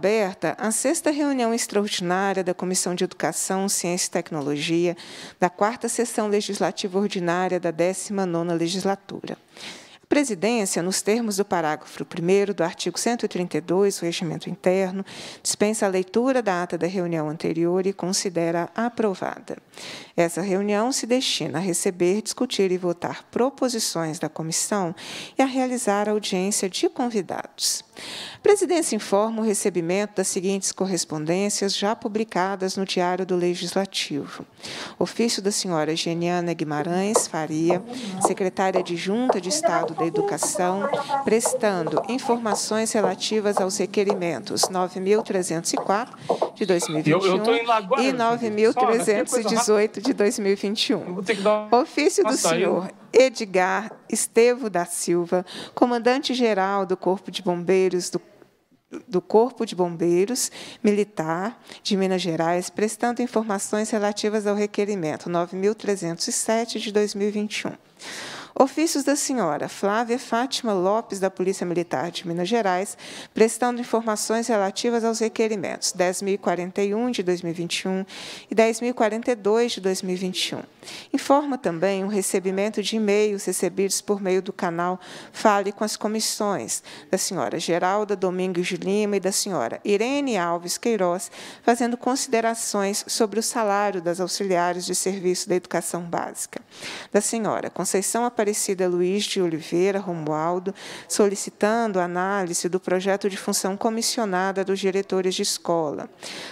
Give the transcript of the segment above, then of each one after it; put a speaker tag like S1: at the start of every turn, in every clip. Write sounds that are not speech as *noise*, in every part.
S1: aberta a sexta reunião extraordinária da Comissão de Educação, Ciência e Tecnologia, da quarta sessão legislativa ordinária da 19ª legislatura. A presidência, nos termos do parágrafo 1 do artigo 132 do Regimento Interno, dispensa a leitura da ata da reunião anterior e considera aprovada. Essa reunião se destina a receber, discutir e votar proposições da comissão e a realizar audiência de convidados presidência informa o recebimento das seguintes correspondências já publicadas no Diário do Legislativo. Ofício da senhora Geniana Guimarães Faria, secretária de Junta de Estado da Educação, prestando informações relativas aos requerimentos 9.304 de 2021 eu, eu e 9.318 né? de 2021. Ofício do senhor Edgar Estevo da Silva, comandante-geral do Corpo de Bombeiros do do Corpo de Bombeiros Militar de Minas Gerais, prestando informações relativas ao requerimento 9.307 de 2021. Ofícios da senhora Flávia Fátima Lopes, da Polícia Militar de Minas Gerais, prestando informações relativas aos requerimentos 10.041 de 2021 e 10.042 de 2021. Informa também o recebimento de e-mails recebidos por meio do canal Fale com as Comissões, da senhora Geralda Domingos de Lima e da senhora Irene Alves Queiroz, fazendo considerações sobre o salário das auxiliares de serviço da educação básica. Da senhora Conceição Aparecida, Aparecida Luiz de Oliveira Romualdo, solicitando análise do projeto de função comissionada dos diretores de escola.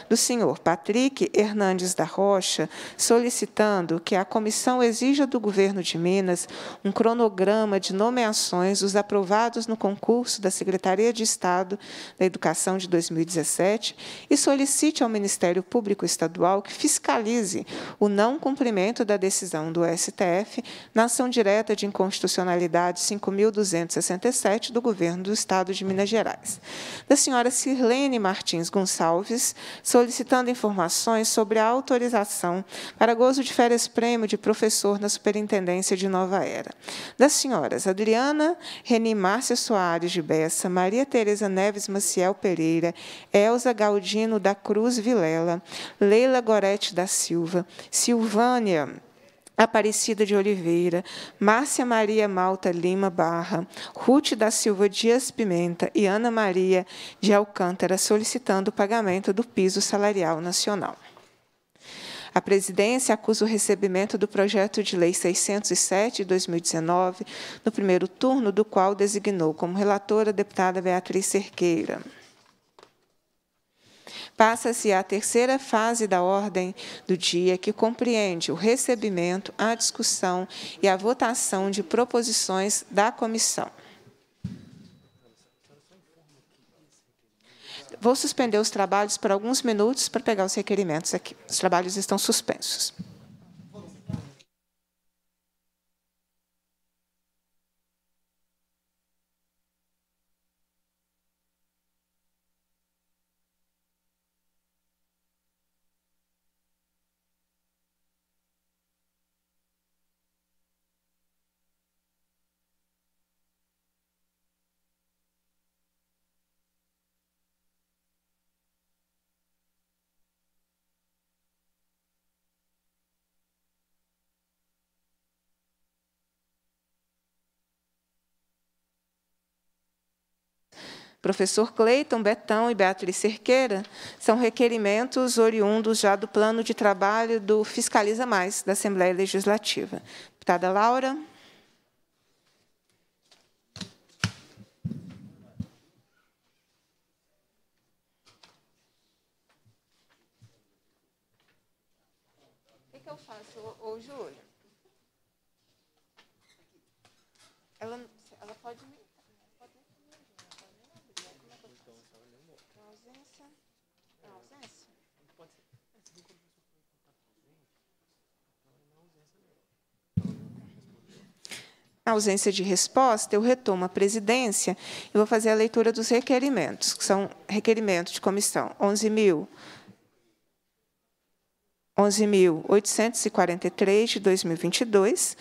S1: Do senhor Patrick Hernandes da Rocha, solicitando que a comissão exija do governo de Minas um cronograma de nomeações dos aprovados no concurso da Secretaria de Estado da Educação de 2017 e solicite ao Ministério Público Estadual que fiscalize o não cumprimento da decisão do STF na ação direta de Inconstitucionalidade 5.267 do Governo do Estado de Minas Gerais, da senhora Sirlene Martins Gonçalves, solicitando informações sobre a autorização para gozo de férias-prêmio de professor na Superintendência de Nova Era, das senhoras Adriana Reni Márcia Soares de Bessa, Maria Tereza Neves Maciel Pereira, Elza Galdino da Cruz Vilela, Leila Gorete da Silva, Silvânia Aparecida de Oliveira, Márcia Maria Malta Lima Barra, Ruth da Silva Dias Pimenta e Ana Maria de Alcântara solicitando o pagamento do piso salarial nacional. A presidência acusa o recebimento do projeto de lei 607 de 2019, no primeiro turno do qual designou como relatora a deputada Beatriz Cerqueira passa-se à terceira fase da ordem do dia, que compreende o recebimento, a discussão e a votação de proposições da comissão. Vou suspender os trabalhos por alguns minutos para pegar os requerimentos aqui. Os trabalhos estão suspensos. Professor Cleiton Betão e Beatriz Cerqueira são requerimentos oriundos já do plano de trabalho do Fiscaliza Mais, da Assembleia Legislativa. Deputada Laura. O que eu faço, hoje? Ela... Na ausência de resposta, eu retomo a presidência e vou fazer a leitura dos requerimentos, que são requerimentos de comissão 11 11.843 de 2022,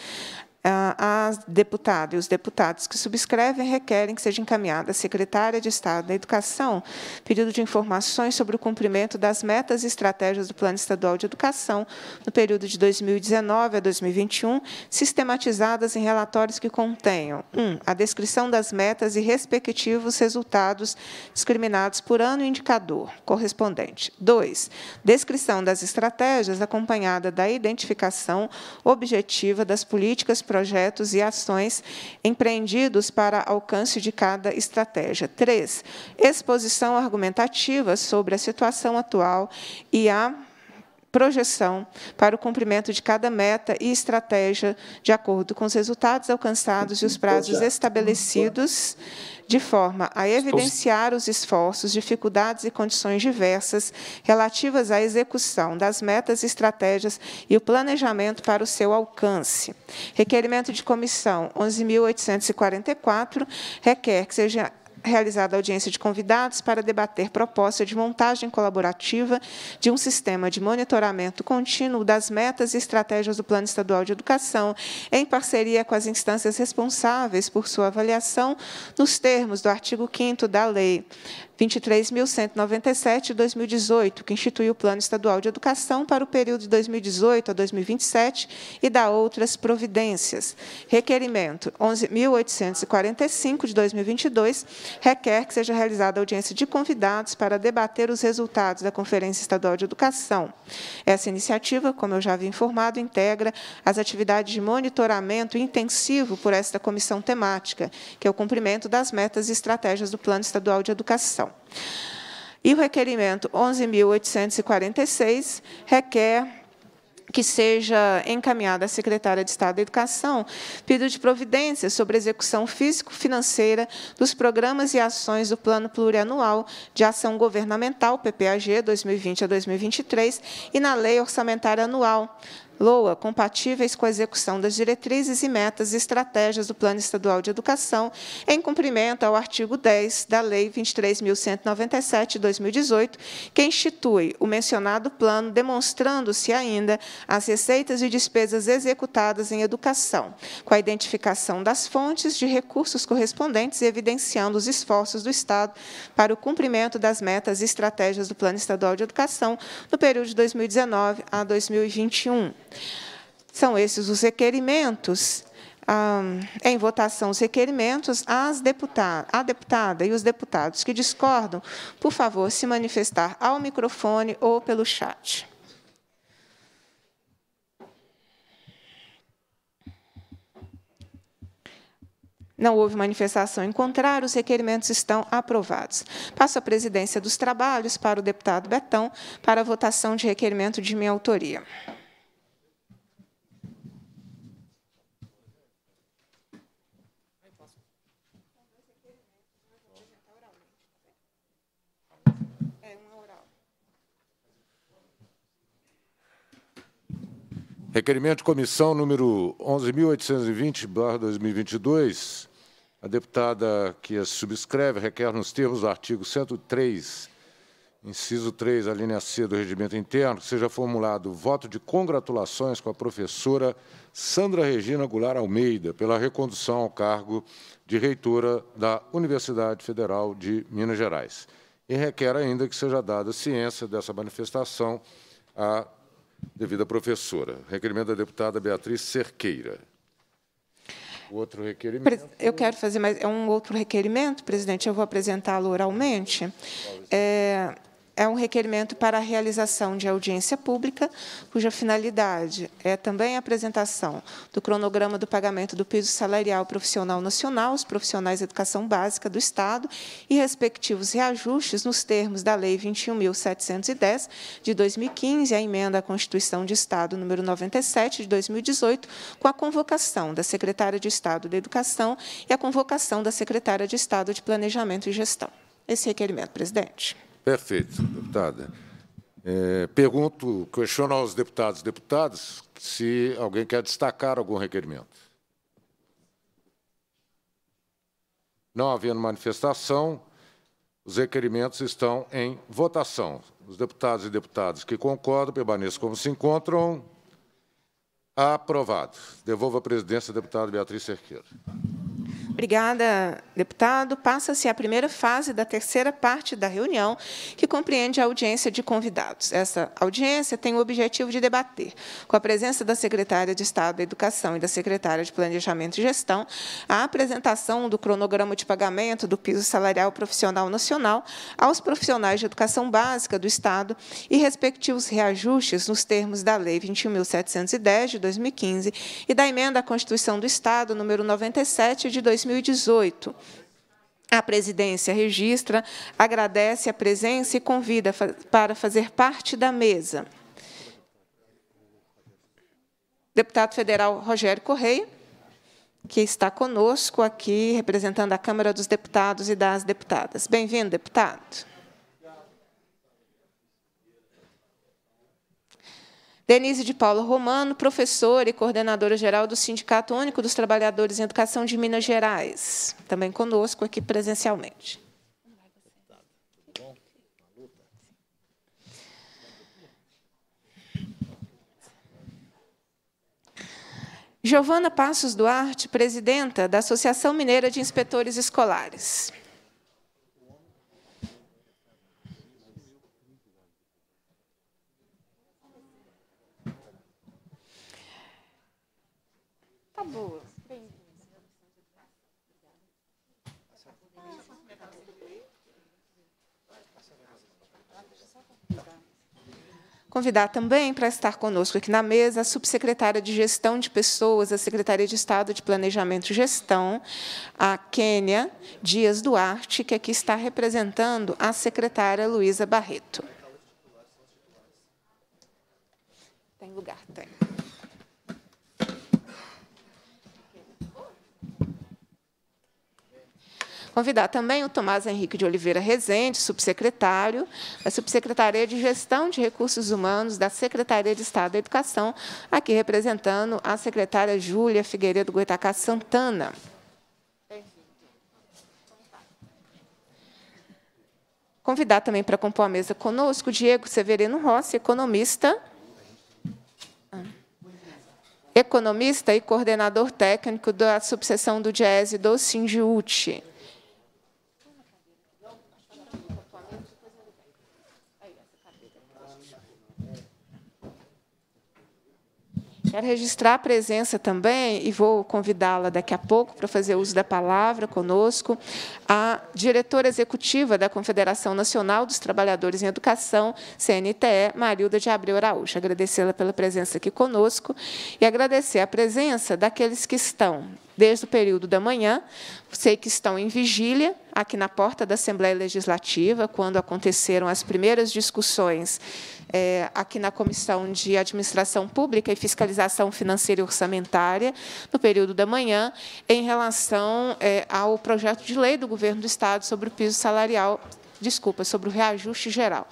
S1: as deputadas e os deputados que subscrevem requerem que seja encaminhada à secretária de Estado da Educação pedido de informações sobre o cumprimento das metas e estratégias do Plano Estadual de Educação no período de 2019 a 2021, sistematizadas em relatórios que contenham 1. Um, a descrição das metas e respectivos resultados discriminados por ano e indicador correspondente. 2. Descrição das estratégias acompanhada da identificação objetiva das políticas projetos e ações empreendidos para alcance de cada estratégia. Três, exposição argumentativa sobre a situação atual e a projeção para o cumprimento de cada meta e estratégia de acordo com os resultados alcançados e os prazos estabelecidos, de forma a evidenciar os esforços, dificuldades e condições diversas relativas à execução das metas, e estratégias e o planejamento para o seu alcance. Requerimento de comissão 11.844 requer que seja realizada audiência de convidados para debater proposta de montagem colaborativa de um sistema de monitoramento contínuo das metas e estratégias do Plano Estadual de Educação, em parceria com as instâncias responsáveis por sua avaliação, nos termos do artigo 5 da lei 23.197 de 2018, que institui o Plano Estadual de Educação para o período de 2018 a 2027 e dá outras providências. Requerimento 11.845 de 2022 requer que seja realizada audiência de convidados para debater os resultados da Conferência Estadual de Educação. Essa iniciativa, como eu já havia informado, integra as atividades de monitoramento intensivo por esta comissão temática, que é o cumprimento das metas e estratégias do Plano Estadual de Educação. E o requerimento 11.846 requer que seja encaminhada à secretária de Estado da Educação pedido de providência sobre execução físico-financeira dos programas e ações do Plano Plurianual de Ação Governamental, PPAG, 2020 a 2023, e na Lei Orçamentária Anual LOA compatíveis com a execução das diretrizes e metas e estratégias do Plano Estadual de Educação, em cumprimento ao artigo 10 da Lei 23.197 de 2018, que institui o mencionado plano, demonstrando-se ainda as receitas e despesas executadas em educação, com a identificação das fontes de recursos correspondentes e evidenciando os esforços do Estado para o cumprimento das metas e estratégias do Plano Estadual de Educação no período de 2019 a 2021. São esses os requerimentos. em votação os requerimentos, as deputada, a deputada e os deputados que discordam, por favor, se manifestar ao microfone ou pelo chat. Não houve manifestação em contrário, os requerimentos estão aprovados. Passo a presidência dos trabalhos para o deputado Betão para a votação de requerimento de minha autoria.
S2: Requerimento de comissão número 11.820-2022. A deputada que a subscreve requer, nos termos do artigo 103, inciso 3, alínea C do Regimento Interno, que seja formulado voto de congratulações com a professora Sandra Regina Goulart Almeida pela recondução ao cargo de reitora da Universidade Federal de Minas Gerais. E requer ainda que seja dada ciência dessa manifestação à devida à professora. Requerimento da deputada Beatriz Cerqueira. Outro requerimento. Eu quero
S1: fazer mais é um outro requerimento, presidente. Eu vou apresentá-lo oralmente. É, é um requerimento para a realização de audiência pública, cuja finalidade é também a apresentação do cronograma do pagamento do piso salarial profissional nacional, aos profissionais de educação básica do Estado e respectivos reajustes nos termos da Lei 21.710, de 2015, a emenda à Constituição de Estado número 97, de 2018, com a convocação da secretária de Estado da Educação e a convocação da secretária de Estado de Planejamento e Gestão. Esse requerimento, presidente.
S2: Perfeito, deputada. É, pergunto, questiono aos deputados e deputadas se alguém quer destacar algum requerimento. Não havendo manifestação, os requerimentos estão em votação. Os deputados e deputadas que concordam permaneçam como se encontram. Aprovado. Devolvo a presidência à deputada Beatriz Cerqueira.
S1: Obrigada, deputado. Passa-se a primeira fase da terceira parte da reunião, que compreende a audiência de convidados. Essa audiência tem o objetivo de debater, com a presença da secretária de Estado da Educação e da secretária de Planejamento e Gestão, a apresentação do cronograma de pagamento do piso salarial profissional nacional aos profissionais de educação básica do Estado e respectivos reajustes nos termos da Lei 21.710 de 2015 e da emenda à Constituição do Estado número 97 de 2015. 2018. A presidência registra, agradece a presença e convida para fazer parte da mesa. Deputado federal Rogério Correia, que está conosco aqui, representando a Câmara dos Deputados e das Deputadas. Bem-vindo, deputado. Denise de Paula Romano, professora e coordenadora geral do Sindicato Único dos Trabalhadores em Educação de Minas Gerais, também conosco aqui presencialmente. Giovana Passos Duarte, presidenta da Associação Mineira de Inspetores Escolares. Tá boa. Convidar também para estar conosco aqui na mesa a subsecretária de Gestão de Pessoas, a Secretaria de Estado de Planejamento e Gestão, a Kênia Dias Duarte, que aqui está representando a secretária Luísa Barreto. Tem lugar, tem. Convidar também o Tomás Henrique de Oliveira Rezende, subsecretário da Subsecretaria de Gestão de Recursos Humanos da Secretaria de Estado da Educação, aqui representando a secretária Júlia Figueiredo Goitacá Santana. Convidar também para compor a mesa conosco Diego Severino Rossi, economista, economista e coordenador técnico da subseção do Diese do Sindiúti. Quero registrar a presença também, e vou convidá-la daqui a pouco para fazer uso da palavra conosco, a diretora executiva da Confederação Nacional dos Trabalhadores em Educação, CNTE, Marilda de Abreu Araújo. Agradecê-la pela presença aqui conosco e agradecer a presença daqueles que estão desde o período da manhã, sei que estão em vigília, aqui na porta da Assembleia Legislativa, quando aconteceram as primeiras discussões é, aqui na Comissão de Administração Pública e Fiscalização Financeira e Orçamentária, no período da manhã, em relação é, ao projeto de lei do Governo do Estado sobre o piso salarial desculpa, sobre o reajuste geral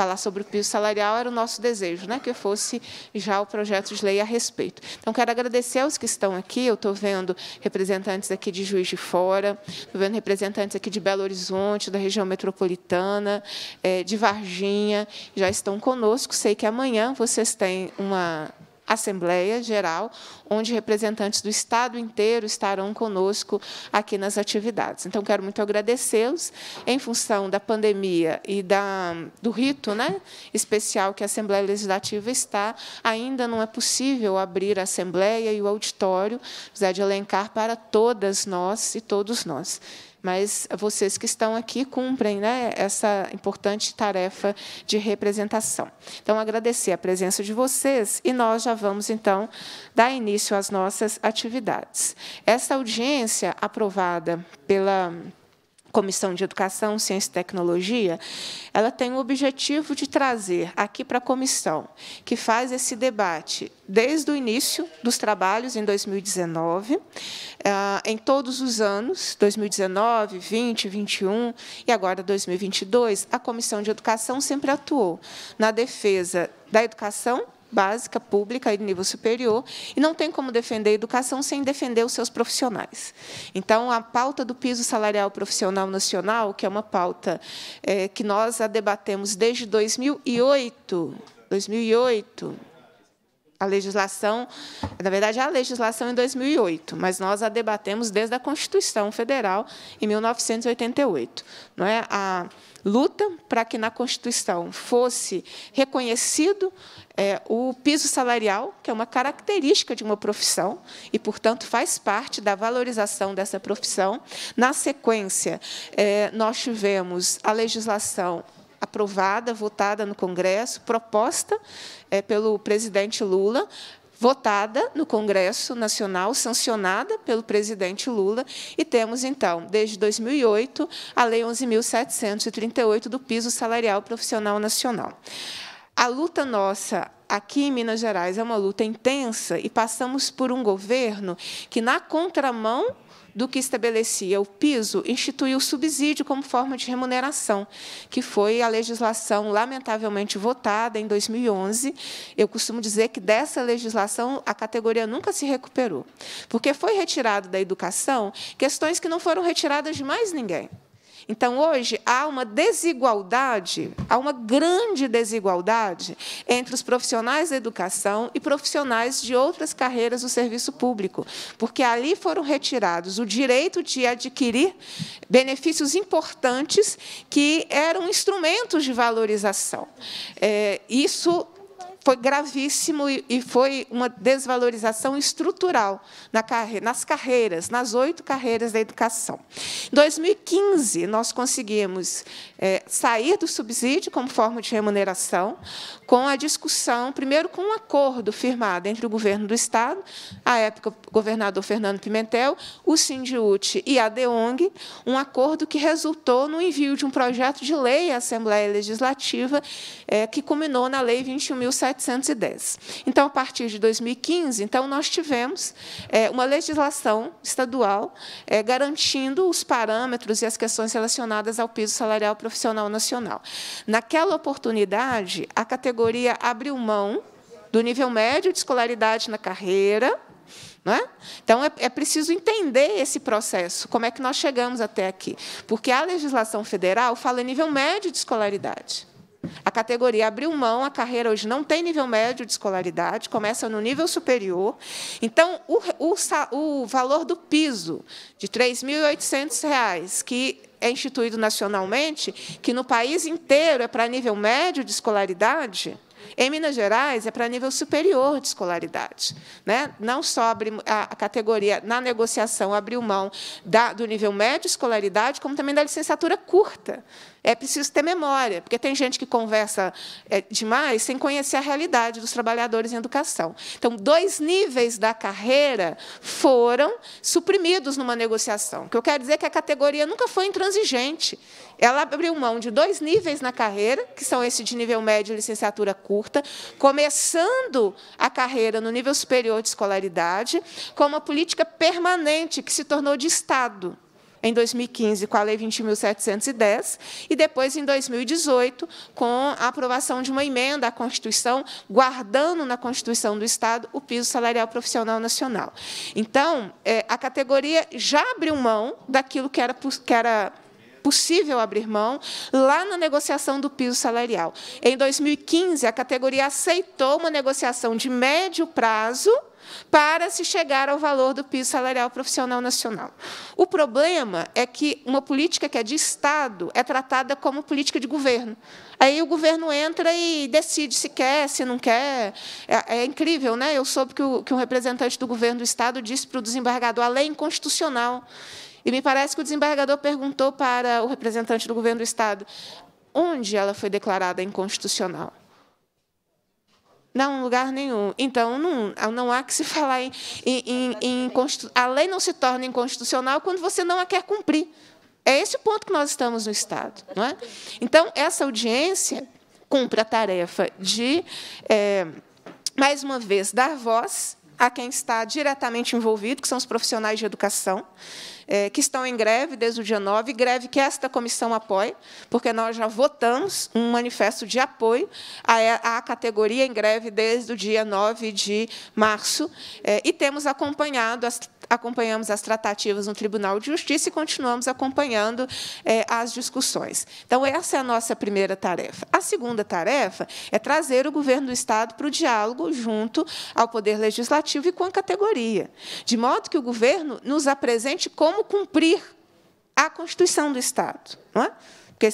S1: falar sobre o piso salarial era o nosso desejo, né, que fosse já o projeto de lei a respeito. Então, quero agradecer aos que estão aqui. Eu estou vendo representantes aqui de Juiz de Fora, estou vendo representantes aqui de Belo Horizonte, da região metropolitana, eh, de Varginha, já estão conosco. Sei que amanhã vocês têm uma Assembleia Geral, onde representantes do Estado inteiro estarão conosco aqui nas atividades. Então, quero muito agradecê-los, em função da pandemia e da, do rito né, especial que a Assembleia Legislativa está, ainda não é possível abrir a Assembleia e o auditório José de Alencar para todas nós e todos nós mas vocês que estão aqui cumprem né, essa importante tarefa de representação. Então, agradecer a presença de vocês e nós já vamos, então, dar início às nossas atividades. Esta audiência aprovada pela Comissão de Educação, Ciência e Tecnologia, ela tem o objetivo de trazer aqui para a comissão, que faz esse debate desde o início dos trabalhos em 2019, ah, em todos os anos, 2019, 20, 21 e agora 2022, a Comissão de Educação sempre atuou na defesa da educação básica, pública e de nível superior, e não tem como defender a educação sem defender os seus profissionais. Então, a pauta do piso salarial profissional nacional, que é uma pauta é, que nós a debatemos desde 2008, 2008, a legislação, na verdade, a legislação em 2008, mas nós a debatemos desde a Constituição Federal em 1988. Não é? A luta para que na Constituição fosse reconhecido é, o piso salarial, que é uma característica de uma profissão e, portanto, faz parte da valorização dessa profissão. Na sequência, é, nós tivemos a legislação aprovada, votada no Congresso, proposta é, pelo presidente Lula, votada no Congresso Nacional, sancionada pelo presidente Lula, e temos, então, desde 2008, a Lei 11.738 do Piso Salarial Profissional Nacional. A luta nossa aqui em Minas Gerais é uma luta intensa e passamos por um governo que, na contramão do que estabelecia o piso, instituiu o subsídio como forma de remuneração, que foi a legislação lamentavelmente votada em 2011. Eu costumo dizer que dessa legislação a categoria nunca se recuperou, porque foi retirado da educação questões que não foram retiradas de mais ninguém. Então, hoje, há uma desigualdade, há uma grande desigualdade entre os profissionais da educação e profissionais de outras carreiras do serviço público, porque ali foram retirados o direito de adquirir benefícios importantes que eram instrumentos de valorização. É, isso foi gravíssimo e, foi uma desvalorização estrutural nas carreiras, nas oito carreiras da educação. Em 2015, nós conseguimos é, sair do subsídio como forma de remuneração, com a discussão, primeiro com um acordo firmado entre o governo do Estado, à época o governador Fernando Pimentel, o Sindiut e a DEONG, um acordo que resultou no envio de um projeto de lei à Assembleia Legislativa, é, que culminou na Lei 21.700. 710. Então, a partir de 2015, então nós tivemos é, uma legislação estadual é, garantindo os parâmetros e as questões relacionadas ao piso salarial profissional nacional. Naquela oportunidade, a categoria abriu mão do nível médio de escolaridade na carreira, é? Então, é, é, preciso entender esse processo, como é que nós chegamos até aqui. Porque a legislação federal fala em nível médio de escolaridade. A categoria abriu mão, a carreira hoje não tem nível médio de escolaridade, começa no nível superior. Então, o, o, o valor do piso de R$ 3.800, que é instituído nacionalmente, que no país inteiro é para nível médio de escolaridade, em Minas Gerais, é para nível superior de escolaridade. Né? Não só a categoria, na negociação, abriu mão da, do nível médio de escolaridade, como também da licenciatura curta. É preciso ter memória, porque tem gente que conversa é, demais sem conhecer a realidade dos trabalhadores em educação. Então, dois níveis da carreira foram suprimidos numa negociação. O que eu quero dizer é que a categoria nunca foi intransigente. Ela abriu mão de dois níveis na carreira, que são esse de nível médio e licenciatura curta, começando a carreira no nível superior de escolaridade, com uma política permanente que se tornou de Estado em 2015 com a Lei 20.710 e depois em 2018 com a aprovação de uma emenda à Constituição, guardando na Constituição do Estado o piso salarial profissional nacional. Então, é, a categoria já abriu mão daquilo que era, que era possível abrir mão lá na negociação do piso salarial. Em 2015, a categoria aceitou uma negociação de médio prazo para se chegar ao valor do piso salarial profissional nacional. O problema é que uma política que é de Estado é tratada como política de governo. Aí o governo entra e decide se quer, se não quer. É, é incrível, né? Eu soube que, o, que um representante do governo do Estado disse para o desembargador a lei é inconstitucional. E me parece que o desembargador perguntou para o representante do governo do Estado onde ela foi declarada inconstitucional. Não, lugar nenhum. Então, não, não há que se falar em, em, em, em. A lei não se torna inconstitucional quando você não a quer cumprir. É esse o ponto que nós estamos no Estado. Não é? Então, essa audiência cumpre a tarefa de, é, mais uma vez, dar voz a quem está diretamente envolvido, que são os profissionais de educação, é, que estão em greve desde o dia 9, greve que esta comissão apoia, porque nós já votamos um manifesto de apoio à, categoria em greve desde o dia 9 de março, é, e temos acompanhado as acompanhamos as tratativas no Tribunal de Justiça e continuamos acompanhando é, as discussões. Então, essa é a nossa primeira tarefa. A segunda tarefa é trazer o governo do Estado para o diálogo junto ao Poder Legislativo e com a categoria, de modo que o governo nos apresente como cumprir a Constituição do Estado. Não é? Porque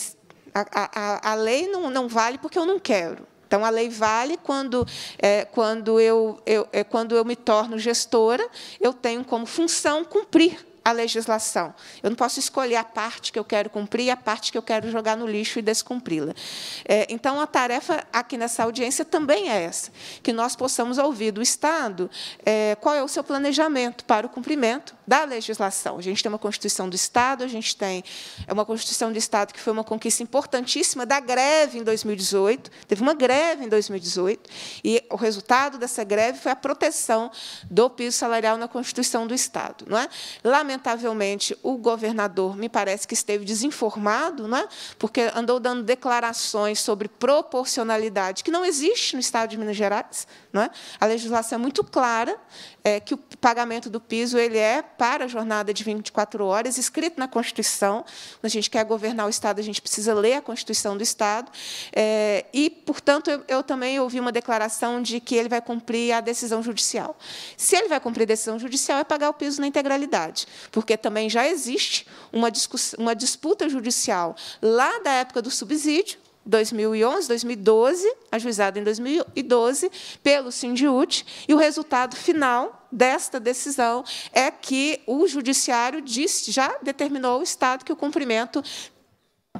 S1: a, a, a lei não, não vale porque eu não quero. Então, a lei vale quando, é, quando, eu, eu, é, quando eu me torno gestora, eu tenho como função cumprir a legislação. Eu não posso escolher a parte que eu quero cumprir e a parte que eu quero jogar no lixo e descumpri-la. É, então, a tarefa aqui nessa audiência também é essa, que nós possamos ouvir do Estado é, qual é o seu planejamento para o cumprimento da legislação. A gente tem uma Constituição do Estado, a gente tem é uma Constituição do Estado que foi uma conquista importantíssima da greve em 2018, teve uma greve em 2018, e o resultado dessa greve foi a proteção do piso salarial na Constituição do Estado. Não é? Lamento lamentavelmente, o governador me parece que esteve desinformado, né? porque andou dando declarações sobre proporcionalidade, que não existe no Estado de Minas Gerais. Né? A legislação é muito clara é, que o pagamento do piso ele é para a jornada de 24 horas, escrito na Constituição. Quando a gente quer governar o Estado, a gente precisa ler a Constituição do Estado. É, e, portanto, eu, eu também ouvi uma declaração de que ele vai cumprir a decisão judicial. Se ele vai cumprir decisão judicial, é pagar o piso na integralidade porque também já existe uma, uma disputa judicial lá da época do subsídio, 2011, 2012, ajuizada em 2012 pelo Sindiut, e o resultado final desta decisão é que o judiciário disse, já determinou ao Estado que o cumprimento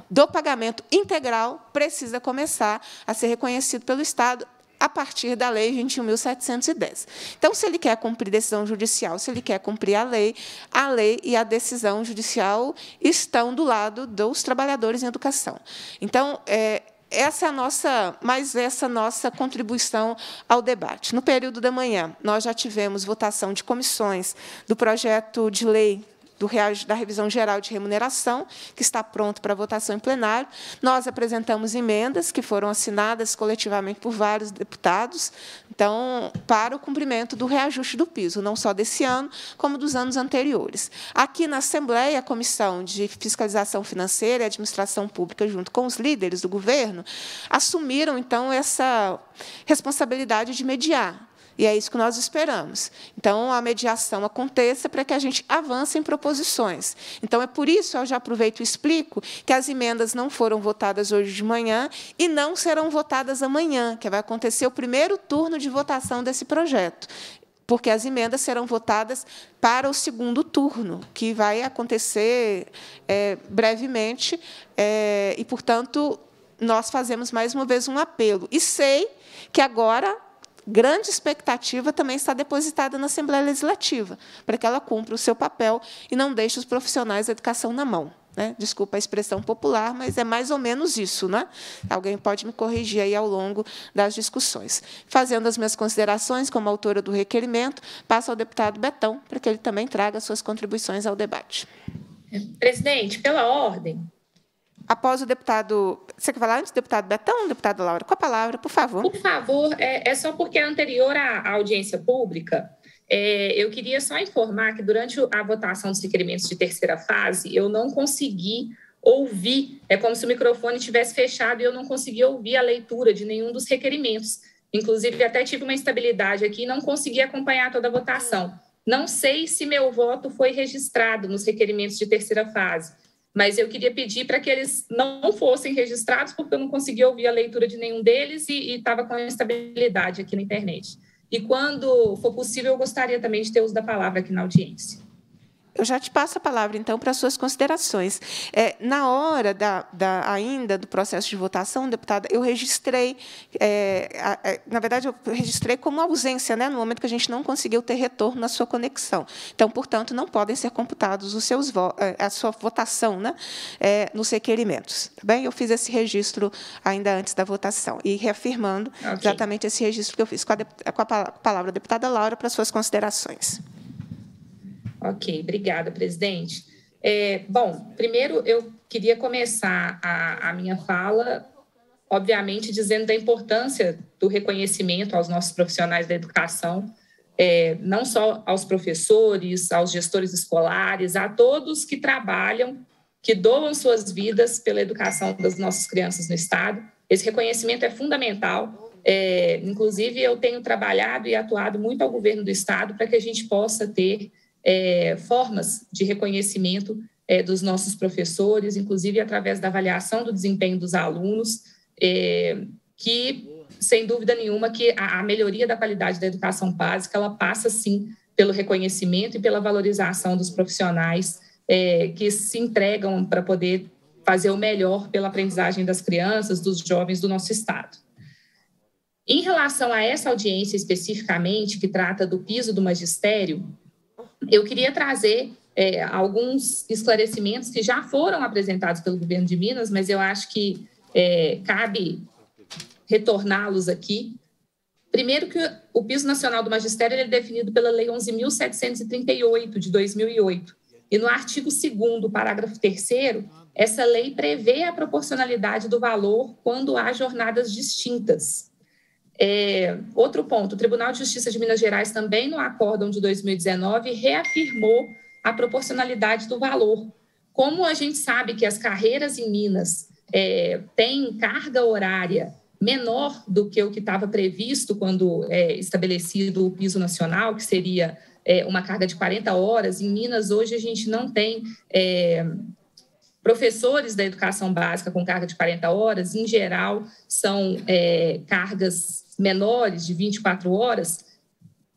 S1: do pagamento integral precisa começar a ser reconhecido pelo Estado a partir da Lei 21.710. Então, se ele quer cumprir decisão judicial, se ele quer cumprir a lei, a lei e a decisão judicial estão do lado dos trabalhadores em educação. Então, é, essa é a nossa, mais essa nossa contribuição ao debate. No período da manhã, nós já tivemos votação de comissões do projeto de lei do, da revisão geral de remuneração, que está pronto para votação em plenário. Nós apresentamos emendas que foram assinadas coletivamente por vários deputados, então, para o cumprimento do reajuste do piso, não só desse ano, como dos anos anteriores. Aqui na Assembleia, a Comissão de Fiscalização Financeira e Administração Pública, junto com os líderes do governo, assumiram, então, essa responsabilidade de mediar e é isso que nós esperamos. Então, a mediação aconteça para que a gente avance em proposições. Então, é por isso, eu já aproveito e explico, que as emendas não foram votadas hoje de manhã e não serão votadas amanhã, que vai acontecer o primeiro turno de votação desse projeto porque as emendas serão votadas para o segundo turno, que vai acontecer é, brevemente, é, e, portanto, nós fazemos mais uma vez um apelo. E sei que agora grande expectativa também está depositada na Assembleia Legislativa, para que ela cumpra o seu papel e não deixe os profissionais da educação na mão. Né? Desculpa a expressão popular, mas é mais ou menos isso. Né? Alguém pode me corrigir aí ao longo das discussões. Fazendo as minhas considerações como autora do requerimento, passo ao deputado Betão, para que ele também traga suas contribuições ao debate.
S3: Presidente, pela ordem, após o deputado. Você quer falar antes do deputado Betão, deputado Laura? Com a palavra, por favor. Por favor, é, é só porque é anterior à audiência pública, é, eu queria só informar que durante a votação dos requerimentos de terceira fase, eu não consegui ouvir, é como se o microfone tivesse fechado e eu não consegui ouvir a leitura de nenhum dos requerimentos. Inclusive, até tive uma instabilidade aqui e não consegui acompanhar toda a votação. Não sei se meu voto foi registrado nos requerimentos de terceira fase mas eu queria pedir para que eles não fossem registrados, porque eu não consegui ouvir a leitura de nenhum deles e estava com instabilidade aqui na internet. E quando for possível, eu gostaria também de ter uso da palavra aqui na audiência.
S1: Eu já te passo a palavra, então, para as suas considerações. É, na hora da, da, ainda do processo de votação, deputada, eu registrei, é, a, a, é, na verdade, eu registrei como ausência, né, no momento que a gente não conseguiu ter retorno na sua conexão. Então, portanto, não podem ser computados os seus é, a sua votação né, é, nos requerimentos. Tá bem? Eu fiz esse registro ainda antes da votação, e reafirmando okay. exatamente esse registro que eu fiz. Com a, com a palavra, deputada Laura, para as suas
S3: considerações. Ok, obrigada, presidente. É, bom, primeiro eu queria começar a, a minha fala, obviamente, dizendo da importância do reconhecimento aos nossos profissionais da educação, é, não só aos professores, aos gestores escolares, a todos que trabalham, que doam suas vidas pela educação das nossas crianças no Estado. Esse reconhecimento é fundamental. É, inclusive, eu tenho trabalhado e atuado muito ao governo do Estado para que a gente possa ter é, formas de reconhecimento é, dos nossos professores, inclusive através da avaliação do desempenho dos alunos, é, que, sem dúvida nenhuma, que a, a, melhoria da qualidade da educação básica, ela passa, sim, pelo reconhecimento e pela valorização dos profissionais é, que se entregam para poder fazer o melhor pela aprendizagem das crianças, dos jovens do nosso Estado. Em relação a essa audiência especificamente, que trata do piso do magistério, eu queria trazer é, alguns esclarecimentos que já foram apresentados pelo governo de Minas, mas eu acho que é, cabe retorná-los aqui. Primeiro que o piso nacional do magistério é definido pela Lei 11.738, de 2008. E no artigo 2 parágrafo 3 essa lei prevê a proporcionalidade do valor quando há jornadas distintas. É, outro ponto, o Tribunal de Justiça de Minas Gerais também no acórdão de 2019 reafirmou a proporcionalidade do valor. Como a gente sabe que as carreiras em Minas é, têm carga horária menor do que o que estava previsto quando é, estabelecido o piso nacional, que seria é, uma carga de 40 horas. Em Minas, hoje, a gente não tem é, Professores da educação básica com carga de 40 horas, em geral, são é, cargas menores, de 24 horas.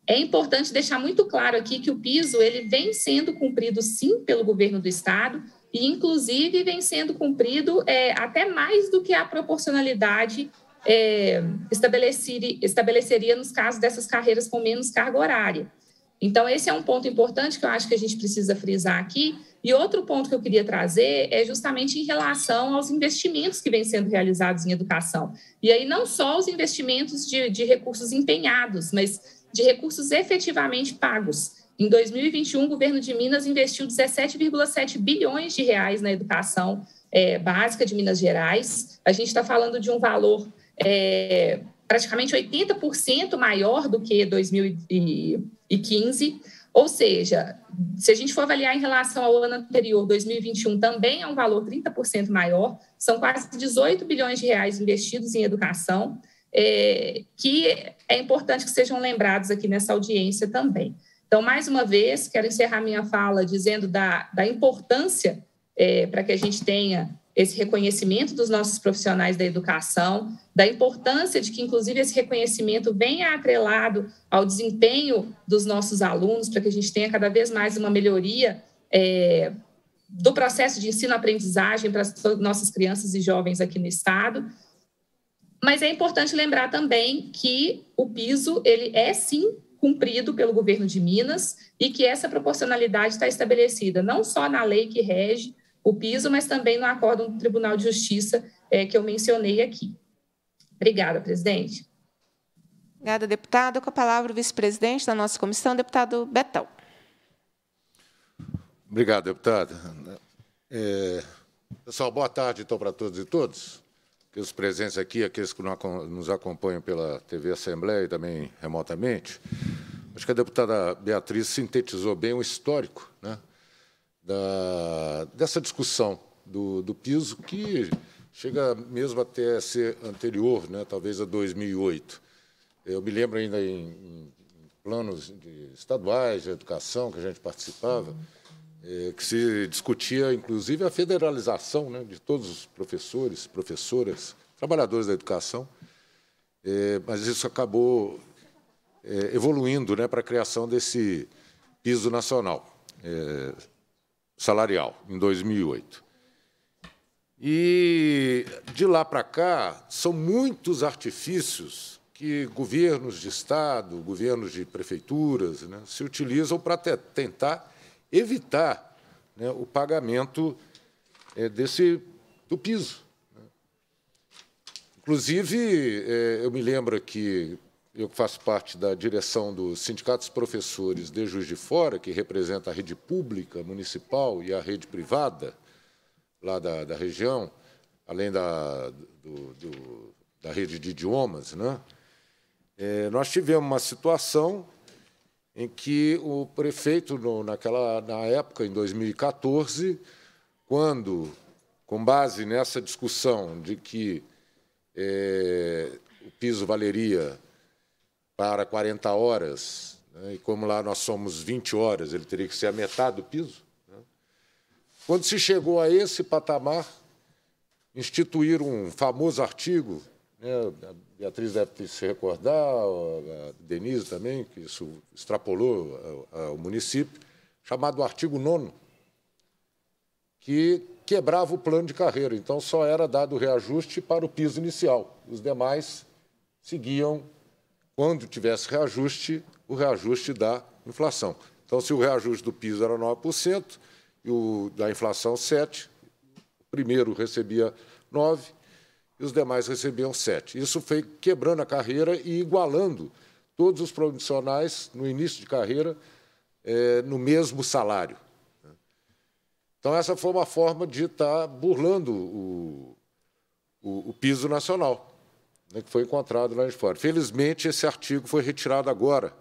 S3: É importante deixar muito claro aqui que o piso ele vem sendo cumprido, sim, pelo governo do Estado, e, inclusive, vem sendo cumprido é, até mais do que a proporcionalidade é, estabeleceria, estabeleceria nos casos dessas carreiras com menos carga horária. Então, esse é um ponto importante que eu acho que a gente precisa frisar aqui. E outro ponto que eu queria trazer é justamente em relação aos investimentos que vêm sendo realizados em educação. E aí, não só os investimentos de, de recursos empenhados, mas de recursos efetivamente pagos. Em 2021, o governo de Minas investiu 17,7 bilhões de reais na educação é, básica de Minas Gerais. A gente está falando de um valor é, praticamente 80% maior do que 2015. Ou seja, se a gente for avaliar em relação ao ano anterior, 2021 também é um valor 30% maior, são quase 18 bilhões de reais investidos em educação, é, que é importante que sejam lembrados aqui nessa audiência também. Então, mais uma vez, quero encerrar minha fala dizendo da, da importância é, para que a gente tenha esse reconhecimento dos nossos profissionais da educação, da importância de que, inclusive, esse reconhecimento venha atrelado ao desempenho dos nossos alunos, para que a gente tenha cada vez mais uma melhoria é, do processo de ensino-aprendizagem para as nossas crianças e jovens aqui no Estado. Mas é importante lembrar também que o piso ele é sim cumprido pelo governo de Minas e que essa proporcionalidade está estabelecida não só na lei que rege o piso, mas também no acórdão do Tribunal de Justiça é, que eu mencionei aqui. Obrigada, presidente. Obrigada, deputada. Com a palavra o vice-presidente da nossa comissão,
S1: deputado Betão.
S2: Obrigado, deputada. É, pessoal, boa tarde, então, para todos e todos. Que os presentes aqui, aqueles que nos acompanham pela TV Assembleia e também remotamente. Acho que a deputada Beatriz sintetizou bem o histórico né, da, dessa discussão do, do piso, que chega mesmo até a ser anterior, né, talvez a 2008. Eu me lembro ainda em, em planos estaduais de educação que a gente participava, é, que se discutia, inclusive, a federalização né, de todos os professores, professoras, trabalhadores da educação, é, mas isso acabou é, evoluindo né, para a criação desse piso nacional salarial, em 2008. E, de lá para cá, são muitos artifícios que governos de Estado, governos de prefeituras, né, se utilizam para tentar evitar né, o pagamento é, desse, do piso. Né. Inclusive, é, eu me lembro que eu faço parte da direção do Sindicato dos Professores de Juiz de Fora, que representa a rede pública municipal e a rede privada lá da, da região, além da, do, do, da rede de idiomas, né? É, nós tivemos uma situação em que o prefeito, no, naquela, na época, em 2014, quando, com base nessa discussão de que é, o piso valeria para 40 horas, né? e como lá nós somos 20 horas, ele teria que ser a metade do piso. Né? Quando se chegou a esse patamar, instituíram um famoso artigo, né? a Beatriz deve se recordar, a Denise também, que isso extrapolou ao município, chamado artigo 9 que quebrava o plano de carreira. Então, só era dado reajuste para o piso inicial. Os demais seguiam quando tivesse reajuste, o reajuste da inflação. Então, se o reajuste do piso era 9% e o da inflação 7%, o primeiro recebia 9% e os demais recebiam 7%. Isso foi quebrando a carreira e igualando todos os profissionais no início de carreira é, no mesmo salário. Então, essa foi uma forma de estar tá burlando o, o, o piso nacional né, que foi encontrado lá de fora. Felizmente, esse artigo foi retirado agora,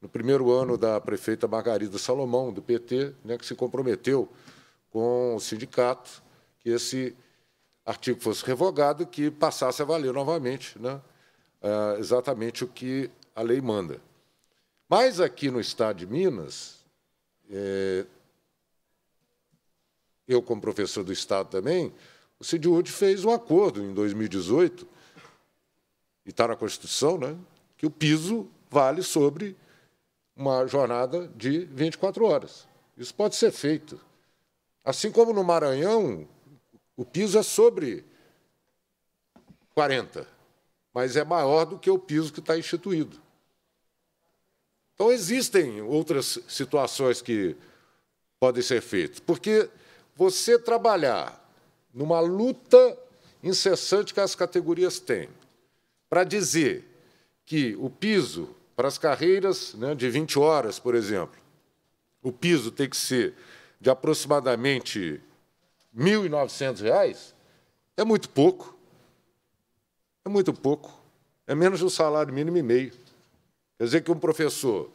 S2: no primeiro ano da prefeita Margarida Salomão, do PT, né, que se comprometeu com o sindicato que esse artigo fosse revogado e que passasse a valer novamente né, ah, exatamente o que a lei manda. Mas aqui no Estado de Minas, é, eu como professor do Estado também, o CIDIUD fez um acordo em 2018 e está na Constituição, né, que o piso vale sobre uma jornada de 24 horas. Isso pode ser feito. Assim como no Maranhão, o piso é sobre 40, mas é maior do que o piso que está instituído. Então, existem outras situações que podem ser feitas, porque você trabalhar numa luta incessante que as categorias têm, para dizer que o piso para as carreiras né, de 20 horas, por exemplo, o piso tem que ser de aproximadamente R$ 1.900, é muito pouco. É muito pouco. É menos do salário mínimo e meio. Quer dizer que um professor,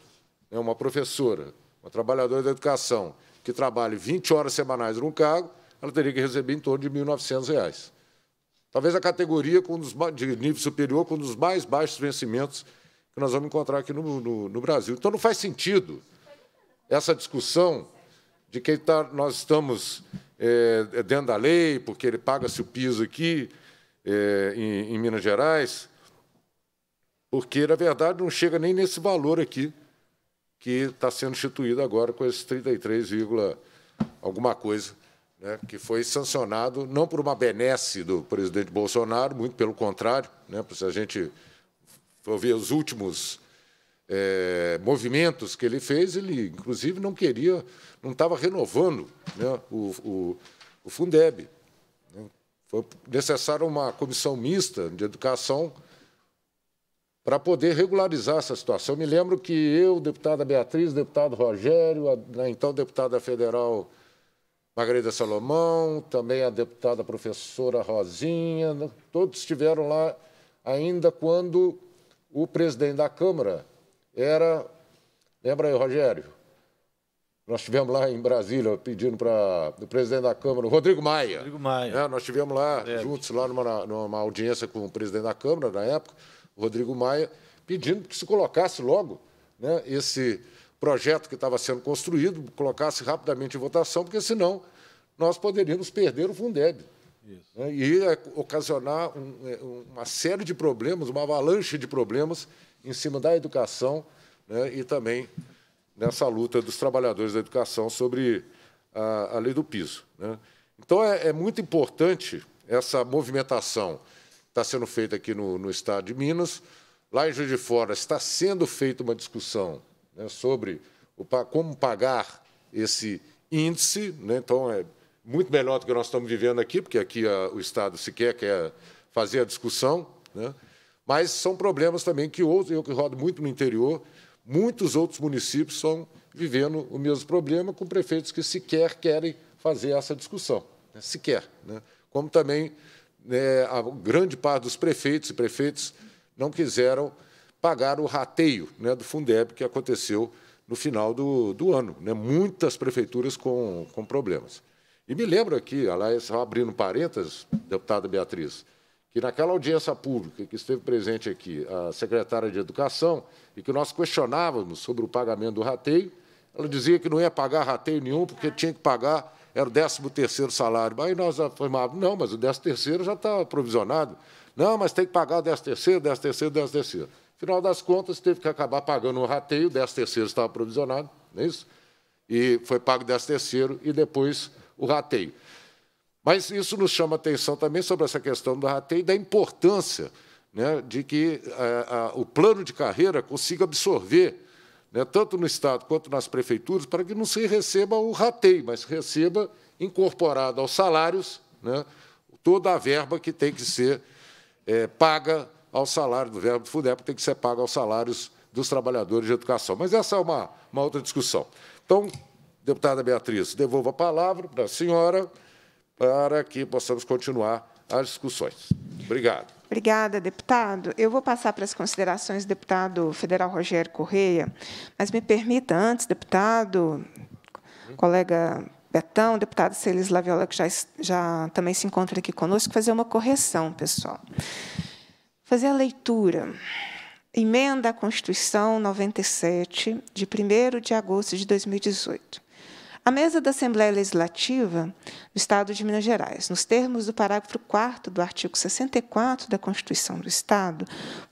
S2: né, uma professora, uma trabalhadora da educação, que trabalhe 20 horas semanais num cargo, ela teria que receber em torno de R$ 1.900. Talvez a categoria com um dos, de nível superior com um dos mais baixos vencimentos que nós vamos encontrar aqui no, no, no Brasil. Então, não faz sentido essa discussão de que tá, nós estamos é, dentro da lei, porque ele paga-se o piso aqui é, em, em Minas Gerais, porque, na verdade, não chega nem nesse valor aqui que está sendo instituído agora com esses 33, alguma coisa né, que foi sancionado não por uma benesse do presidente Bolsonaro, muito pelo contrário, né, se a gente for ver os últimos é, movimentos que ele fez, ele inclusive não queria, não estava renovando né, o, o, o, Fundeb. Né. Foi necessária uma comissão mista de educação para poder regularizar essa situação. Eu me lembro que eu, deputada Beatriz, deputado Rogério, a, então deputada federal Margarida Salomão, também a deputada professora Rosinha, né? todos estiveram lá ainda quando o presidente da Câmara era. Lembra aí, Rogério? Nós estivemos lá em Brasília pedindo para o presidente da Câmara, Rodrigo Maia. Rodrigo Maia. É, nós estivemos lá é. juntos, lá numa, numa audiência com o presidente da Câmara, na época, Rodrigo Maia, pedindo que se colocasse logo né, esse projeto que estava sendo construído colocasse rapidamente em votação, porque senão nós poderíamos perder o Fundeb. Né, e ia é, ocasionar um, é, uma série de problemas, uma avalanche de problemas em cima da educação né, e também nessa luta dos trabalhadores da educação sobre a, a lei do piso. Né. Então, é, é, muito importante essa movimentação que está sendo feita aqui no, no Estado de Minas. Lá em Juiz de Fora está sendo feita uma discussão né, sobre o, como pagar esse índice. Né, então, é muito melhor do que nós estamos vivendo aqui, porque aqui a, ah, o Estado sequer quer fazer a discussão. Né, mas são problemas também que outros, eu que rodo muito no interior, muitos outros municípios estão vivendo o mesmo problema, com prefeitos que sequer querem fazer essa discussão, né, sequer. Né, como também né, a grande parte dos prefeitos e prefeitos não quiseram pagar o rateio né, do Fundeb que aconteceu no final do, do ano. Né, muitas prefeituras com, com problemas. E me lembro aqui, aliás, abrindo parênteses, deputada Beatriz, que naquela audiência pública que esteve presente aqui a secretária de Educação e que nós questionávamos sobre o pagamento do rateio, ela dizia que não ia pagar rateio nenhum porque tinha que pagar, era o 13º salário. Aí nós afirmávamos, não, mas o 13º já está provisionado. Não, mas tem que pagar o 13º, 13º, 13º. Final das contas, teve que acabar pagando o um rateio, 10 terceiros estava provisionado, não é isso? E foi pago 10 terceiro e depois o rateio. Mas isso nos chama atenção também sobre essa questão do rateio e da importância né, de que a, é, a, o plano de carreira consiga absorver, né, tanto no Estado quanto nas prefeituras, para que não se receba o rateio, mas receba incorporado aos salários né, toda a verba que tem que ser é, paga ao salário do verbo do FUNEP, tem que ser pago aos salários dos trabalhadores de educação. Mas essa é uma, uma outra discussão. Então, deputada Beatriz, devolvo a palavra para a senhora para que possamos continuar as discussões. Obrigado.
S1: Obrigada, deputado. Eu vou passar para as considerações do deputado federal Rogério Correia, mas me permita antes, deputado, colega Betão, deputado Celis Laviola, que já, já também se encontra aqui conosco, fazer uma correção, pessoal fazer a leitura. Emenda à Constituição 97, de 1 de agosto de 2018. A mesa da Assembleia Legislativa do Estado de Minas Gerais, nos termos do parágrafo 4 do artigo 64 da Constituição do Estado,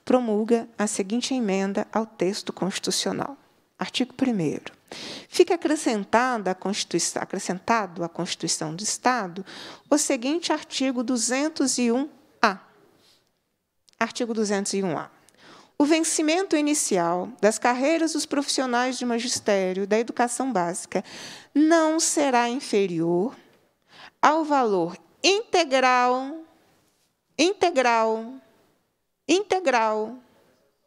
S1: promulga a seguinte emenda ao texto constitucional. Artigo 1 Fica acrescentado à Constituição do Estado o seguinte artigo 201 Artigo 201-A. O vencimento inicial das carreiras dos profissionais de magistério da educação básica não será inferior ao valor integral, integral, integral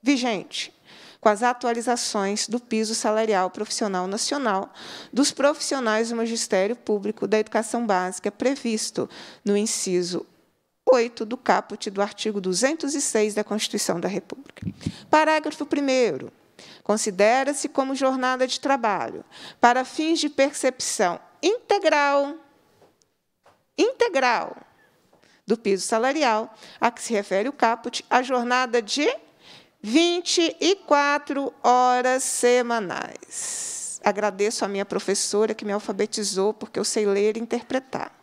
S1: vigente, com as atualizações do piso salarial profissional nacional dos profissionais do magistério público da educação básica previsto no inciso 8 do caput do artigo 206 da Constituição da República. Parágrafo 1. Considera-se como jornada de trabalho, para fins de percepção integral, integral do piso salarial, a que se refere o caput, a jornada de 24 horas semanais. Agradeço à minha professora que me alfabetizou, porque eu sei ler e interpretar.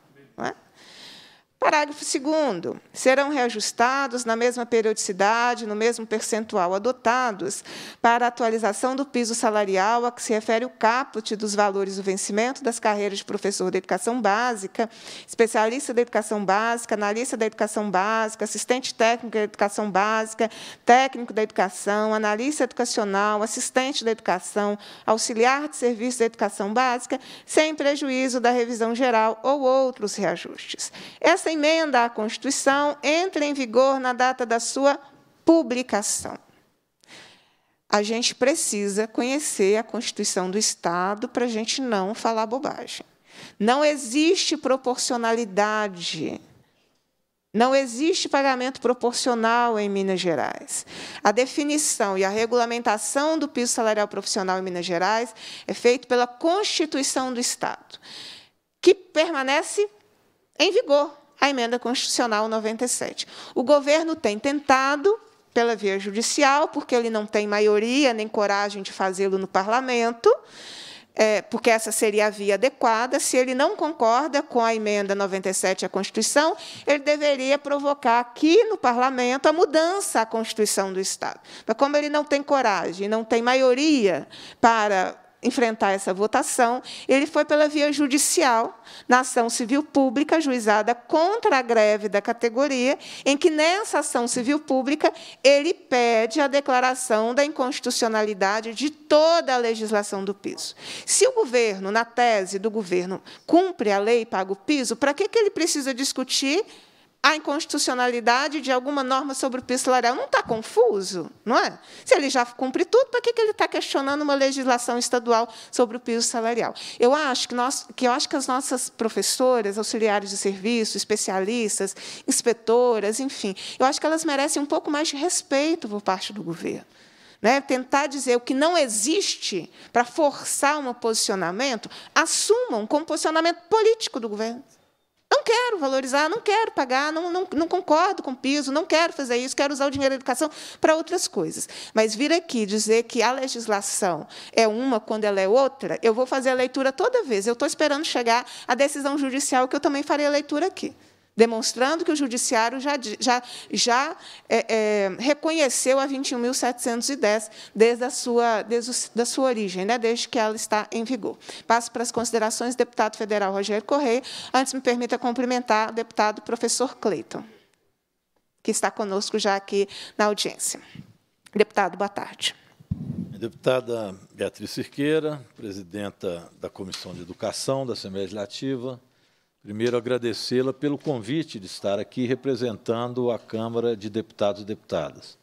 S1: Parágrafo 2. Serão reajustados na mesma periodicidade, no mesmo percentual adotados para a atualização do piso salarial a que se refere o caput dos valores do vencimento das carreiras de professor da educação básica, especialista da educação básica, analista da educação básica, assistente técnico da educação básica, técnico da educação, analista educacional, assistente da educação, auxiliar de serviço da educação básica, sem prejuízo da revisão geral ou outros reajustes. Essa emenda à Constituição entre em vigor na data da sua publicação. A gente precisa conhecer a Constituição do Estado para a gente não falar bobagem. Não existe proporcionalidade. Não existe pagamento proporcional em Minas Gerais. A definição e a regulamentação do piso salarial profissional em Minas Gerais é feito pela Constituição do Estado, que permanece em vigor a emenda constitucional 97. O governo tem tentado pela via judicial, porque ele não tem maioria nem coragem de fazê-lo no parlamento, é, porque essa seria a via adequada. Se ele não concorda com a emenda 97 à Constituição, ele deveria provocar aqui no parlamento a mudança à Constituição do Estado. Mas, como ele não tem coragem, não tem maioria para enfrentar essa votação, ele foi pela via judicial, na ação civil pública juizada contra a greve da categoria, em que nessa ação civil pública ele pede a declaração da inconstitucionalidade de toda a legislação do piso. Se o governo, na tese do governo, cumpre a lei e paga o piso, para que, que ele precisa discutir a inconstitucionalidade de alguma norma sobre o piso salarial. Não está confuso, não é? Se ele já cumpre tudo, para que ele está questionando uma legislação estadual sobre o piso salarial? Eu acho que, nós, que, eu acho que as nossas professoras, auxiliares de serviço, especialistas, inspetoras, enfim, eu acho que elas merecem um pouco mais de respeito por parte do governo. Né, tentar dizer o que não existe para forçar um posicionamento, assumam como posicionamento político do governo não quero valorizar, não quero pagar, não, não, não concordo com o piso, não quero fazer isso, quero usar o dinheiro da educação para outras coisas. Mas vir aqui dizer que a legislação é uma quando ela é outra, eu vou fazer a leitura toda vez. Eu estou esperando chegar a decisão judicial que eu também farei a leitura aqui demonstrando que o Judiciário já, já, já é, é, reconheceu a 21.710 desde a sua, desde o, da sua origem, né, desde que ela está em vigor. Passo para as considerações do deputado federal Rogério Correia. Antes, me permita cumprimentar o deputado professor Cleiton, que está conosco já aqui na audiência. Deputado, boa tarde.
S4: Deputada Beatriz Cirqueira, presidenta da Comissão de Educação da Assembleia Legislativa, Primeiro, agradecê-la pelo convite de estar aqui representando a Câmara de Deputados e Deputadas.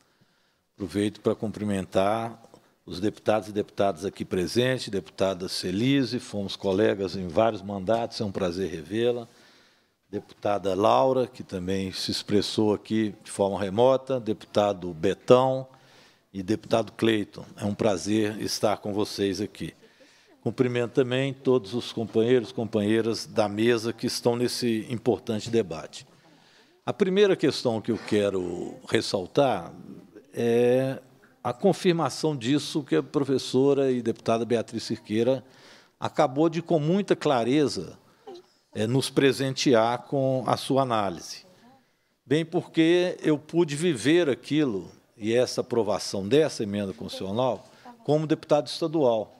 S4: Aproveito para cumprimentar os deputados e deputadas aqui presentes, deputada Celise, fomos colegas em vários mandatos, é um prazer revê-la. Deputada Laura, que também se expressou aqui de forma remota, deputado Betão e deputado Cleiton. É um prazer estar com vocês aqui. Cumprimento também todos os companheiros, companheiras da mesa que estão nesse importante debate. A primeira questão que eu quero ressaltar é a confirmação disso que a professora e deputada Beatriz Cirqueira acabou de, com muita clareza, é, nos presentear com a sua análise. Bem, porque eu pude viver aquilo e essa aprovação dessa emenda constitucional como deputado estadual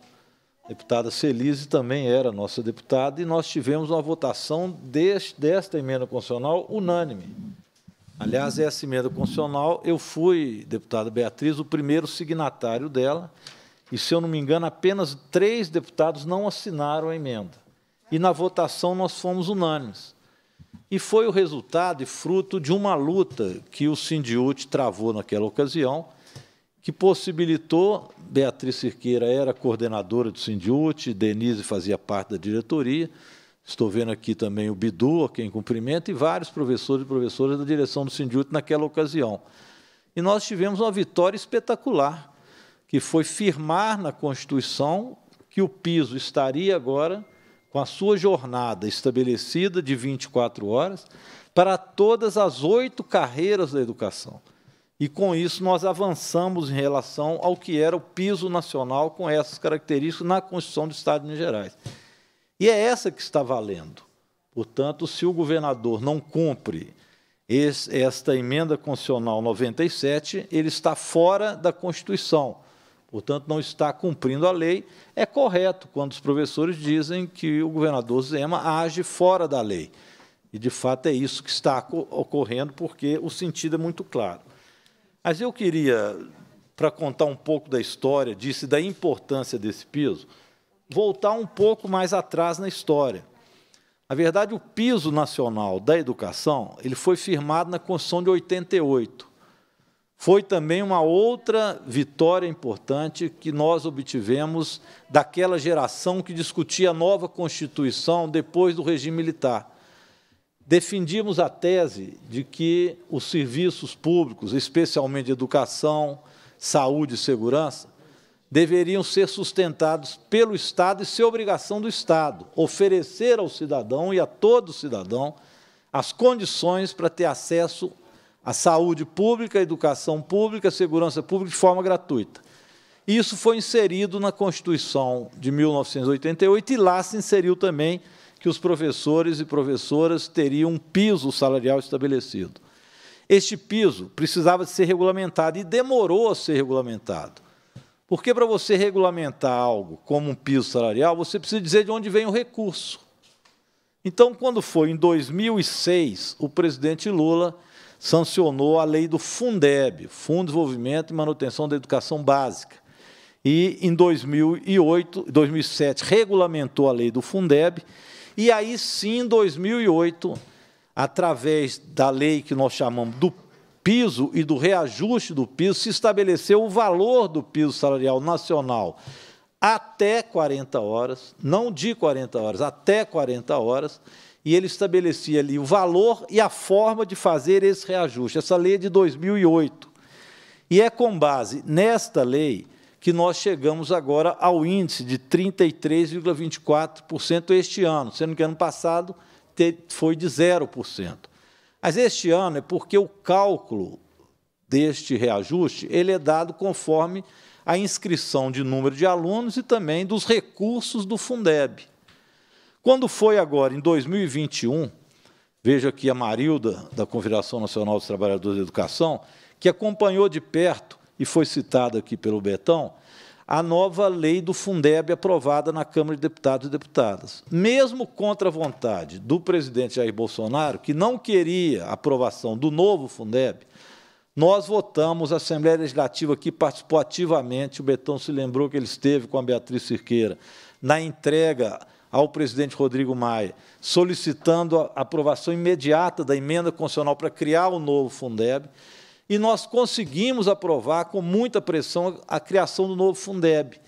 S4: deputada Celise também era nossa deputada, e nós tivemos uma votação deste, desta emenda constitucional unânime. Aliás, essa emenda constitucional, eu fui, deputada Beatriz, o primeiro signatário dela, e, se eu não me engano, apenas três deputados não assinaram a emenda. E, na votação, nós fomos unânimes. E foi o resultado e fruto de uma luta que o Sindiúte travou naquela ocasião, que possibilitou, Beatriz Cirqueira era coordenadora do Sindiute, Denise fazia parte da diretoria, estou vendo aqui também o Bidu, quem é cumprimenta, e vários professores e professoras da direção do Sindiute naquela ocasião. E nós tivemos uma vitória espetacular, que foi firmar na Constituição que o piso estaria agora com a sua jornada estabelecida de 24 horas para todas as oito carreiras da educação. E com isso nós avançamos em relação ao que era o piso nacional com essas características na Constituição do Estado de Minas Gerais. E é essa que está valendo. Portanto, se o governador não cumpre esse, esta emenda constitucional 97, ele está fora da Constituição. Portanto, não está cumprindo a lei. É correto quando os professores dizem que o governador Zema age fora da lei. E, de fato, é isso que está ocorrendo, porque o sentido é muito claro. Mas eu queria, para contar um pouco da história disso e da importância desse piso, voltar um pouco mais atrás na história. Na verdade, o piso nacional da educação ele foi firmado na Constituição de 88. Foi também uma outra vitória importante que nós obtivemos daquela geração que discutia a nova Constituição depois do regime militar defendíamos a tese de que os serviços públicos, especialmente educação, saúde e segurança, deveriam ser sustentados pelo Estado e ser obrigação do Estado, oferecer ao cidadão e a todo cidadão as condições para ter acesso à saúde pública, à educação pública, à segurança pública de forma gratuita. Isso foi inserido na Constituição de 1988 e lá se inseriu também que os professores e professoras teriam um piso salarial estabelecido. Este piso precisava de ser regulamentado e demorou a ser regulamentado. Porque para você regulamentar algo como um piso salarial, você precisa dizer de onde vem o recurso. Então, quando foi em 2006, o presidente Lula sancionou a lei do Fundeb, Fundo de Desenvolvimento e Manutenção da Educação Básica. E em 2008, 2007 regulamentou a lei do Fundeb e aí sim, em 2008, através da lei que nós chamamos do piso e do reajuste do piso, se estabeleceu o valor do piso salarial nacional até 40 horas, não de 40 horas, até 40 horas, e ele estabelecia ali o valor e a forma de fazer esse reajuste. Essa lei é de 2008. E é com base nesta lei que nós chegamos agora ao índice de 33,24% este ano, sendo que ano passado foi de 0%. Mas este ano é porque o cálculo deste reajuste ele é dado conforme a inscrição de número de alunos e também dos recursos do Fundeb. Quando foi agora, em 2021, vejo aqui a Marilda, da Confederação Nacional dos Trabalhadores da Educação, que acompanhou de perto e foi citado aqui pelo Betão, a nova lei do Fundeb aprovada na Câmara de Deputados e Deputadas. Mesmo contra a vontade do presidente Jair Bolsonaro, que não queria a aprovação do novo Fundeb, nós votamos, a Assembleia Legislativa aqui participou ativamente, o Betão se lembrou que ele esteve com a Beatriz Cirqueira, na entrega ao presidente Rodrigo Maia, solicitando a aprovação imediata da emenda constitucional para criar o novo Fundeb e nós conseguimos aprovar com muita pressão a criação do novo Fundeb.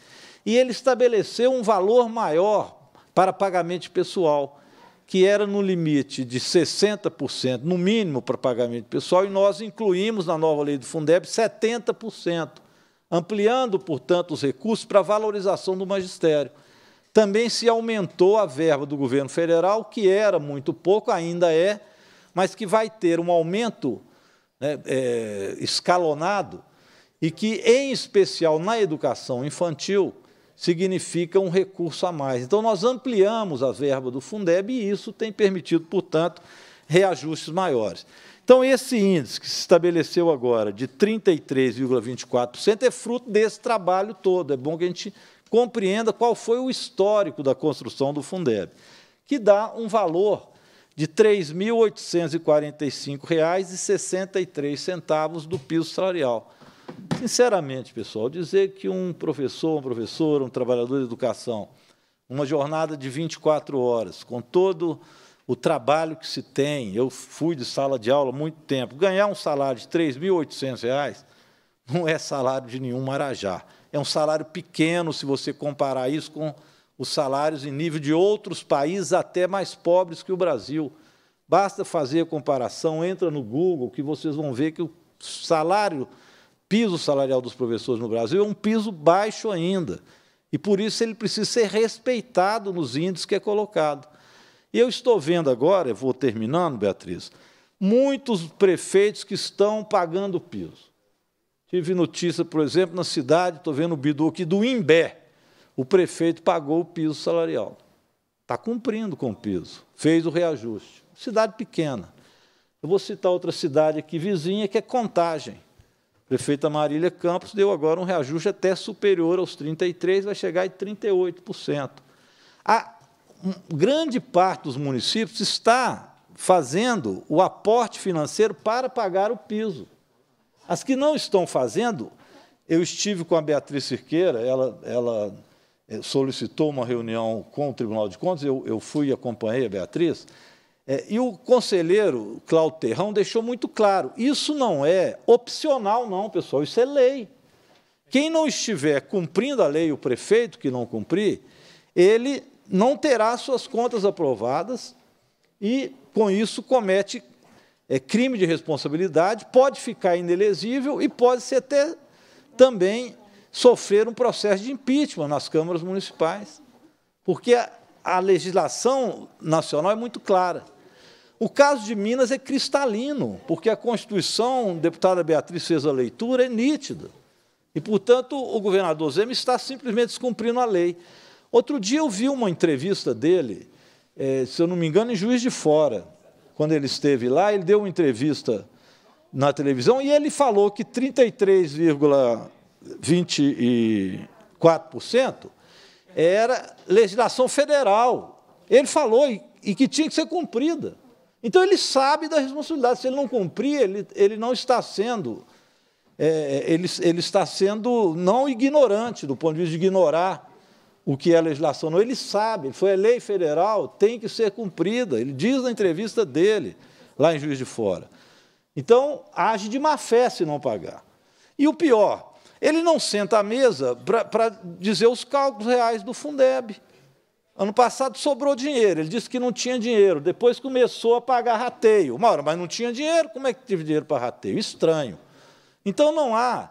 S4: E ele estabeleceu um valor maior para pagamento pessoal, que era no limite de 60%, no mínimo, para pagamento pessoal, e nós incluímos na nova lei do Fundeb 70%, ampliando, portanto, os recursos para a valorização do magistério. Também se aumentou a verba do governo federal, que era muito pouco, ainda é, mas que vai ter um aumento né, é, escalonado e que, em especial na educação infantil, significa um recurso a mais. Então, nós ampliamos a verba do Fundeb e isso tem permitido, portanto, reajustes maiores. Então, esse índice que se estabeleceu agora de 33,24% é fruto desse trabalho todo. É bom que a gente compreenda qual foi o histórico da construção do Fundeb, que dá um valor de R$ 3.845,63 do piso salarial. Sinceramente, pessoal, dizer que um professor, um professor, um trabalhador de educação, uma jornada de 24 horas, com todo o trabalho que se tem, eu fui de sala de aula muito tempo, ganhar um salário de R$ 3.800 não é salário de nenhum marajá. É um salário pequeno se você comparar isso com os salários em nível de outros países até mais pobres que o Brasil. Basta fazer a comparação, entra no Google, que vocês vão ver que o salário, piso salarial dos professores no Brasil é um piso baixo ainda. E por isso ele precisa ser respeitado nos índices que é colocado. E eu estou vendo agora, eu vou terminando, Beatriz, muitos prefeitos que estão pagando piso. Tive notícia, por exemplo, na cidade, estou vendo o Bidu aqui do Imbé o prefeito pagou o piso salarial. Está cumprindo com o piso, fez o reajuste. Cidade pequena. Eu vou citar outra cidade aqui vizinha, que é Contagem. Prefeita Marília Campos deu agora um reajuste até superior aos 33%, vai chegar em 38%. A grande parte dos municípios está fazendo o aporte financeiro para pagar o piso. As que não estão fazendo, eu estive com a Beatriz Cirqueira, ela, ela eh, solicitou uma reunião com o Tribunal de Contas, eu, eu fui e acompanhei a Beatriz, é, e o conselheiro Cláudio Terrão deixou muito claro: isso não é opcional, não, pessoal, isso é lei. Quem não estiver cumprindo a lei, o prefeito que não cumprir, ele não terá suas contas aprovadas e, com isso, comete é, crime de responsabilidade, pode ficar inelegível e pode ser até também sofrer um processo de impeachment nas câmaras municipais, porque a, a legislação nacional é muito clara. O caso de Minas é cristalino, porque a Constituição, a deputada Beatriz fez a leitura, é nítida. E, portanto, o governador Zema está simplesmente descumprindo a lei. Outro dia eu vi uma entrevista dele, é, se eu não me engano, em Juiz de Fora. Quando ele esteve lá, ele deu uma entrevista na televisão e ele falou que 33, 24%, era legislação federal. Ele falou e, e que tinha que ser cumprida. Então ele sabe da responsabilidade. Se ele não cumprir, ele, ele não está sendo. É, ele, ele está sendo não ignorante, do ponto de vista de ignorar o que é a legislação. Não, ele sabe, foi a lei federal, tem que ser cumprida. Ele diz na entrevista dele, lá em Juiz de Fora. Então, age de má fé se não pagar. E o pior, ele não senta à mesa para dizer os cálculos reais do Fundeb. Ano passado sobrou dinheiro, ele disse que não tinha dinheiro, depois começou a pagar rateio. Uma hora, mas não tinha dinheiro, como é que teve dinheiro para rateio? Estranho. Então não há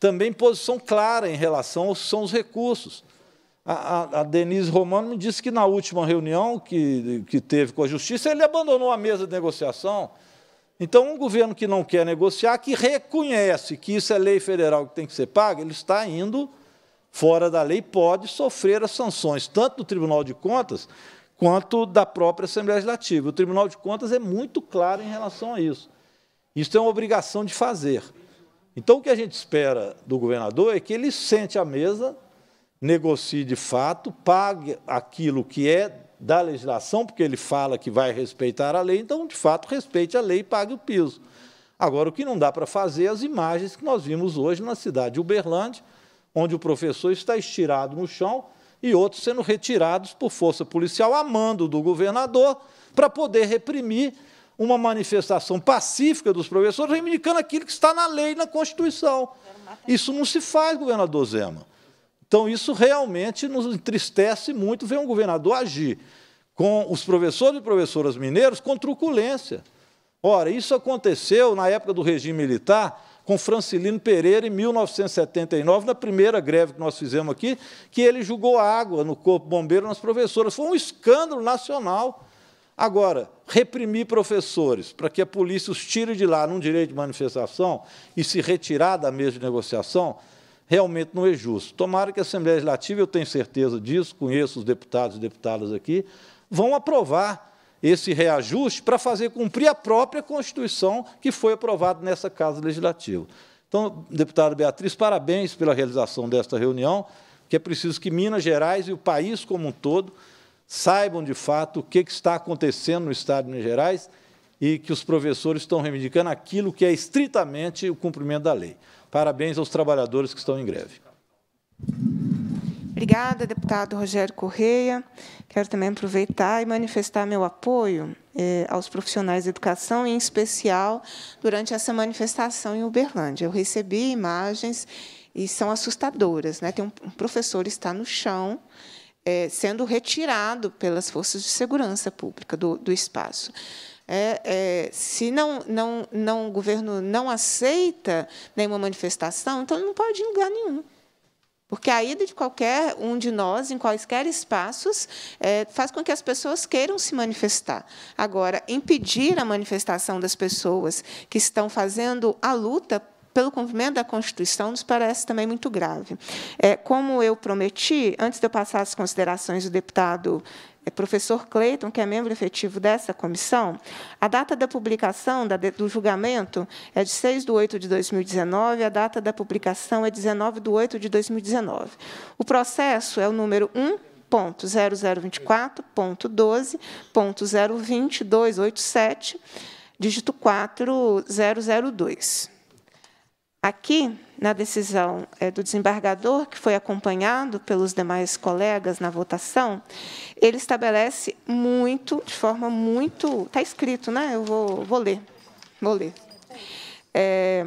S4: também posição clara em relação aos são os recursos. A, a, a, Denise Romano me disse que na última reunião que, que teve com a Justiça, ele abandonou a mesa de negociação. Então, um governo que não quer negociar, que reconhece que isso é lei federal que tem que ser paga, ele está indo fora da lei, pode sofrer as sanções, tanto do Tribunal de Contas quanto da própria Assembleia Legislativa. O Tribunal de Contas é muito claro em relação a isso. Isso é uma obrigação de fazer. Então, o que a gente espera do governador é que ele sente a mesa, negocie de fato, pague aquilo que é da legislação, porque ele fala que vai respeitar a lei, então, de fato, respeite a lei e pague o piso. Agora, o que não dá para fazer é as imagens que nós vimos hoje na cidade de Uberlândia, onde o professor está estirado no chão e outros sendo retirados por força policial, a mando do governador, para poder reprimir uma manifestação pacífica dos professores, reivindicando aquilo que está na lei, na Constituição. Isso não se faz, governador Zema. Então, isso realmente nos entristece muito ver um governador agir com os professores e professoras mineiros com truculência. Ora, isso aconteceu na época do regime militar com Francilino Pereira em 1979, na primeira greve que nós fizemos aqui, que ele jogou água no corpo bombeiro nas professoras. Foi um escândalo nacional. Agora, reprimir professores para que a polícia os tire de lá num direito de manifestação e se retirar da mesa de negociação, realmente não é justo. Tomara que a Assembleia Legislativa, eu tenho certeza disso, conheço os deputados e deputadas aqui, vão aprovar esse reajuste para fazer cumprir a própria Constituição que foi aprovada nessa Casa Legislativa. Então, deputada Beatriz, parabéns pela realização desta reunião, que é preciso que Minas Gerais e o país como um todo saibam de fato o que está acontecendo no Estado de Minas Gerais e que os professores estão reivindicando aquilo que é estritamente o cumprimento da lei. Parabéns aos trabalhadores que estão em greve.
S1: Obrigada, deputado Rogério Correia. Quero também aproveitar e manifestar meu apoio eh, aos profissionais de educação, em especial durante essa manifestação em Uberlândia. Eu recebi imagens e são assustadoras. Né? Tem um, um professor está no chão, eh, sendo retirado pelas forças de segurança pública do, do espaço. É, é, se não, não, não, o governo não aceita nenhuma manifestação, então não pode ir em lugar nenhum. Porque a ida de qualquer um de nós, em quaisquer espaços, é, faz com que as pessoas queiram se manifestar. Agora, impedir a manifestação das pessoas que estão fazendo a luta pelo cumprimento da Constituição, nos parece também muito grave. É, como eu prometi, antes de eu passar as considerações do deputado é professor Cleiton, que é membro efetivo dessa comissão, a data da publicação do julgamento é de 6 de 8 de 2019, a data da publicação é 19 de 8 de 2019. O processo é o número 1. 0024.12.020287, dígito 4002. Aqui, na decisão eh, do desembargador, que foi acompanhado pelos demais colegas na votação, ele estabelece muito, de forma muito. Está escrito, né? Eu vou, vou ler. Vou ler. É,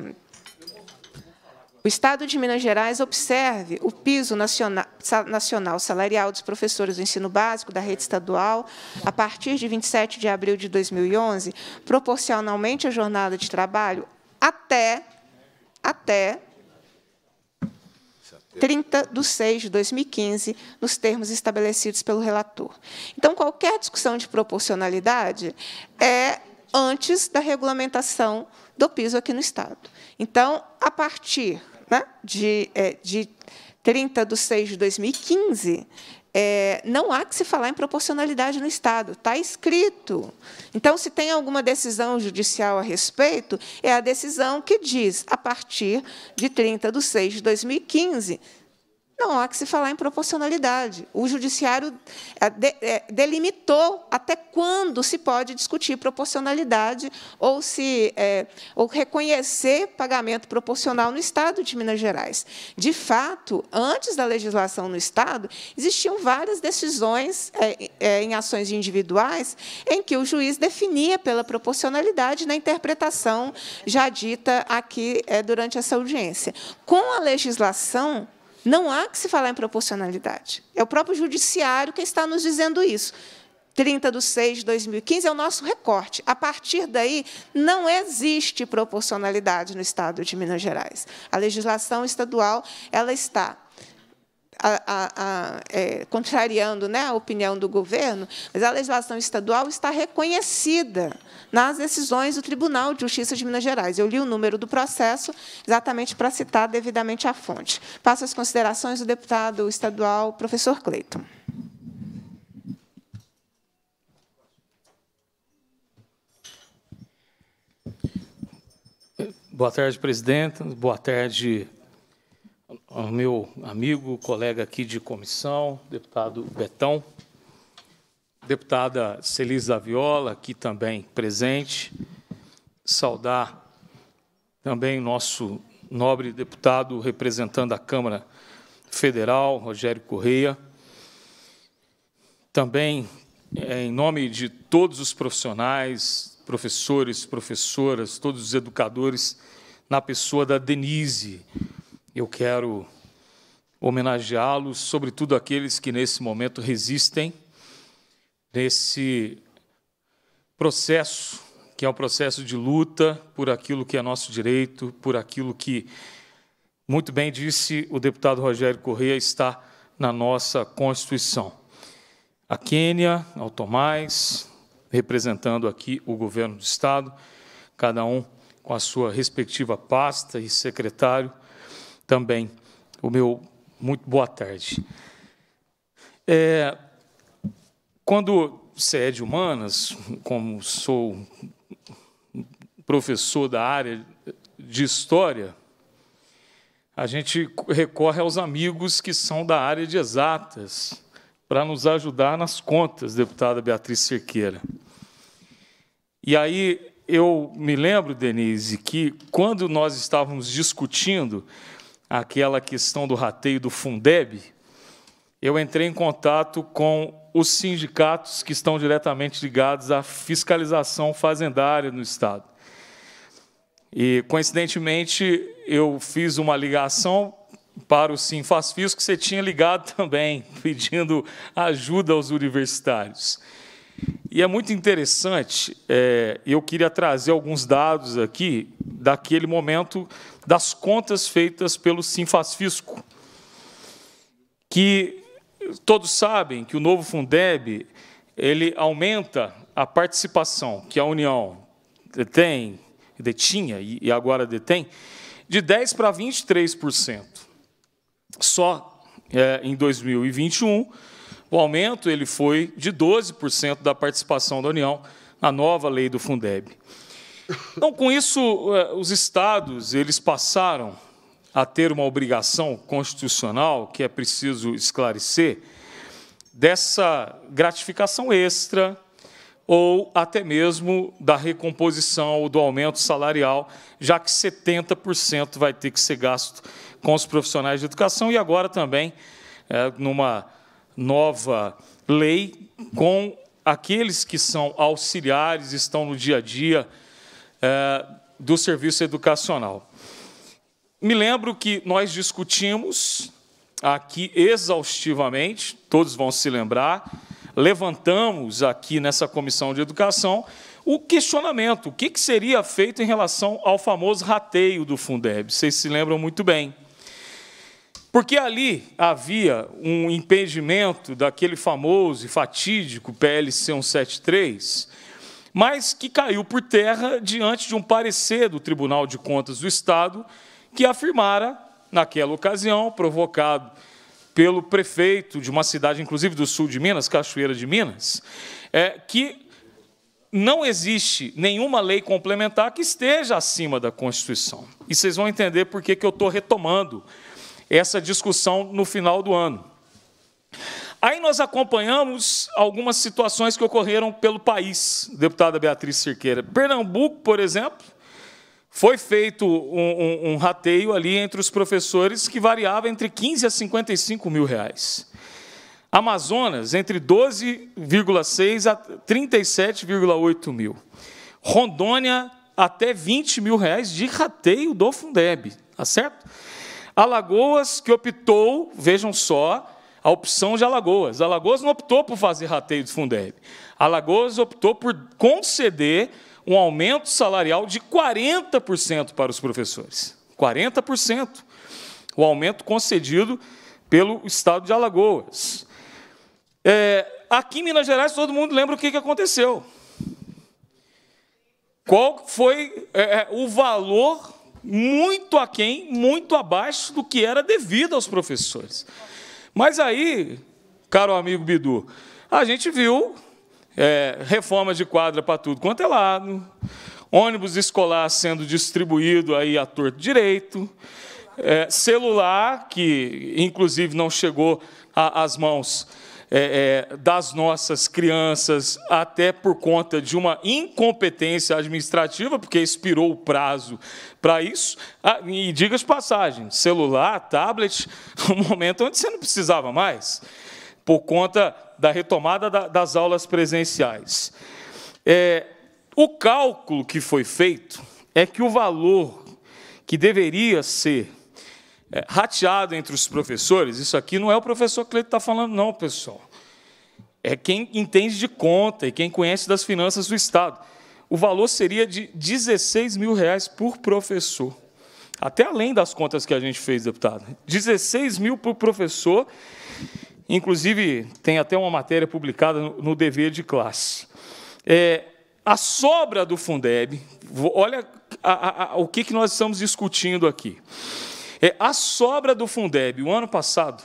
S1: o Estado de Minas Gerais observe o piso nacional salarial dos professores do ensino básico da rede estadual a partir de 27 de abril de 2011, proporcionalmente à jornada de trabalho, até até 30 de 6 de 2015, nos termos estabelecidos pelo relator. Então, qualquer discussão de proporcionalidade é antes da regulamentação do piso aqui no Estado. Então, a partir né, de, é, de 30 de 6 de 2015, é, não há que se falar em proporcionalidade no Estado, está escrito. Então, se tem alguma decisão judicial a respeito, é a decisão que diz, a partir de 30 de 6 de 2015, não há que se falar em proporcionalidade. O judiciário é, é, delimitou até quando se pode discutir proporcionalidade ou se é, ou reconhecer pagamento proporcional no Estado de Minas Gerais. De fato, antes da legislação no Estado, existiam várias decisões é, é em ações individuais em que o juiz definia pela proporcionalidade na interpretação já dita aqui durante essa audiência. Com a legislação não há que se falar em proporcionalidade. É o próprio judiciário que está nos dizendo isso. 30 de 6 de 2015 é o nosso recorte. A partir daí, não existe proporcionalidade no Estado de Minas Gerais. A legislação estadual ela está a, a, a, é, contrariando né, a opinião do governo, mas a legislação estadual está reconhecida nas decisões do Tribunal de Justiça de Minas Gerais. Eu li o número do processo exatamente para citar devidamente a fonte. Passo as considerações do deputado estadual, professor Cleiton.
S5: Boa tarde, presidente. Boa tarde, ao meu amigo, colega aqui de comissão, deputado Betão, deputada Celis da Viola, aqui também presente, saudar também nosso nobre deputado representando a Câmara Federal, Rogério Correia, também é, em nome de todos os profissionais, professores, professoras, todos os educadores, na pessoa da Denise, eu quero homenageá-los, sobretudo aqueles que nesse momento resistem nesse processo, que é um processo de luta por aquilo que é nosso direito, por aquilo que, muito bem disse o deputado Rogério Corrêa, está na nossa Constituição. A Quênia, ao Tomás, representando aqui o governo do Estado, cada um com a sua respectiva pasta e secretário, também o meu muito boa tarde. É, quando você é de humanas, como sou professor da área de história, a gente recorre aos amigos que são da área de exatas para nos ajudar nas contas, deputada Beatriz Cerqueira. E aí eu me lembro, Denise, que quando nós estávamos discutindo aquela questão do rateio do Fundeb, eu entrei em contato com os sindicatos que estão diretamente ligados à fiscalização fazendária no Estado. E, coincidentemente, eu fiz uma ligação para o Sinfasfis, que você tinha ligado *laughs* também, pedindo ajuda aos universitários. E é muito interessante, é, eu queria trazer alguns dados aqui daquele momento das contas feitas pelo Sinfasfisco, que todos sabem que o novo Fundeb ele aumenta a participação que a União detém, detinha e agora detém, de 10% para 23%. Só é, em 2021 o aumento ele foi de 12% da participação da União na nova lei do Fundeb. Então, com isso, eh, os estados eles passaram a ter uma obrigação constitucional que é preciso esclarecer dessa gratificação extra ou até mesmo da recomposição ou do aumento salarial, já que 70% vai ter que ser gasto com os profissionais de educação e agora também é, numa nova lei com aqueles que são auxiliares, estão no dia a dia é, do serviço educacional. Me lembro que nós discutimos aqui exaustivamente, todos vão se lembrar, levantamos aqui nessa comissão de educação o questionamento, o que seria feito em relação ao famoso rateio do Fundeb. Vocês se lembram muito bem. Porque ali havia um impedimento daquele famoso e fatídico PLC 173, mas que caiu por terra diante de um parecer do Tribunal de Contas do Estado, que afirmara, naquela ocasião, provocado pelo prefeito de uma cidade, inclusive do sul de Minas, Cachoeira de Minas, é, que não existe nenhuma lei complementar que esteja acima da Constituição. E vocês vão entender por que, que eu estou retomando essa discussão no final do ano. Aí nós acompanhamos algumas situações que ocorreram pelo país, deputada Beatriz Cirqueira. Pernambuco, por exemplo, foi feito um, um, um rateio ali entre os professores que variava entre 15 a 55 mil reais. Amazonas, entre 12,6 a 37,8 mil. Rondônia, até 20 mil reais de rateio do Fundeb, tá certo? Alagoas, que optou, vejam só, a opção de Alagoas. Alagoas não optou por fazer rateio do Fundeb. Alagoas optou por conceder um aumento salarial de 40% para os professores. 40%. O aumento concedido pelo Estado de Alagoas. É, aqui em Minas Gerais, todo mundo lembra o que, que aconteceu. Qual foi é, é o valor muito aquém, muito abaixo do que era devido aos professores. Mas aí, caro amigo Bidu, a gente viu é, reformas de quadra para tudo quanto é lado, ônibus escolar sendo distribuído aí a torto direito, é, celular, que inclusive não chegou às mãos é, é, das nossas crianças, até por conta de uma incompetência administrativa, porque expirou o prazo para isso. Ah, e diga de passagem, celular, tablet, *laughs* um momento onde você não precisava mais, por conta da retomada da, das aulas presenciais. É, o cálculo que foi feito é que o valor que deveria ser é, rateado entre os professores, isso aqui não é o professor que que está falando, não, pessoal. É quem entende de conta e quem conhece das finanças do Estado. O valor seria de 16 mil reais por professor. Até além das contas que a gente fez, deputado. 16 mil por professor. Inclusive, tem até uma matéria publicada no dever de classe. É, a sobra do Fundeb, olha a, a, a, o que, que nós estamos discutindo aqui. É, a sobra do Fundeb, o ano passado,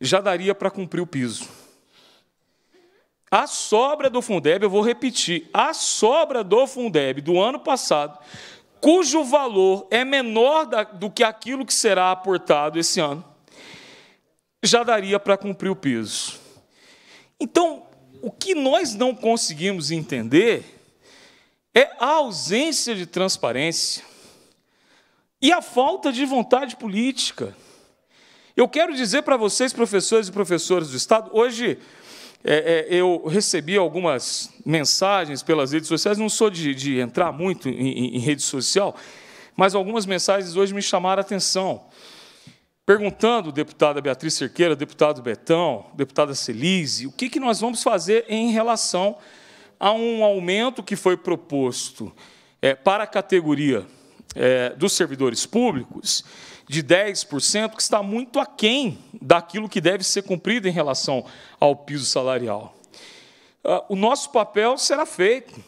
S5: já daria para cumprir o piso. A sobra do Fundeb, eu vou repetir, a sobra do Fundeb do ano passado, cujo valor é menor da, do que aquilo que será aportado esse ano, já daria para cumprir o piso. Então, o que nós não conseguimos entender é a ausência de transparência e a falta de vontade política. Eu quero dizer para vocês, professores e professoras do Estado, hoje é, é, eu recebi algumas mensagens pelas redes sociais, não sou de, de entrar muito em, em rede social, mas algumas mensagens hoje me chamaram a atenção. Perguntando, deputada Beatriz Cerqueira, deputado Betão, deputada Celise, o que, que nós vamos fazer em relação a um aumento que foi proposto é, para a categoria é, dos servidores públicos de 10%, que está muito aquém daquilo que deve ser cumprido em relação ao piso salarial. Ah, o nosso papel será feito. A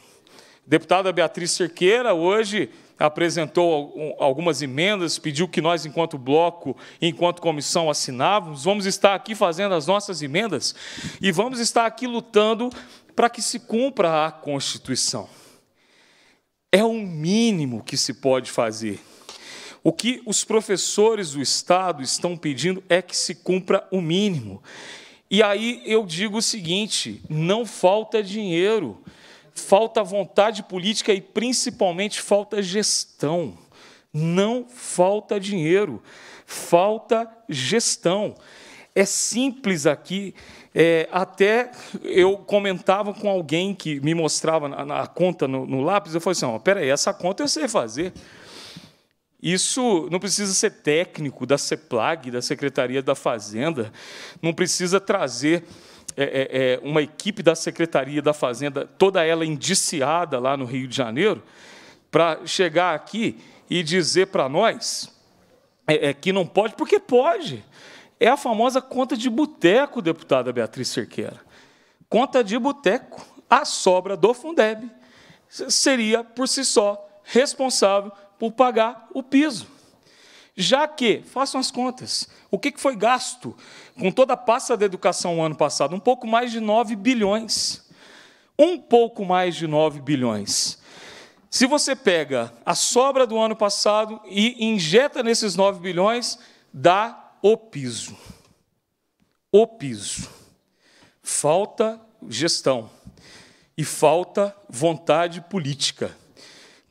S5: deputada Beatriz Cerqueira hoje apresentou algumas emendas, pediu que nós, enquanto bloco, enquanto comissão, assinávamos. Vamos estar aqui fazendo as nossas emendas e vamos estar aqui lutando para que se cumpra a Constituição. É o mínimo que se pode fazer. O que os professores do Estado estão pedindo é que se cumpra o mínimo. E aí eu digo o seguinte: não falta dinheiro, falta vontade política e principalmente falta gestão. Não falta dinheiro, falta gestão. É simples aqui é, até eu comentava com alguém que me mostrava na, na conta no, no, lápis, eu falei assim: oh, peraí, essa conta eu sei fazer. Isso não precisa ser técnico da CEPLAG, da Secretaria da Fazenda, não precisa trazer é, é, é uma equipe da Secretaria da Fazenda, toda ela indiciada lá no Rio de Janeiro, para chegar aqui e dizer para nós é, é, que não pode, porque pode. É a famosa conta de boteco, deputada Beatriz Cerqueira. Conta de boteco, a sobra do Fundeb seria, por si só, responsável por pagar o piso. Já que, façam as contas, o que foi gasto com toda a pasta da educação no ano passado? Um pouco mais de 9 bilhões. Um pouco mais de 9 bilhões. Se você pega a sobra do ano passado e injeta nesses 9 bilhões, dá o piso. O piso. Falta gestão e falta vontade política.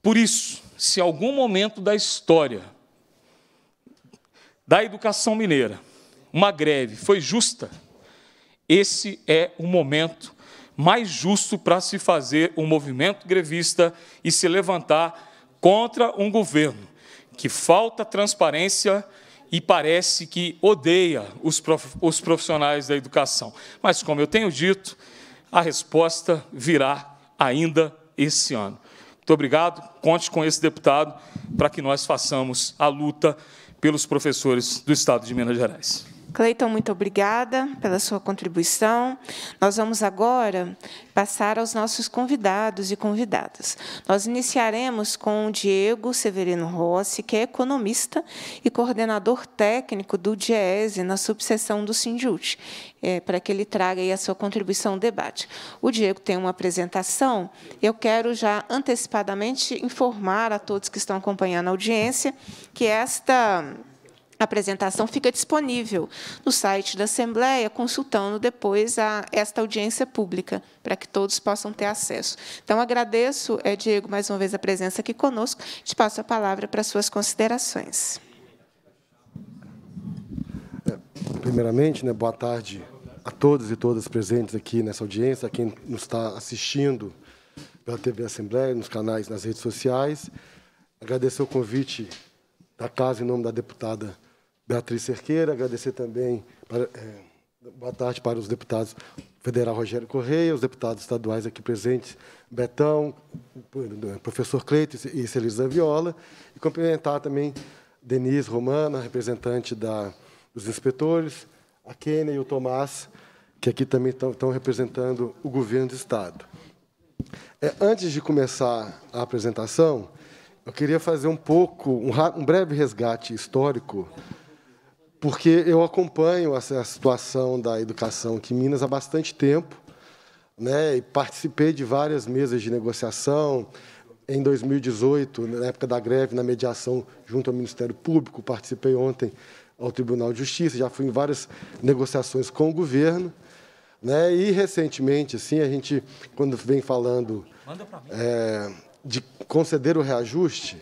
S5: Por isso, se algum momento da história da educação mineira uma greve foi justa, esse é o momento mais justo para se fazer um movimento grevista e se levantar contra um governo que falta transparência e parece que odeia os, prof, os profissionais da educação. Mas, como eu tenho dito, a resposta virá ainda esse ano. Muito obrigado. Conte com esse deputado para que nós façamos a luta pelos professores do Estado de Minas Gerais.
S1: Cleiton, muito obrigada pela sua contribuição. Nós vamos agora passar aos nossos convidados e convidadas. Nós iniciaremos com o Diego Severino Rossi, que é economista e coordenador técnico do DIESE na subseção do Sinjut, é, para que ele traga aí a sua contribuição ao debate. O Diego tem uma apresentação. Eu quero já antecipadamente informar a todos que estão acompanhando a audiência que esta a apresentação fica disponível no site da Assembleia, consultando depois a, esta audiência pública, para que todos possam ter acesso. Então, agradeço, eh, Diego, mais uma vez a presença aqui conosco. Te passo a palavra para suas considerações.
S6: É, primeiramente, né, boa tarde a todos e todas presentes aqui nessa audiência, a quem nos está assistindo pela TV Assembleia, nos canais, nas redes sociais. Agradecer o convite da casa em nome da deputada Beatriz Cerqueira, agradecer também. Para, é, boa tarde para os deputados federal Rogério Correia, os deputados estaduais aqui presentes, Betão, professor Cleito e Celisa Viola, e cumprimentar também Denise Romana, representante da, dos inspetores, a Kênia e o Tomás, que aqui também estão, representando o governo do Estado. É, antes de começar a apresentação, eu queria fazer um pouco, um, um breve resgate histórico porque eu acompanho a situação da educação aqui em Minas há bastante tempo, né, e participei de várias mesas de negociação. Em 2018, na época da greve, na mediação junto ao Ministério Público, participei ontem ao Tribunal de Justiça, já fui em várias negociações com o governo. Né, e, recentemente, assim, a gente, quando vem falando é, de conceder o reajuste,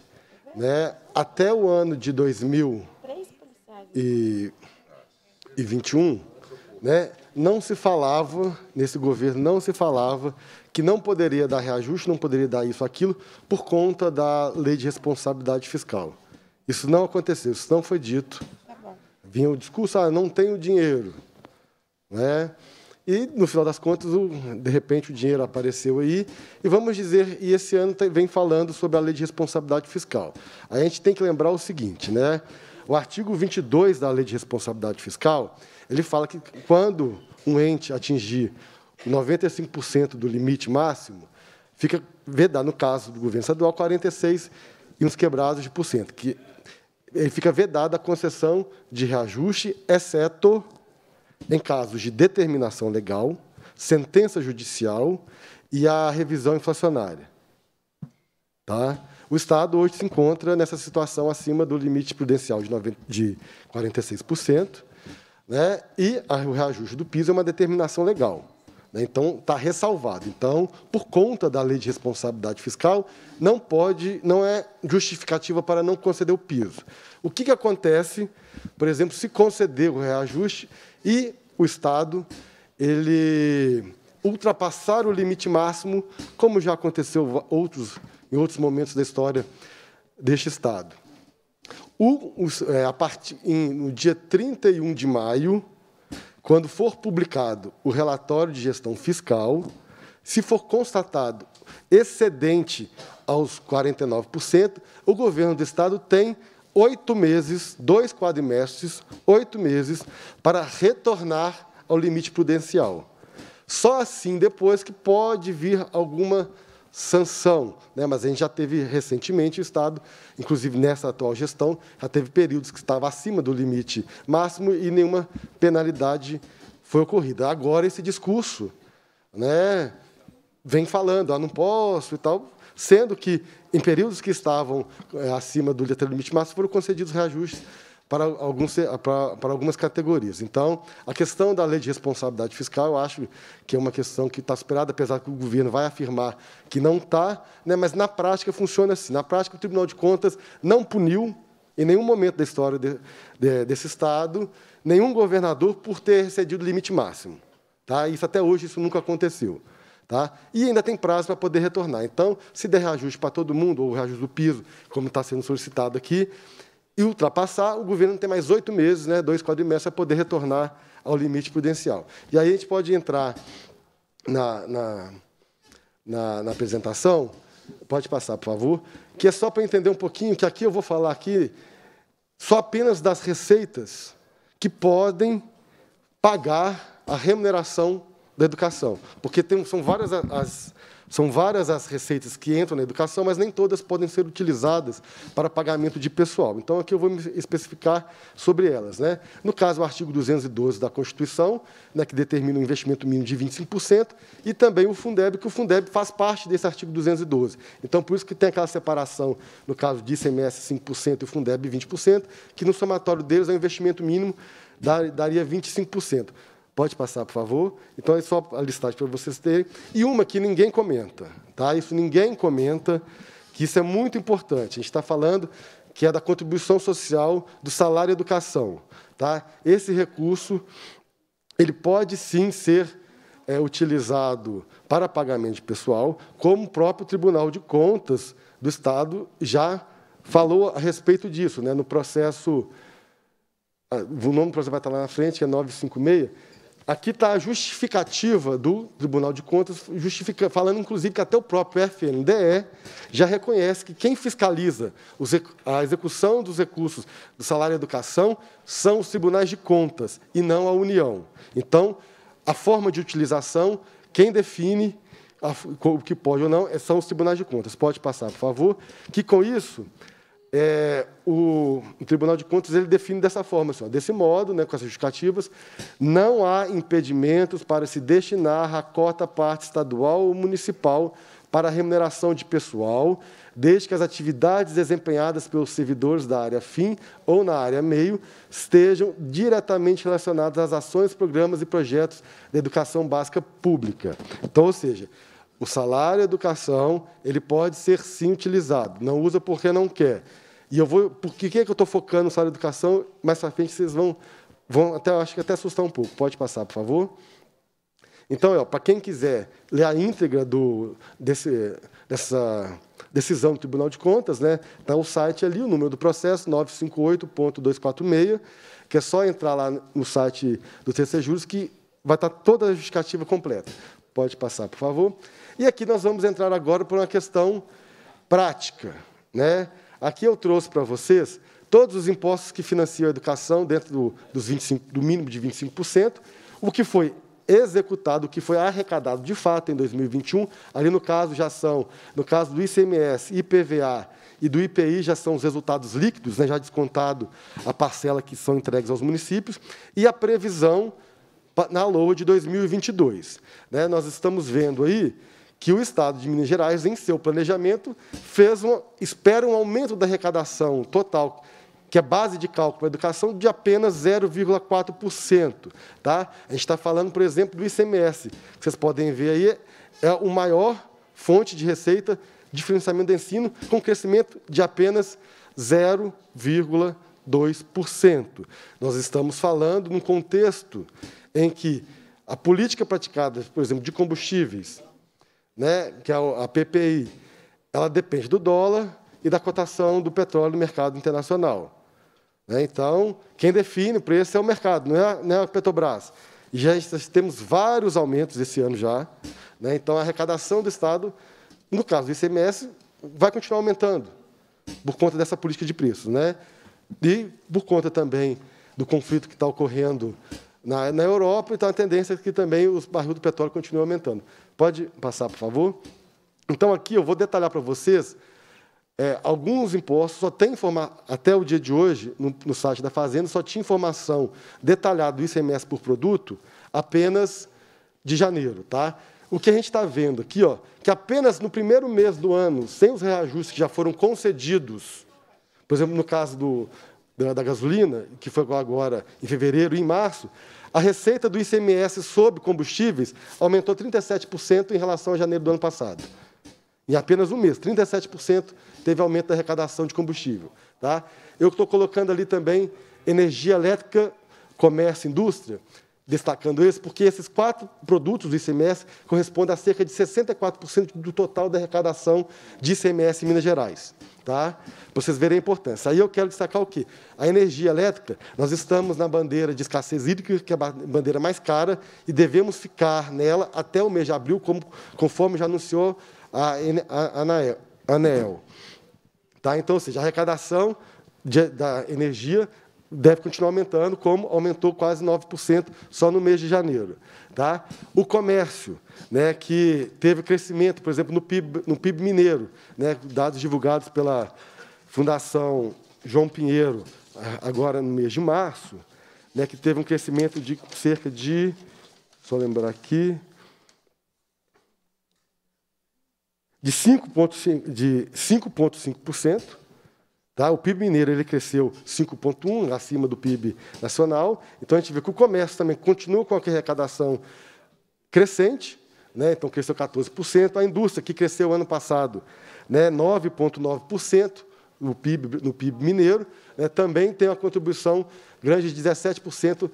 S6: né, até o ano de 2000 e, e 21, né, não se falava, nesse governo não se falava, que não poderia dar reajuste, não poderia dar isso, aquilo, por conta da lei de responsabilidade fiscal. Isso não aconteceu, isso não foi dito. Tá Vinha o discurso, ah, não tenho dinheiro. Né? E, no final das contas, o, de repente, o dinheiro apareceu aí. E vamos dizer, e esse ano vem falando sobre a lei de responsabilidade fiscal. A gente tem que lembrar o seguinte, né? O artigo 22 da Lei de Responsabilidade Fiscal, ele fala que quando um ente atingir 95% do limite máximo, fica vedado, no caso do governo estadual, 46 e uns quebrados de porcento, que ele fica vedado a concessão de reajuste, exceto em casos de determinação legal, sentença judicial e a revisão inflacionária. Tá? O Estado hoje se encontra nessa situação acima do limite prudencial de, 90, de 46%, né? e o reajuste do piso é uma determinação legal. Né? Então, está ressalvado. Então, por conta da lei de responsabilidade fiscal, não pode, não é justificativa para não conceder o piso. O que, que acontece, por exemplo, se conceder o reajuste e o Estado ele ultrapassar o limite máximo, como já aconteceu outros em outros momentos da história deste Estado. O, é, a part, em, no dia 31 de maio, quando for publicado o relatório de gestão fiscal, se for constatado excedente aos 49%, o governo do Estado tem oito meses, dois quadrimestres, oito meses, para retornar ao limite prudencial. Só assim depois que pode vir alguma sanção. Né? Mas a gente já teve recentemente o Estado, inclusive nessa atual gestão, já teve períodos que estava acima do limite máximo e nenhuma penalidade foi ocorrida. Agora, esse discurso né, vem falando, ah, não posso e tal, sendo que, em períodos que estavam eh, acima do limite máximo, foram concedidos reajustes para, alguns, para, para algumas categorias. Então, a questão da lei de responsabilidade fiscal, eu acho que é uma questão que está superada, apesar que o governo vai afirmar que não está, né, mas na prática funciona assim. Na prática, o Tribunal de Contas não puniu, em nenhum momento da história de, de, desse Estado, nenhum governador por ter excedido o limite máximo. Tá? Isso até hoje isso nunca aconteceu. Tá? E ainda tem prazo para poder retornar. Então, se der reajuste para todo mundo, ou reajuste do piso, como está sendo solicitado aqui, e ultrapassar, o governo tem mais oito meses, né, dois quadrimestres, para poder retornar ao limite prudencial. E aí a gente pode entrar na, na, na, na apresentação, pode passar, por favor, que é só para entender um pouquinho, que aqui eu vou falar aqui só apenas das receitas que podem pagar a remuneração da educação, porque tem, são várias as, são várias as receitas que entram na educação, mas nem todas podem ser utilizadas para pagamento de pessoal. Então, aqui eu vou me especificar sobre elas. Né? No caso, o artigo 212 da Constituição, né, que determina o um investimento mínimo de 25%, e também o Fundeb, que o Fundeb faz parte desse artigo 212. Então, por isso que tem aquela separação, no caso de ICMS, 5% e o Fundeb, 20%, que no somatório deles é o um investimento mínimo daria 25%. Pode passar, por favor. Então, é só a listagem para vocês terem. E uma que ninguém comenta. Tá? Isso ninguém comenta, que isso é muito importante. A gente está falando que é da contribuição social do salário educação. Tá? Esse recurso ele pode, sim, ser é, utilizado para pagamento de pessoal, como o próprio Tribunal de Contas do Estado já falou a respeito disso. Né? No processo... Ah, o nome do processo vai estar lá na frente, que é 956, Aqui está a justificativa do Tribunal de Contas, falando inclusive que até o próprio FNDE já reconhece que quem fiscaliza os, a execução dos recursos do salário e educação são os tribunais de contas e não a União. Então, a forma de utilização, quem define a, o que pode ou não é, são os tribunais de contas. Pode passar, por favor. Que com isso é, o, o, Tribunal de Contas ele define dessa forma, assim, ó, desse modo, né, com as justificativas, não há impedimentos para se destinar a cota parte estadual ou municipal para a remuneração de pessoal, desde que as atividades desempenhadas pelos servidores da área fim ou na área meio estejam diretamente relacionadas às ações, programas e projetos da educação básica pública. Então, ou seja, o salário educação, ele pode ser sim utilizado, não usa porque não quer. E eu vou, por que, que é eu estou focando no salário educação? Mais para frente vocês vão, vão até, acho que até assustar um pouco. Pode passar, por favor. Então, é, para quem quiser ler a íntegra do, desse, dessa decisão do Tribunal de Contas, né, tá o site ali, o número do processo, 958.246, que é só entrar lá no site do TC Juros que vai estar tá toda a justificativa completa. Pode passar, por favor. E aqui nós vamos entrar agora por uma questão prática. Né? Aqui eu trouxe para vocês todos os impostos que financiam a educação dentro do, dos 25, do mínimo de 25%, o que foi executado, o que foi arrecadado de fato em 2021, ali no caso já são, no caso do ICMS, IPVA e do IPI já são os resultados líquidos, né, já descontado a parcela que são entregues aos municípios, e a previsão na LOA de 2022. Né, nós estamos vendo aí que o Estado de Minas Gerais, em seu planejamento, fez uma, espera um aumento da arrecadação total, que é base de cálculo para a educação, de apenas 0,4%. Tá? A gente está falando, por exemplo, do ICMS, que vocês podem ver aí, é o maior fonte de receita de financiamento do ensino, com crescimento de apenas 0,2%. Nós estamos falando num contexto em que a política praticada, por exemplo, de combustíveis, né, que é a PPI, ela depende do dólar e da cotação do petróleo no mercado internacional. Né? Então, quem define o preço é o mercado, não é, a, não é a Petrobras. E já temos vários aumentos esse ano já. Né? Então, a arrecadação do Estado, no caso do ICMS, vai continuar aumentando por conta dessa política de preços. Né? E por conta também do conflito que está ocorrendo na, na Europa, e então está a tendência é que também os barril do petróleo continuem aumentando. Pode passar, por favor? Então, aqui eu vou detalhar para vocês é, alguns impostos, só tem informação, até o dia de hoje, no, no, site da Fazenda, só tinha informação detalhada do ICMS por produto apenas de janeiro. Tá? O que a gente está vendo aqui, ó, que apenas no primeiro mês do ano, sem os reajustes que já foram concedidos, por exemplo, no caso do, da, da gasolina, que foi agora em fevereiro e em março, a receita do ICMS sobre combustíveis aumentou 37% em relação a janeiro do ano passado. Em apenas um mês, 37% teve aumento da arrecadação de combustível. Tá? Eu estou colocando ali também energia elétrica, comércio, indústria, destacando esse, porque esses quatro produtos do ICMS correspondem a cerca de 64% do total da arrecadação de ICMS em Minas Gerais. Tá? Para vocês verem a importância. Aí eu quero destacar o quê? A energia elétrica, nós estamos na bandeira de escassez hídrica, que é a bandeira mais cara, e devemos ficar nela até o mês de abril, como, conforme já anunciou a, a, a ANEEL. Tá? Então, ou seja, a arrecadação de, da energia deve continuar aumentando, como aumentou quase 9% só no mês de janeiro. Tá? O comércio, né, que teve crescimento, por exemplo, no PIB, no PIB mineiro, né, dados divulgados pela Fundação João Pinheiro, agora no mês de março, né, que teve um crescimento de cerca de, só lembrar aqui, de 5,5%, Tá? O PIB mineiro ele cresceu 5,1, acima do PIB nacional. Então, a gente vê que o comércio também continua com a arrecadação crescente, né? então cresceu 14%. A indústria, que cresceu ano passado né? 9,9% no PIB, no PIB mineiro, né? também tem uma contribuição grande de 17%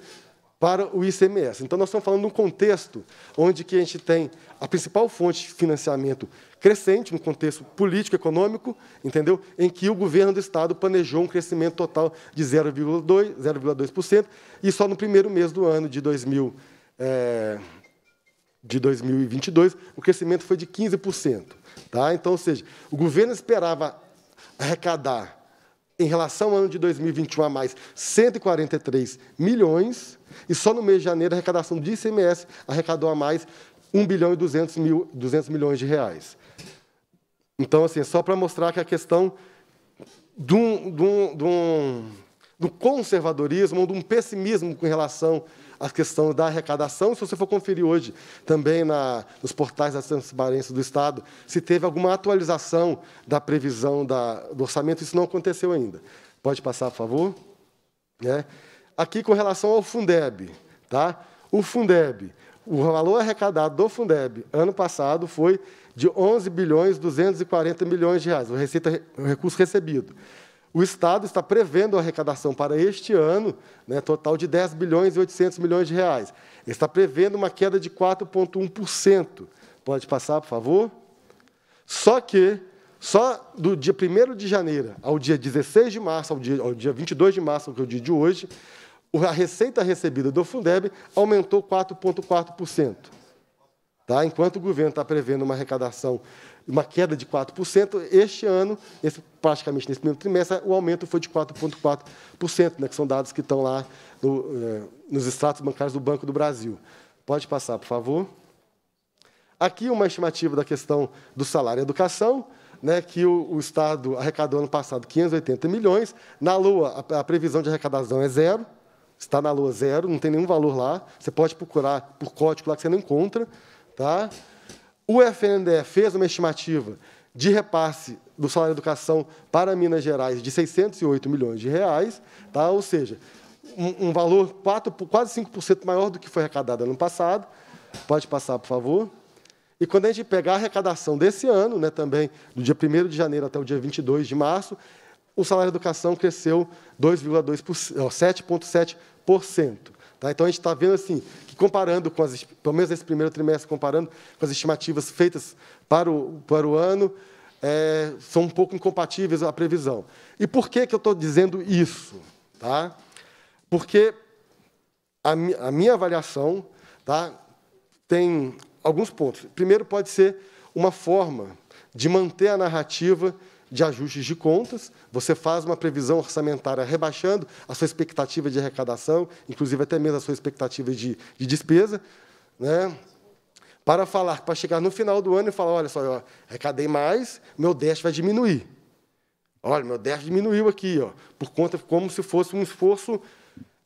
S6: para o ICMS. Então, nós estamos falando de um contexto onde que a gente tem a principal fonte de financiamento crescente, no contexto político-econômico, entendeu? em que o governo do Estado planejou um crescimento total de 0,2%, e só no primeiro mês do ano de 2000, é, eh, de 2022, o crescimento foi de 15%. Tá? Então, ou seja, o governo esperava arrecadar, em relação ao ano de 2021 a mais, 143 milhões, e só no mês de janeiro, a arrecadação de ICMS arrecadou a mais 1 bilhão e 200, mil, 200 milhões de reais. Então, assim, é só para mostrar que a questão de um, de um, de um, do conservadorismo, de um pessimismo com relação à questão da arrecadação, se você for conferir hoje também na, nos portais da transparência do Estado, se teve alguma atualização da previsão da, do orçamento, isso não aconteceu ainda. Pode passar, por favor? É aqui com relação ao Fundeb. Tá? O Fundeb, o valor arrecadado do Fundeb ano passado foi de 11 bilhões 240 milhões de reais, o, receita, o recurso recebido. O Estado está prevendo a arrecadação para este ano, né, total de 10 bilhões e 800 milhões de reais. Ele está prevendo uma queda de 4,1%. Pode passar, por favor? Só que, só do dia 1 de janeiro ao dia 16 de março, ao dia, ao dia 22 de março, que é o dia de hoje, a receita recebida do Fundeb aumentou 4,4%. Tá? Enquanto o governo está prevendo uma arrecadação, uma queda de 4%, este ano, esse, praticamente nesse primeiro trimestre, o aumento foi de 4,4%, né, que são dados que estão lá no, eh, nos extratos bancários do Banco do Brasil. Pode passar, por favor. Aqui uma estimativa da questão do salário e educação, né, que o, o Estado arrecadou ano passado 580 milhões, na Lua a, a previsão de arrecadação é zero, está na lua zero, não tem nenhum valor lá. Você pode procurar por código lá que você não encontra. Tá? O FNDE fez uma estimativa de repasse do salário de educação para Minas Gerais de 608 milhões de reais, tá? ou seja, um, um valor 4, quase 5% maior do que foi arrecadado ano passado. Pode passar, por favor. E quando a gente pegar a arrecadação desse ano, né, também do dia 1 de janeiro até o dia 22 de março, o salário de educação cresceu 2,2%, 7,7% Tá? Então, a gente está vendo assim, que comparando com as, pelo menos esse primeiro trimestre, comparando com as estimativas feitas para o, para o ano, é, são um pouco incompatíveis a previsão. E por que, que eu estou dizendo isso? Tá? Porque a, a minha avaliação tá, tem alguns pontos. Primeiro, pode ser uma forma de manter a narrativa de ajustes de contas, você faz uma previsão orçamentária rebaixando a sua expectativa de arrecadação, inclusive até mesmo a sua expectativa de, de despesa, né? para falar, para chegar no final do ano e falar, olha só, eu arrecadei mais, meu déficit vai diminuir. Olha, meu déficit diminuiu aqui, ó, por conta como se fosse um esforço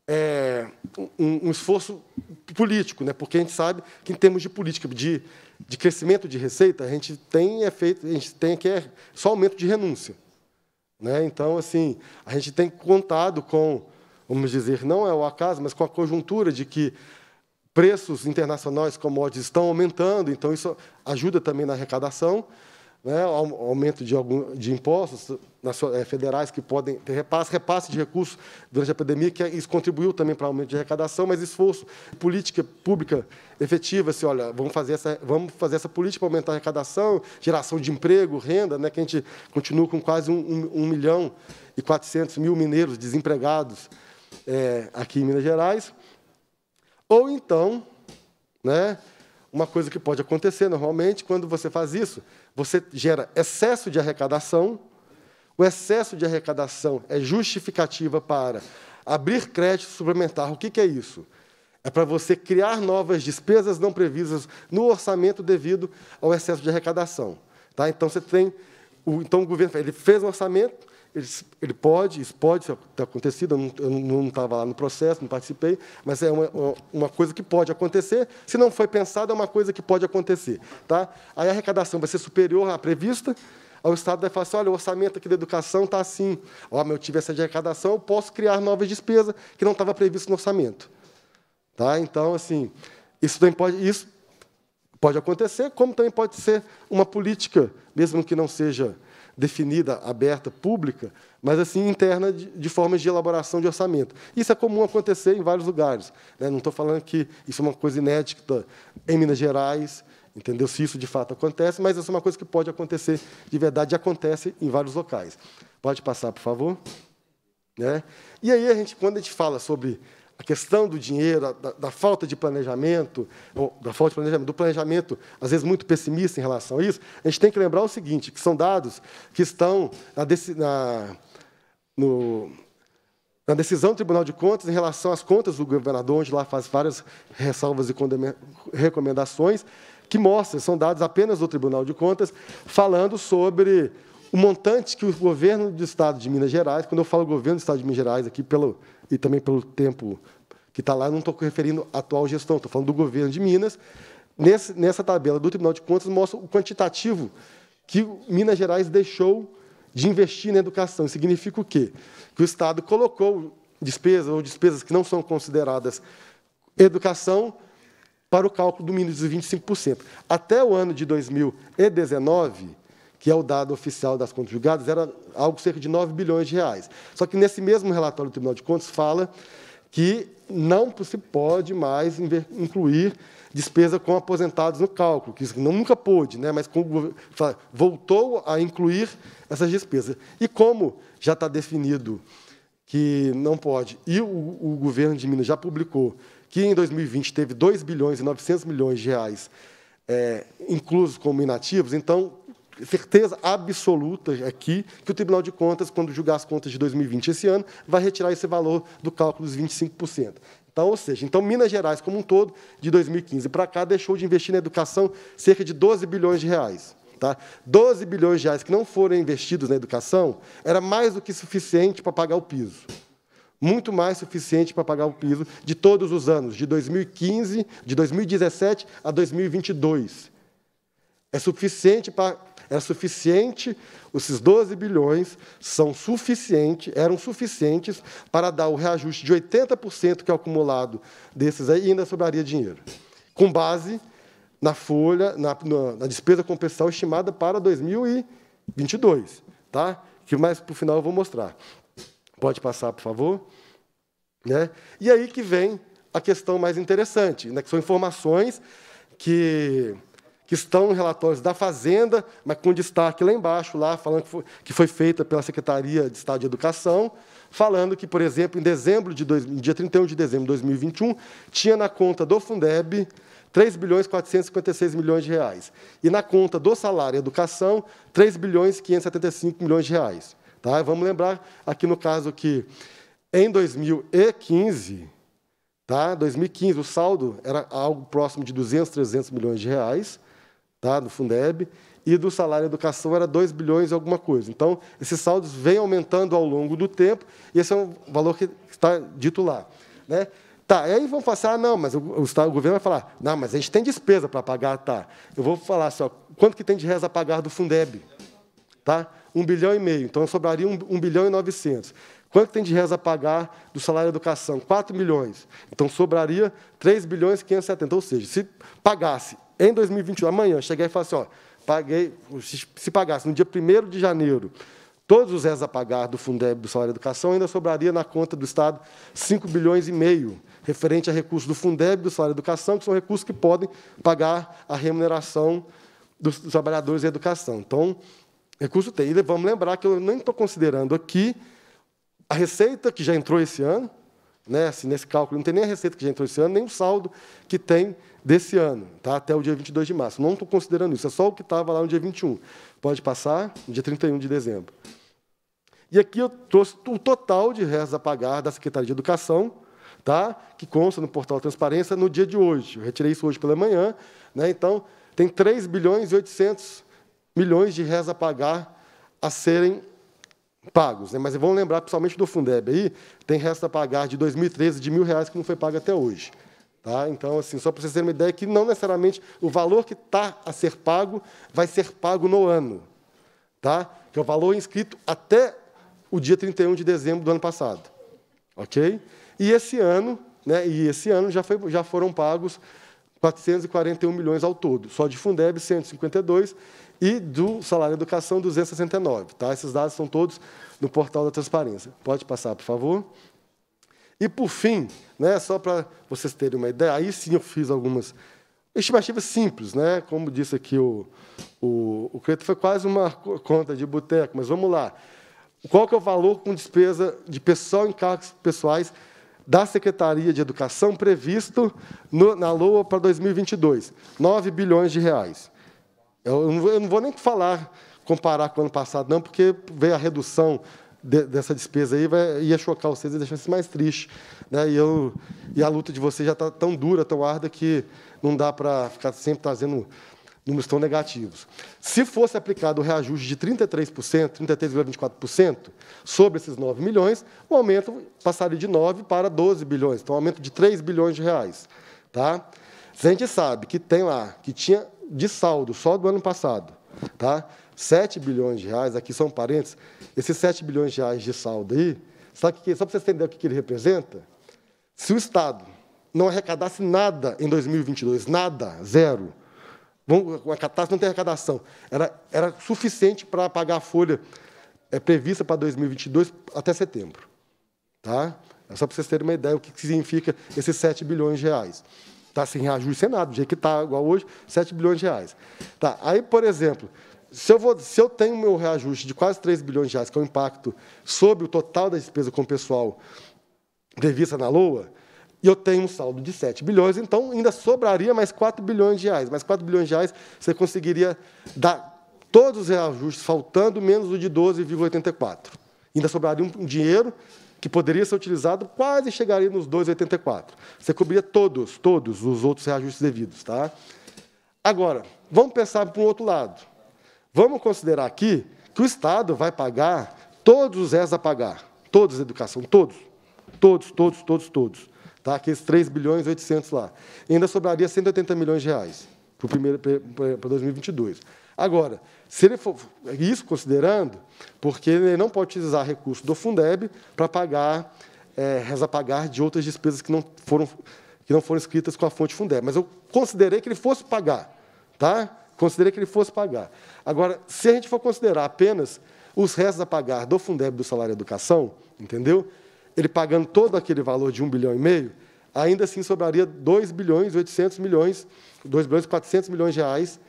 S6: é, um, um, esforço político, né? porque a gente sabe que, em termos de política de de crescimento de receita, a gente tem efeito, a gente tem que é só aumento de renúncia. Né? Então, assim, a gente tem contado com, vamos dizer, não é o acaso, mas com a conjuntura de que preços internacionais, commodities, estão aumentando, então isso ajuda também na arrecadação né, aumento de, algum, de impostos nas, é, federais que podem ter repasse, repasse de recursos durante a pandemia, que é, isso contribuiu também para o aumento de arrecadação, mas esforço, política pública efetiva, assim, olha, vamos fazer essa, vamos fazer essa política para aumentar a arrecadação, geração de emprego, renda, né, que a gente continua com quase 1 um, um, um milhão e 400 mil mineiros desempregados é, aqui em Minas Gerais. Ou então, né, uma coisa que pode acontecer normalmente quando você faz isso, você gera excesso de arrecadação. O excesso de arrecadação é justificativa para abrir crédito suplementar. O que, que é isso? É para você criar novas despesas não previstas no orçamento devido ao excesso de arrecadação. Tá? Então você tem. O, então o governo ele fez um orçamento, ele, ele pode, isso pode ter acontecido, eu não estava lá no processo, não participei, mas é uma, uma coisa que pode acontecer. Se não foi pensada, é uma coisa que pode acontecer. Tá? Aí a arrecadação vai ser superior à prevista, Aí o Estado vai falar assim, olha, o orçamento aqui da educação está assim. Ó, mas eu tive essa arrecadação, eu posso criar novas despesas que não estava previsto no orçamento. Tá? Então, assim, isso também pode, isso pode acontecer, como também pode ser uma política, mesmo que não seja definida, aberta, pública, mas assim interna de, de formas de elaboração de orçamento. Isso é comum acontecer em vários lugares. Né? Não estou falando que isso é uma coisa inédita em Minas Gerais, entendeu? Se isso de fato acontece, mas isso é uma coisa que pode acontecer de verdade, acontece em vários locais. Pode passar, por favor. Né? E aí a gente, quando a gente fala sobre a questão do dinheiro, da, da falta de planejamento, da falta de planejamento, do planejamento, às vezes muito pessimista em relação a isso, a gente tem que lembrar o seguinte, que são dados que estão na, na, no, na decisão do Tribunal de Contas em relação às contas do governador, onde lá faz várias ressalvas e recomendações, que mostram, são dados apenas do Tribunal de Contas, falando sobre o montante que o governo do Estado de Minas Gerais, quando eu falo governo do Estado de Minas Gerais aqui pelo e também pelo tempo que está lá, não estou referindo à atual gestão, estou falando do governo de Minas. Nesse, nessa tabela do Tribunal de Contas mostra o quantitativo que Minas Gerais deixou de investir na educação. Isso significa o quê? Que o Estado colocou despesas ou despesas que não são consideradas educação para o cálculo do mínimo de 25%. Até o ano de 2019, que é o dado oficial das contas julgadas, era algo cerca de 9 bilhões de reais. Só que nesse mesmo relatório do Tribunal de Contas fala que não se pode mais incluir despesa com aposentados no cálculo, que isso nunca pôde, né? mas com, voltou a incluir essas despesas. E como já está definido que não pode, e o, o governo de Minas já publicou que em 2020 teve 2 bilhões e 900 milhões de reais é, inclusos como inativos, então certeza absoluta aqui que o Tribunal de Contas, quando julgar as contas de 2020 esse ano, vai retirar esse valor do cálculo dos 25%. Então, ou seja, então Minas Gerais como um todo, de 2015 para cá, deixou de investir na educação cerca de 12 bilhões de reais. Tá? 12 bilhões de reais que não foram investidos na educação era mais do que suficiente para pagar o piso. Muito mais suficiente para pagar o piso de todos os anos, de 2015, de 2017 a 2022. É suficiente para é suficiente, esses 12 bilhões são suficientes, eram suficientes para dar o reajuste de 80% que é acumulado desses aí, e ainda sobraria dinheiro. Com base na folha, na, na, na despesa compensal estimada para 2022, tá? Que mais para o final eu vou mostrar. Pode passar, por favor. Né? E aí que vem a questão mais interessante, né? que são informações que que estão em relatórios da Fazenda, mas com destaque lá embaixo, lá falando que foi, que foi feita pela Secretaria de Estado de Educação, falando que, por exemplo, em dezembro de dois, dia 31 de dezembro de 2021, tinha na conta do Fundeb 3 bilhões 456 milhões de reais. E na conta do salário e educação, 3 bilhões 575 milhões de reais. Tá? Vamos lembrar aqui no caso que em 2015, tá? 2015 o saldo era algo próximo de 200, 300 milhões de reais tá? do Fundeb, e do salário educação era 2 bilhões e alguma coisa. Então, esses saldos vêm aumentando ao longo do tempo, e esse é um valor que está dito lá. Né? Tá, aí vão passar, ah, não, mas o, o, o, governo vai falar, não, mas a gente tem despesa para pagar, tá. Eu vou falar só, quanto que tem de reais a pagar do Fundeb? Tá? Um bilhão e meio, então sobraria um, bilhão e novecentos. Quanto tem de reais a pagar do salário educação? 4 milhões. Então sobraria 3 bilhões e 570. Ou seja, se pagasse em 2021, amanhã, chegar e falar assim, ó, paguei, se pagasse no dia 1 de janeiro todos os restos a pagar do Fundeb do Salário Educação, ainda sobraria na conta do Estado 5 bilhões e meio, referente a recursos do Fundeb do Salário Educação, que são recursos que podem pagar a remuneração dos trabalhadores da educação. Então, recurso tem. E vamos lembrar que eu nem estou considerando aqui a receita que já entrou esse ano, né, assim, nesse cálculo não tem nem a receita que já entrou esse ano, nem o saldo que tem desse ano, tá? até o dia 22 de março. Não estou considerando isso, é só o que estava lá no dia 21. Pode passar no dia 31 de dezembro. E aqui eu trouxe o total de reais a pagar da Secretaria de Educação, tá? que consta no portal Transparência no dia de hoje. Eu retirei isso hoje pela manhã. Né? Então, tem 3 bilhões e 800 milhões de reais a pagar a serem pagos. Né? Mas vão lembrar, principalmente do Fundeb aí, tem reais a pagar de 2013 de mil reais que não foi pago até hoje. Tá? Então, assim, só para vocês terem uma ideia que não necessariamente o valor que está a ser pago vai ser pago no ano, tá? que é o valor inscrito até o dia 31 de dezembro do ano passado. ok? E esse ano, né, e esse ano já, foi, já foram pagos 441 milhões ao todo, só de Fundeb 152 e do salário educação 269. Tá? Esses dados são todos no portal da transparência. Pode passar, por favor. E, por fim, né, só para vocês terem uma ideia, aí sim eu fiz algumas estimativas simples, né? como disse aqui o, o, o Creto, foi quase uma conta de boteco, mas vamos lá. Qual que é o valor com despesa de pessoal em cargos pessoais da Secretaria de Educação previsto no, na LOA para 2022? 9 bilhões de reais. Eu não, eu não vou nem falar, comparar com o ano passado, não, porque veio a redução de, dessa despesa aí vai, ia chocar vocês e deixar vocês mais tristes. Né? E, eu, e a luta de vocês já está tão dura, tão árdua, que não dá para ficar sempre trazendo números tão negativos. Se fosse aplicado o reajuste de 33%, 33,24% sobre esses 9 milhões, o aumento passaria de 9 para 12 bilhões, então um aumento de 3 bilhões de reais. Tá? Se a gente sabe que tem lá, que tinha de saldo só do ano passado, tá? 7 bilhões de reais, aqui são parentes, esses 7 bilhões de reais de saldo aí, sabe que, só para vocês entender o que ele representa, se o Estado não arrecadasse nada em 2022, nada, zero, a catástrofe não tem arrecadação, era, era suficiente para pagar a folha é, prevista para 2022 até setembro. Tá? É só para vocês terem uma ideia do que, significa esses 7 bilhões de reais. Tá, sem reajuste, sem nada, do jeito que está igual hoje, 7 bilhões de reais. Tá, aí, por exemplo, se eu, vou, se eu tenho meu reajuste de quase 3 bilhões de reais, que é o impacto sobre o total da despesa com o pessoal prevista na LOA, e eu tenho um saldo de 7 bilhões, então ainda sobraria mais 4 bilhões de reais. Mais 4 bilhões de reais você conseguiria dar todos os reajustes faltando, menos o de 12,84. Ainda sobraria um dinheiro que poderia ser utilizado, quase chegaria nos 2,84. Você cobria todos, todos os outros reajustes devidos. Tá? Agora, vamos pensar para o outro lado. Vamos considerar aqui que o Estado vai pagar todos os restos a pagar. Todos, educação, todos. Todos, todos, todos, todos. Tá? Aqueles 3 bilhões e 800 lá. E ainda sobraria 180 milhões de reais para 2022. Agora, se ele for, isso considerando, porque ele não pode utilizar recurso do Fundeb para pagar, é, reza pagar de outras despesas que não foram que não foram escritas com a fonte Fundeb. Mas eu considerei que ele fosse pagar, tá? Considerei que ele fosse pagar. Agora, se a gente for considerar apenas os restos a pagar do Fundeb do salário educação, entendeu? Ele pagando todo aquele valor de 1 bilhão e meio, ainda assim sobraria 2 bilhões 800 milhões, 2 bilhões 400 milhões de reais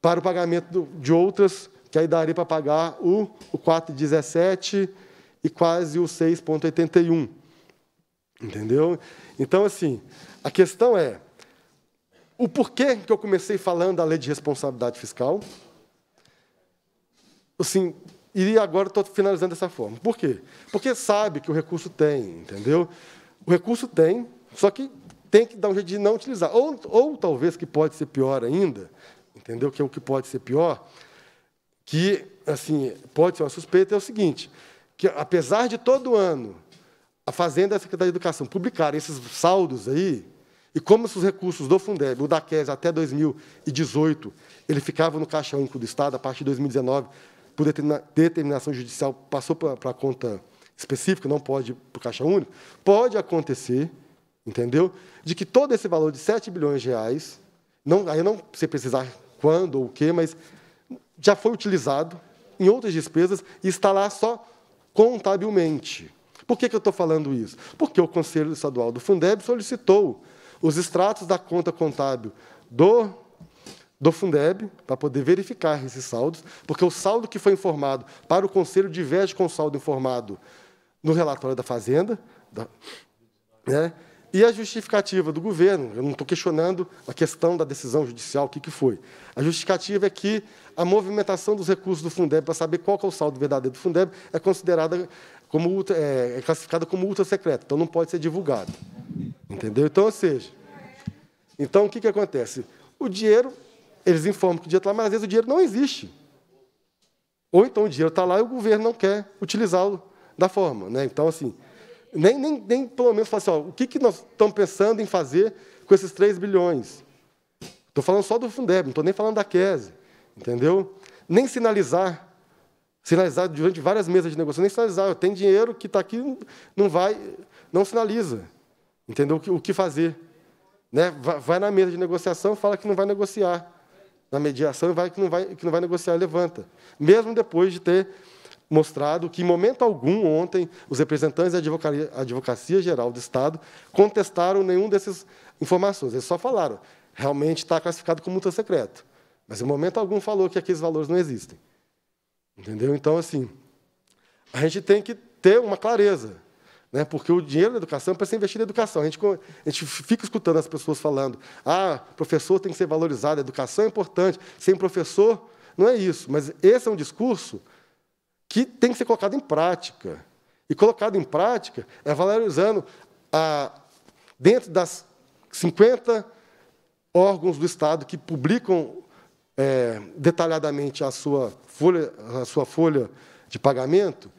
S6: para o pagamento de outras, que aí daria para pagar o, o 4,17 e quase o 6,81. Entendeu? Então, assim, a questão é, o porquê que eu comecei falando da lei de responsabilidade fiscal, assim, e agora estou finalizando dessa forma. Por quê? Porque sabe que o recurso tem, entendeu? O recurso tem, só que tem que dar um jeito de não utilizar. Ou, ou talvez que pode ser pior ainda, entendeu? Que é o que pode ser pior, que assim pode ser uma suspeita é o seguinte, que apesar de todo ano a Fazenda e a Secretaria de Educação publicarem esses saldos aí, e como os recursos do Fundeb, o da CAS, até 2018, ele ficava no Caixa Único do Estado, a partir de 2019, por determinação judicial, passou para a conta específica, não pode para o Caixa Único, pode acontecer, entendeu, de que todo esse valor de 7 bilhões de reais, não, aí não sei precisar quando ou o quê, mas já foi utilizado em outras despesas e está lá só contabilmente. Por que, que eu estou falando isso? Porque o Conselho Estadual do Fundeb solicitou os extratos da conta contábil do, do Fundeb, para poder verificar esses saldos, porque o saldo que foi informado para o Conselho diverge com o saldo informado no relatório da Fazenda, da, né? E a justificativa do governo, eu não estou questionando a questão da decisão judicial, o que, que foi. A justificativa é que a movimentação dos recursos do Fundeb, para saber qual é o saldo verdadeiro do Fundeb, é considerada como é, é classificada como ultra secreta, então não pode ser divulgado Entendeu? Então, ou seja, então o que, que acontece? O dinheiro, eles informam que o dinheiro está lá, mas às vezes o dinheiro não existe. Ou então o dinheiro está lá e o governo não quer utilizá-lo da forma. Né? Então, assim, nem, nem, nem pelo menos falar assim, ó, o que, que nós estamos pensando em fazer com esses 3 bilhões? Estou falando só do Fundeb, não estou nem falando da Kese, entendeu? Nem sinalizar, sinalizar durante várias mesas de negociação, nem sinalizar, eu tenho dinheiro que está aqui, não vai, não sinaliza. Entendeu o que fazer. Né? Vai na mesa de negociação, fala que não vai negociar. Na mediação, vai que não vai, que não vai negociar, levanta. Mesmo depois de ter mostrado que, em momento algum, ontem, os representantes da advocacia, advocacia Geral do Estado contestaram nenhum dessas informações. Eles só falaram, realmente está classificado como multa secreto. Mas, em momento algum, falou que aqueles valores não existem. Entendeu? Então, assim, a gente tem que ter uma clareza. Né? Porque o dinheiro da educação é para ser investido em educação. A gente, a gente fica escutando as pessoas falando: ah, professor tem que ser valorizado, a educação é importante, sem professor. Não é isso, mas esse é um discurso que tem que ser colocado em prática. E colocado em prática é valorizando, a, dentro das 50 órgãos do Estado que publicam é, detalhadamente a sua, folha, a sua folha de pagamento,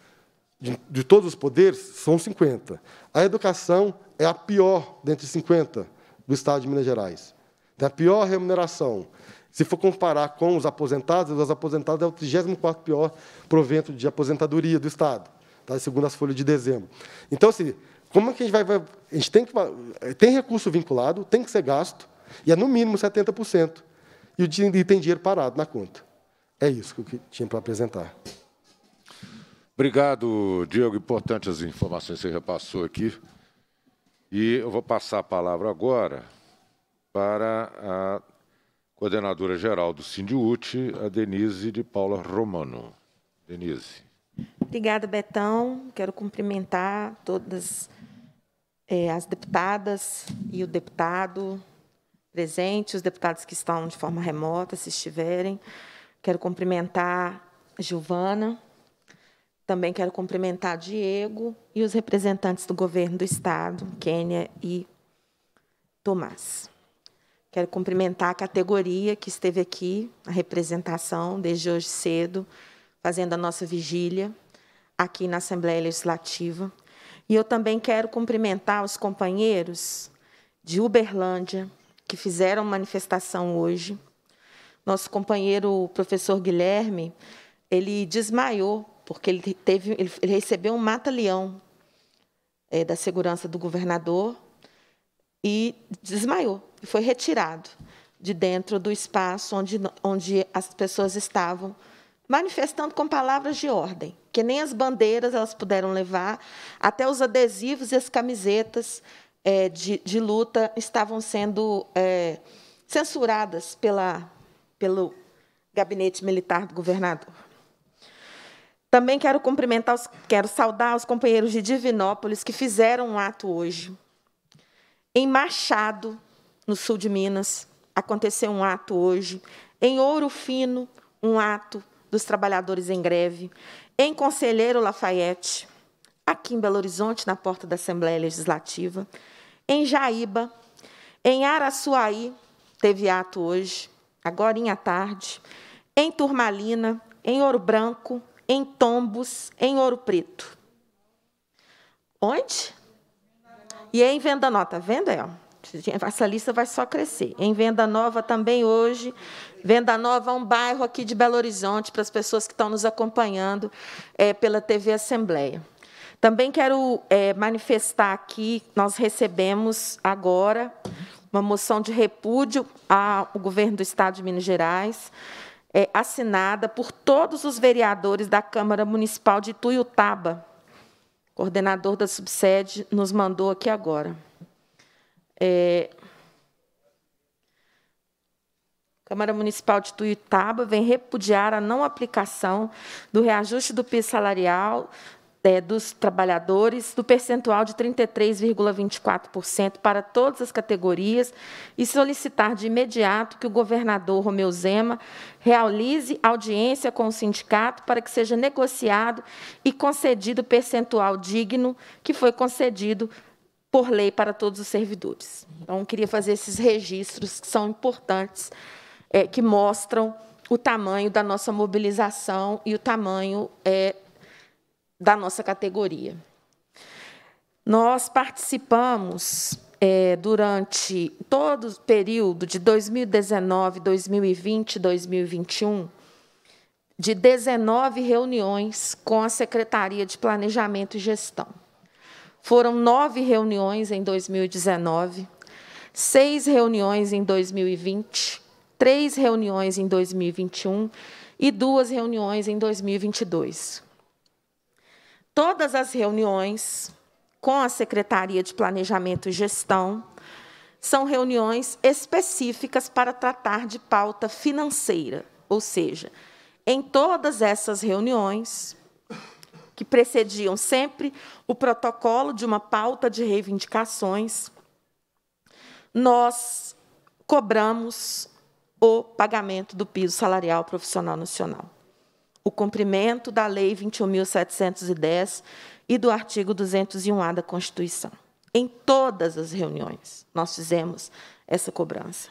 S6: de, de todos os poderes são 50. A educação é a pior dentre 50 do Estado de Minas Gerais. Tem então, é a pior remuneração. Se for comparar com os aposentados, os aposentados é o 34 pior provento de aposentadoria do Estado, tá? segundo as folhas de dezembro. Então, assim, como é que a gente vai... vai a gente tem, que, tem recurso vinculado, tem que ser gasto, e é no mínimo 70%. E, o, e tem dinheiro parado na conta. É isso que eu tinha para apresentar.
S2: Obrigado, Diego. Importante as informações que você repassou aqui. E eu vou passar a palavra agora para a coordenadora geral do Sindiute, a Denise de Paula Romano. Denise.
S7: Obrigada, Betão. Quero cumprimentar todas é, as deputadas e o deputado presente, os deputados que estão de forma remota, se estiverem. Quero cumprimentar a Giovana, também quero cumprimentar Diego e os representantes do governo do Estado, Quênia e Tomás. Quero cumprimentar a categoria que esteve aqui, a representação, desde hoje cedo, fazendo a nossa vigília aqui na Assembleia Legislativa. E eu também quero cumprimentar os companheiros de Uberlândia, que fizeram manifestação hoje. Nosso companheiro, o professor Guilherme, ele desmaiou porque ele, teve, ele, recebeu um mata-leão é, da segurança do governador e desmaiou, e foi retirado de dentro do espaço onde, onde as pessoas estavam manifestando com palavras de ordem, que nem as bandeiras elas puderam levar, até os adesivos e as camisetas é, de, de, luta estavam sendo é, censuradas pela, pelo gabinete militar do governador. Também quero cumprimentar, os, quero saudar os companheiros de Divinópolis que fizeram um ato hoje. Em Machado, no sul de Minas, aconteceu um ato hoje. Em Ouro Fino, um ato dos trabalhadores em greve. Em Conselheiro Lafayette, aqui em Belo Horizonte, na porta da Assembleia Legislativa. Em Jaíba, em Araçuaí, teve ato hoje, agora à tarde. Em Turmalina, em Ouro Branco, em Tombos, em Ouro Preto. Onde? E é em Venda Nova, venda tá vendo? É, essa lista vai só crescer. Em Venda Nova também hoje. Venda Nova é um bairro aqui de Belo Horizonte, para as pessoas que estão nos acompanhando é, pela TV Assembleia. Também quero é, manifestar aqui, nós recebemos agora uma moção de repúdio ao governo do Estado de Minas Gerais, é, assinada por todos os vereadores da Câmara Municipal de Tuiutaba. O coordenador da subsede nos mandou aqui agora. É, Câmara Municipal de Tuiutaba vem repudiar a não aplicação do reajuste do piso salarial é, dos trabalhadores, do percentual de 33,24% para todas as categorias, e solicitar de imediato que o governador Romeu Zema realize audiência com o sindicato para que seja negociado e concedido o percentual digno que foi concedido por lei para todos os servidores. Então, queria fazer esses registros que são importantes, é, que mostram o tamanho da nossa mobilização e o tamanho é, da nossa categoria. Nós participamos é, durante todo o período de 2019, 2020, 2021, de 19 reuniões com a Secretaria de Planejamento e Gestão. Foram nove reuniões em 2019, seis reuniões em 2020, três reuniões em 2021 e duas reuniões em 2022 todas as reuniões com a Secretaria de Planejamento e Gestão são reuniões específicas para tratar de pauta financeira, ou seja, em todas essas reuniões que precediam sempre o protocolo de uma pauta de reivindicações, nós cobramos o pagamento do piso salarial profissional nacional o cumprimento da Lei 21.710 e do artigo 201A da Constituição. Em todas as reuniões, nós fizemos essa cobrança.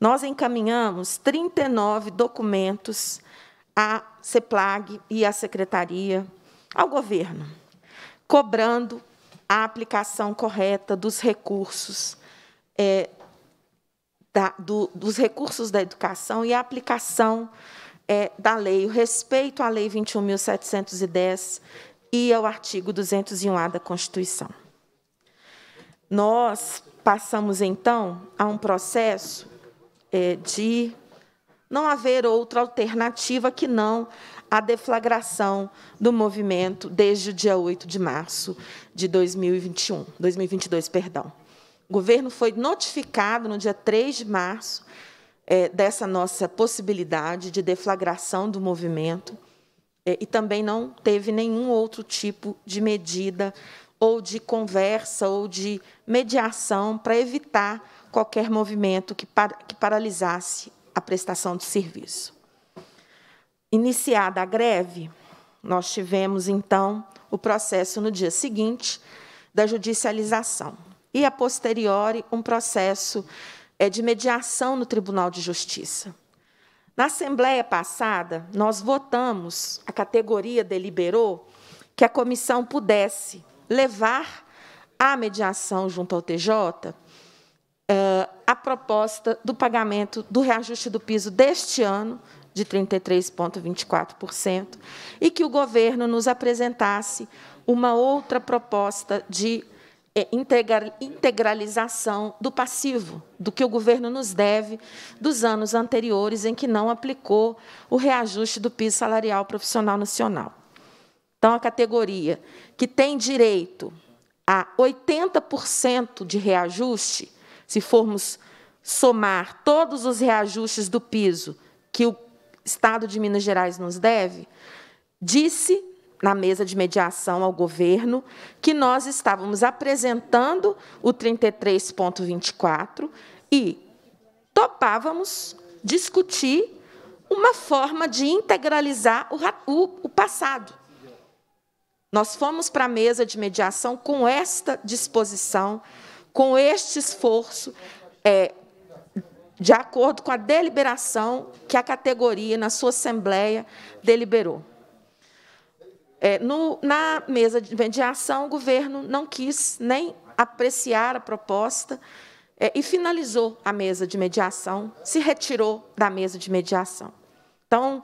S7: Nós encaminhamos 39 documentos à CEPLAG e à Secretaria, ao governo, cobrando a aplicação correta dos recursos é, da, do, dos recursos da educação e a aplicação é, da lei, o respeito à Lei 21.710 e ao artigo 201A da Constituição. Nós passamos, então, a um processo é, de não haver outra alternativa que não a deflagração do movimento desde o dia 8 de março de 2021, 2022, perdão. O governo foi notificado no dia 3 de março é, dessa nossa possibilidade de deflagração do movimento é, e também não teve nenhum outro tipo de medida ou de conversa ou de mediação para evitar qualquer movimento que, par que paralisasse a prestação de serviço. Iniciada a greve, nós tivemos, então, o processo no dia seguinte da judicialização e, a posteriori, um processo é, de mediação no Tribunal de Justiça. Na Assembleia passada, nós votamos, a categoria deliberou que a comissão pudesse levar à mediação junto ao TJ eh, a proposta do pagamento do reajuste do piso deste ano, de 33,24%, e que o governo nos apresentasse uma outra proposta de é, integralização do passivo, do que o governo nos deve dos anos anteriores em que não aplicou o reajuste do piso salarial profissional nacional. Então, a categoria que tem direito a 80% de reajuste, se formos somar todos os reajustes do piso que o Estado de Minas Gerais nos deve, disse na mesa de mediação ao governo, que nós estávamos apresentando o 33.24 e topávamos discutir uma forma de integralizar o, o, o passado. Nós fomos para a mesa de mediação com esta disposição, com este esforço, é, de acordo com a deliberação que a categoria, na sua assembleia, deliberou. É, no, na mesa de mediação, o governo não quis nem apreciar a proposta é, e finalizou a mesa de mediação, se retirou da mesa de mediação. Então,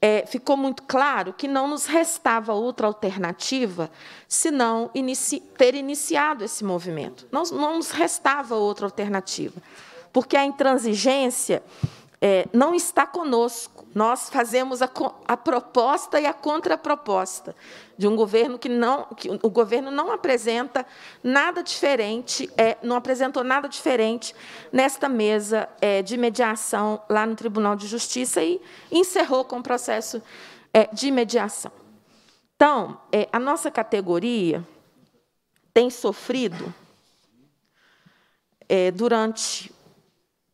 S7: é, ficou muito claro que não nos restava outra alternativa senão inici ter iniciado esse movimento. Não, não nos restava outra alternativa, porque a intransigência é, não está conosco. Nós fazemos a, a, proposta e a contraproposta de um governo que não, que o governo não apresenta nada diferente, é, não apresentou nada diferente nesta mesa é, de mediação lá no Tribunal de Justiça e encerrou com o processo é, de mediação. Então, é, a nossa categoria tem sofrido é, durante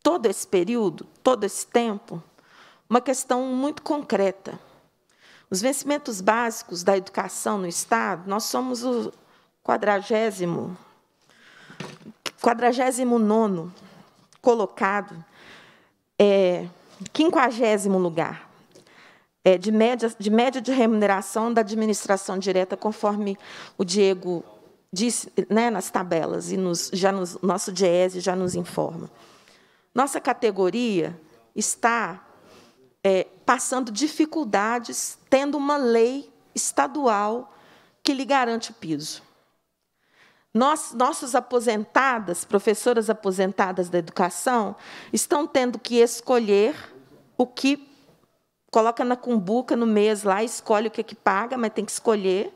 S7: todo esse período, todo esse tempo, uma questão muito concreta. Os vencimentos básicos da educação no Estado, nós somos o quadragésimo, quadragésimo nono colocado, é, quinquagésimo lugar, é, de, média, de média de remuneração da administração direta, conforme o Diego disse né, nas tabelas e nos, já nosso DIESE já nos informa. Nossa categoria está é, passando dificuldades, tendo uma lei estadual que lhe garante o piso. Nós, nossas aposentadas, professoras aposentadas da educação, estão tendo que escolher o que coloca na cumbuca no mês lá, escolhe o que é que paga, mas tem que escolher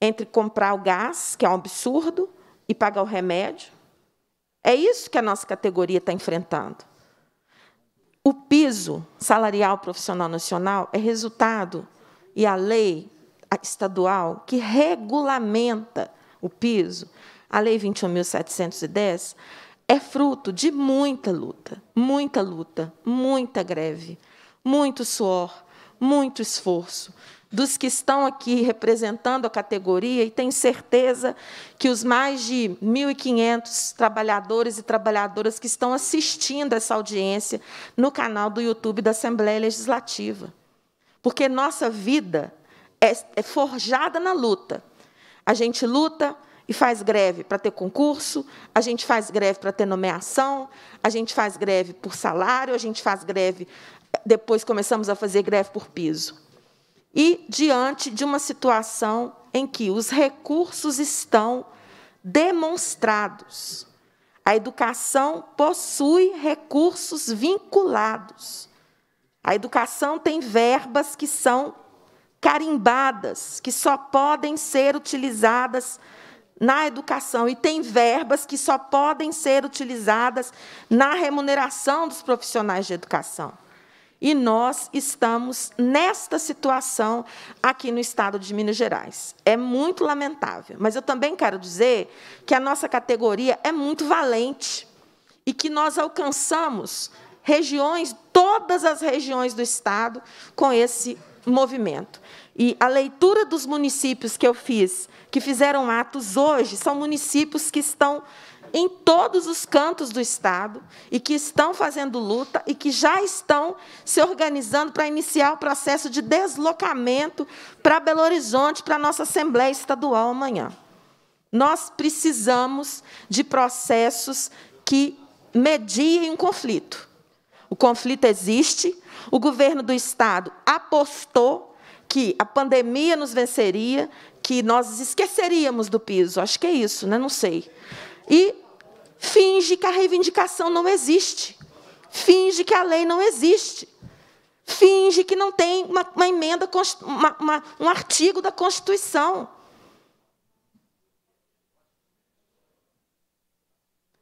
S7: entre comprar o gás, que é um absurdo, e pagar o remédio, é isso que a nossa categoria está enfrentando. O piso salarial profissional nacional é resultado e a lei estadual que regulamenta o piso, a lei 21.710, é fruto de muita luta, muita luta, muita greve, muito suor, muito esforço, dos que estão aqui representando a categoria e tenho certeza que os mais de 1.500 trabalhadores e trabalhadoras que estão assistindo essa audiência no canal do YouTube da Assembleia Legislativa. Porque nossa vida é, é forjada na luta. A gente luta e faz greve para ter concurso, a gente faz greve para ter nomeação, a gente faz greve por salário, a gente faz greve, depois começamos a fazer greve por piso e diante de uma situação em que os recursos estão demonstrados. A educação possui recursos vinculados. A educação tem verbas que são carimbadas, que só podem ser utilizadas na educação, e tem verbas que só podem ser utilizadas na remuneração dos profissionais de educação. E nós estamos nesta situação aqui no estado de Minas Gerais. É muito lamentável. Mas eu também quero dizer que a nossa categoria é muito valente e que nós alcançamos regiões, todas as regiões do estado, com esse movimento. E a leitura dos municípios que eu fiz, que fizeram atos hoje, são municípios que estão em todos os cantos do Estado e que estão fazendo luta e que já estão se organizando para iniciar o processo de deslocamento para Belo Horizonte, para a nossa Assembleia Estadual amanhã. Nós precisamos de processos que mediem um conflito. O conflito existe, o governo do Estado apostou que a pandemia nos venceria, que nós esqueceríamos do piso. Acho que é isso, né? não sei e finge que a reivindicação não existe, finge que a lei não existe, finge que não tem uma, uma emenda, uma, uma, um artigo da Constituição.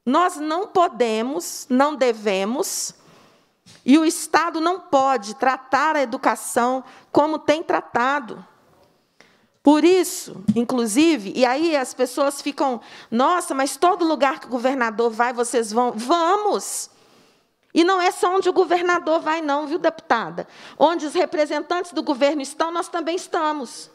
S7: Nós não podemos, não devemos, e o Estado não pode tratar a educação como tem tratado. Por isso, inclusive, e aí as pessoas ficam, nossa, mas todo lugar que o governador vai, vocês vão. Vamos! E não é só onde o governador vai, não, viu, deputada? Onde os representantes do governo estão, nós também estamos.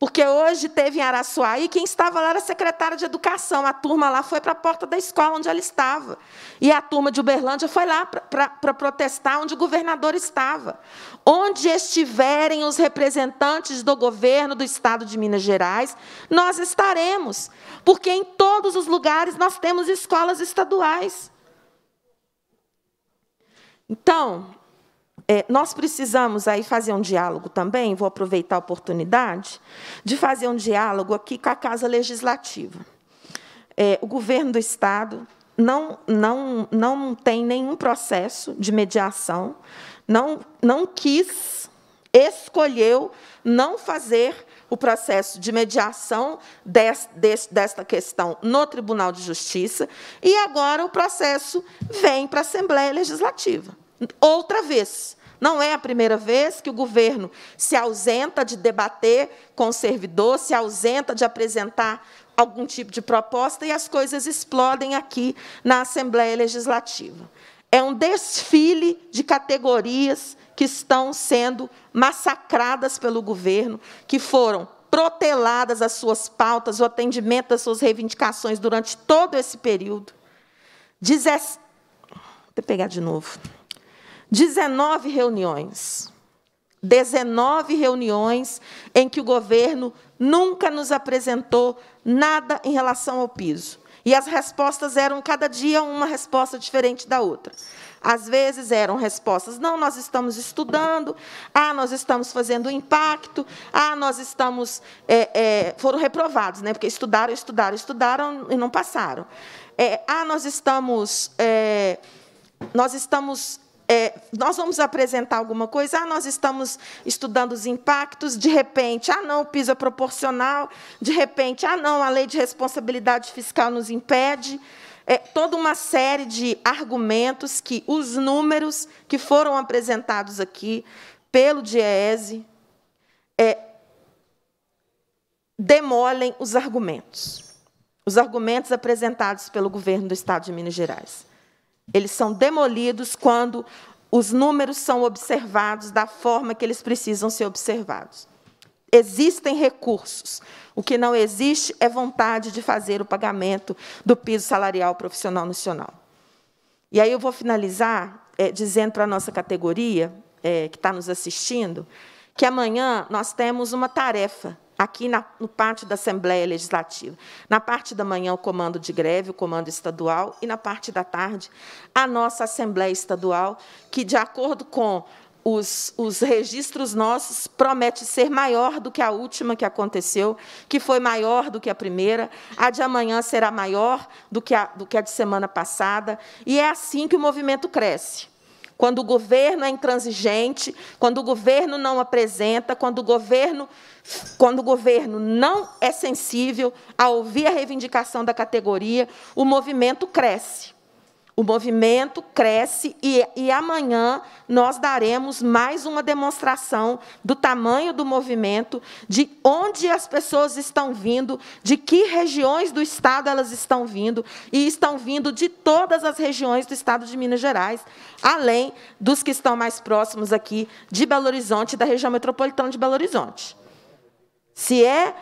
S7: Porque hoje teve em Araçuaí, quem estava lá era a secretária de educação. A turma lá foi para a porta da escola onde ela estava. E a turma de Uberlândia foi lá para protestar onde o governador estava. Onde estiverem os representantes do governo do estado de Minas Gerais, nós estaremos. Porque em todos os lugares nós temos escolas estaduais. Então, é, nós precisamos aí fazer um diálogo também, vou aproveitar a oportunidade, de fazer um diálogo aqui com a Casa Legislativa. É, o governo do Estado não, não, não tem nenhum processo de mediação, não, não quis, escolheu não fazer o processo de mediação des, des, desta questão no Tribunal de Justiça, e agora o processo vem para a Assembleia Legislativa. Outra vez. Não é a primeira vez que o governo se ausenta de debater com o servidor, se ausenta de apresentar algum tipo de proposta e as coisas explodem aqui na Assembleia Legislativa. É um desfile de categorias que estão sendo massacradas pelo governo, que foram proteladas as suas pautas, o atendimento das suas reivindicações durante todo esse período. Dezesse... Vou pegar de novo. 19 reuniões. 19 reuniões em que o governo nunca nos apresentou nada em relação ao piso. E as respostas eram cada dia uma resposta diferente da outra. Às vezes eram respostas: não, nós estamos estudando, ah, nós estamos fazendo impacto, ah, nós estamos. É, é, foram reprovados, né? porque estudaram, estudaram, estudaram e não passaram. É, ah, nós estamos. É, nós estamos é, nós vamos apresentar alguma coisa, ah, nós estamos estudando os impactos, de repente, ah, não, o piso é proporcional, de repente, ah, não, a lei de responsabilidade fiscal nos impede. É, toda uma série de argumentos que os números que foram apresentados aqui pelo DIEESE é, demolem os argumentos, os argumentos apresentados pelo governo do Estado de Minas Gerais. Eles são demolidos quando os números são observados da forma que eles precisam ser observados. Existem recursos. O que não existe é vontade de fazer o pagamento do piso salarial profissional nacional. E aí eu vou finalizar é, dizendo para a nossa categoria, é, que está nos assistindo, que amanhã nós temos uma tarefa aqui na, no parte da Assembleia Legislativa. Na parte da manhã, o comando de greve, o comando estadual, e na parte da tarde, a nossa Assembleia Estadual, que, de acordo com os, os, registros nossos promete ser maior do que a última que aconteceu, que foi maior do que a primeira, a de amanhã será maior do que a, do que a de semana passada, e é assim que o movimento cresce quando o governo é intransigente, quando o governo não apresenta, quando o governo, quando o governo não é sensível a ouvir a reivindicação da categoria, o movimento cresce. O movimento cresce e, e amanhã nós daremos mais uma demonstração do tamanho do movimento, de onde as pessoas estão vindo, de que regiões do Estado elas estão vindo, e estão vindo de todas as regiões do Estado de Minas Gerais, além dos que estão mais próximos aqui de Belo Horizonte, da região metropolitana de Belo Horizonte. Se é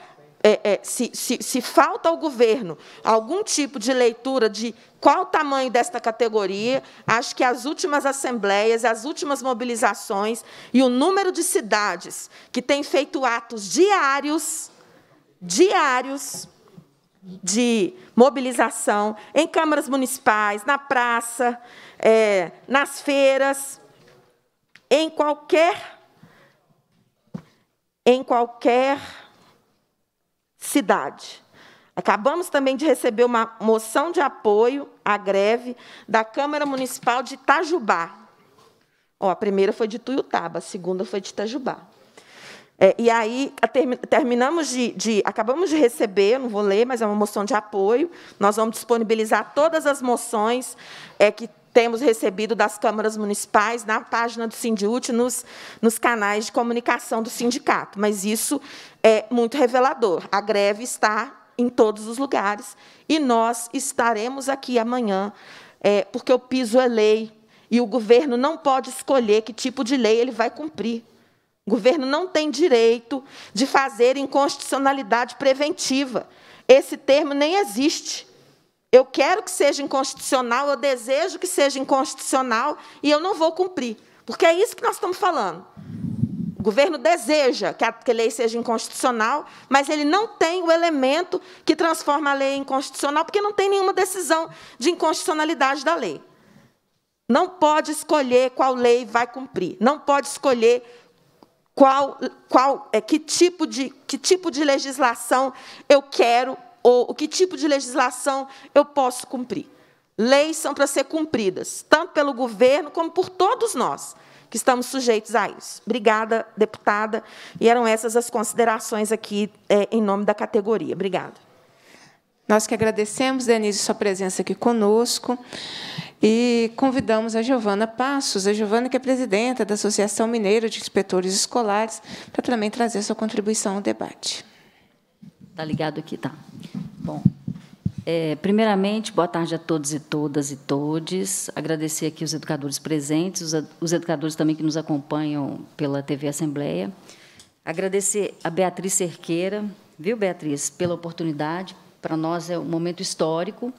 S7: é, é, se, se, se, falta ao governo algum tipo de leitura de qual o tamanho desta categoria, acho que as últimas assembleias, as últimas mobilizações e o número de cidades que têm feito atos diários, diários de mobilização em câmaras municipais, na praça, é, nas feiras, em qualquer em qualquer cidade. Acabamos também de receber uma moção de apoio à greve da Câmara Municipal de Itajubá. Ó, a primeira foi de Tuiutaba, a segunda foi de Itajubá. É, e aí terminamos de, de, acabamos de receber, não vou ler, mas é uma moção de apoio. Nós vamos disponibilizar todas as moções é, que temos recebido das câmaras municipais, na página do Sindiúte, nos, nos canais de comunicação do sindicato. Mas isso é muito revelador. A greve está em todos os lugares e nós estaremos aqui amanhã, é, porque o piso é lei e o governo não pode escolher que tipo de lei ele vai cumprir. O governo não tem direito de fazer inconstitucionalidade preventiva. Esse termo nem existe. Eu quero que seja inconstitucional, eu desejo que seja inconstitucional e eu não vou cumprir. Porque é isso que nós estamos falando. O governo deseja que a, lei seja inconstitucional, mas ele não tem o elemento que transforma a lei em inconstitucional, porque não tem nenhuma decisão de inconstitucionalidade da lei. Não pode escolher qual lei vai cumprir, não pode escolher qual, qual é que tipo de que tipo de legislação eu quero ou o que tipo de legislação eu posso cumprir. Leis são para ser cumpridas, tanto pelo governo como por todos nós que estamos sujeitos a isso. Obrigada, deputada. E eram essas
S1: as considerações aqui é, em nome da categoria. Obrigada. Nós que agradecemos, Denise, sua presença aqui conosco. E convidamos a Giovana Passos, a Giovana que é presidenta da Associação Mineira de Inspetores Escolares, para também trazer sua contribuição ao debate.
S8: Tá ligado aqui, tá. Bom, é, primeiramente, boa tarde a todos e todas e todes. Agradecer aqui os educadores presentes, os, os educadores também que nos acompanham pela TV Assembleia. Agradecer a Beatriz Cerqueira, viu, Beatriz, pela oportunidade. Para nós é um momento histórico.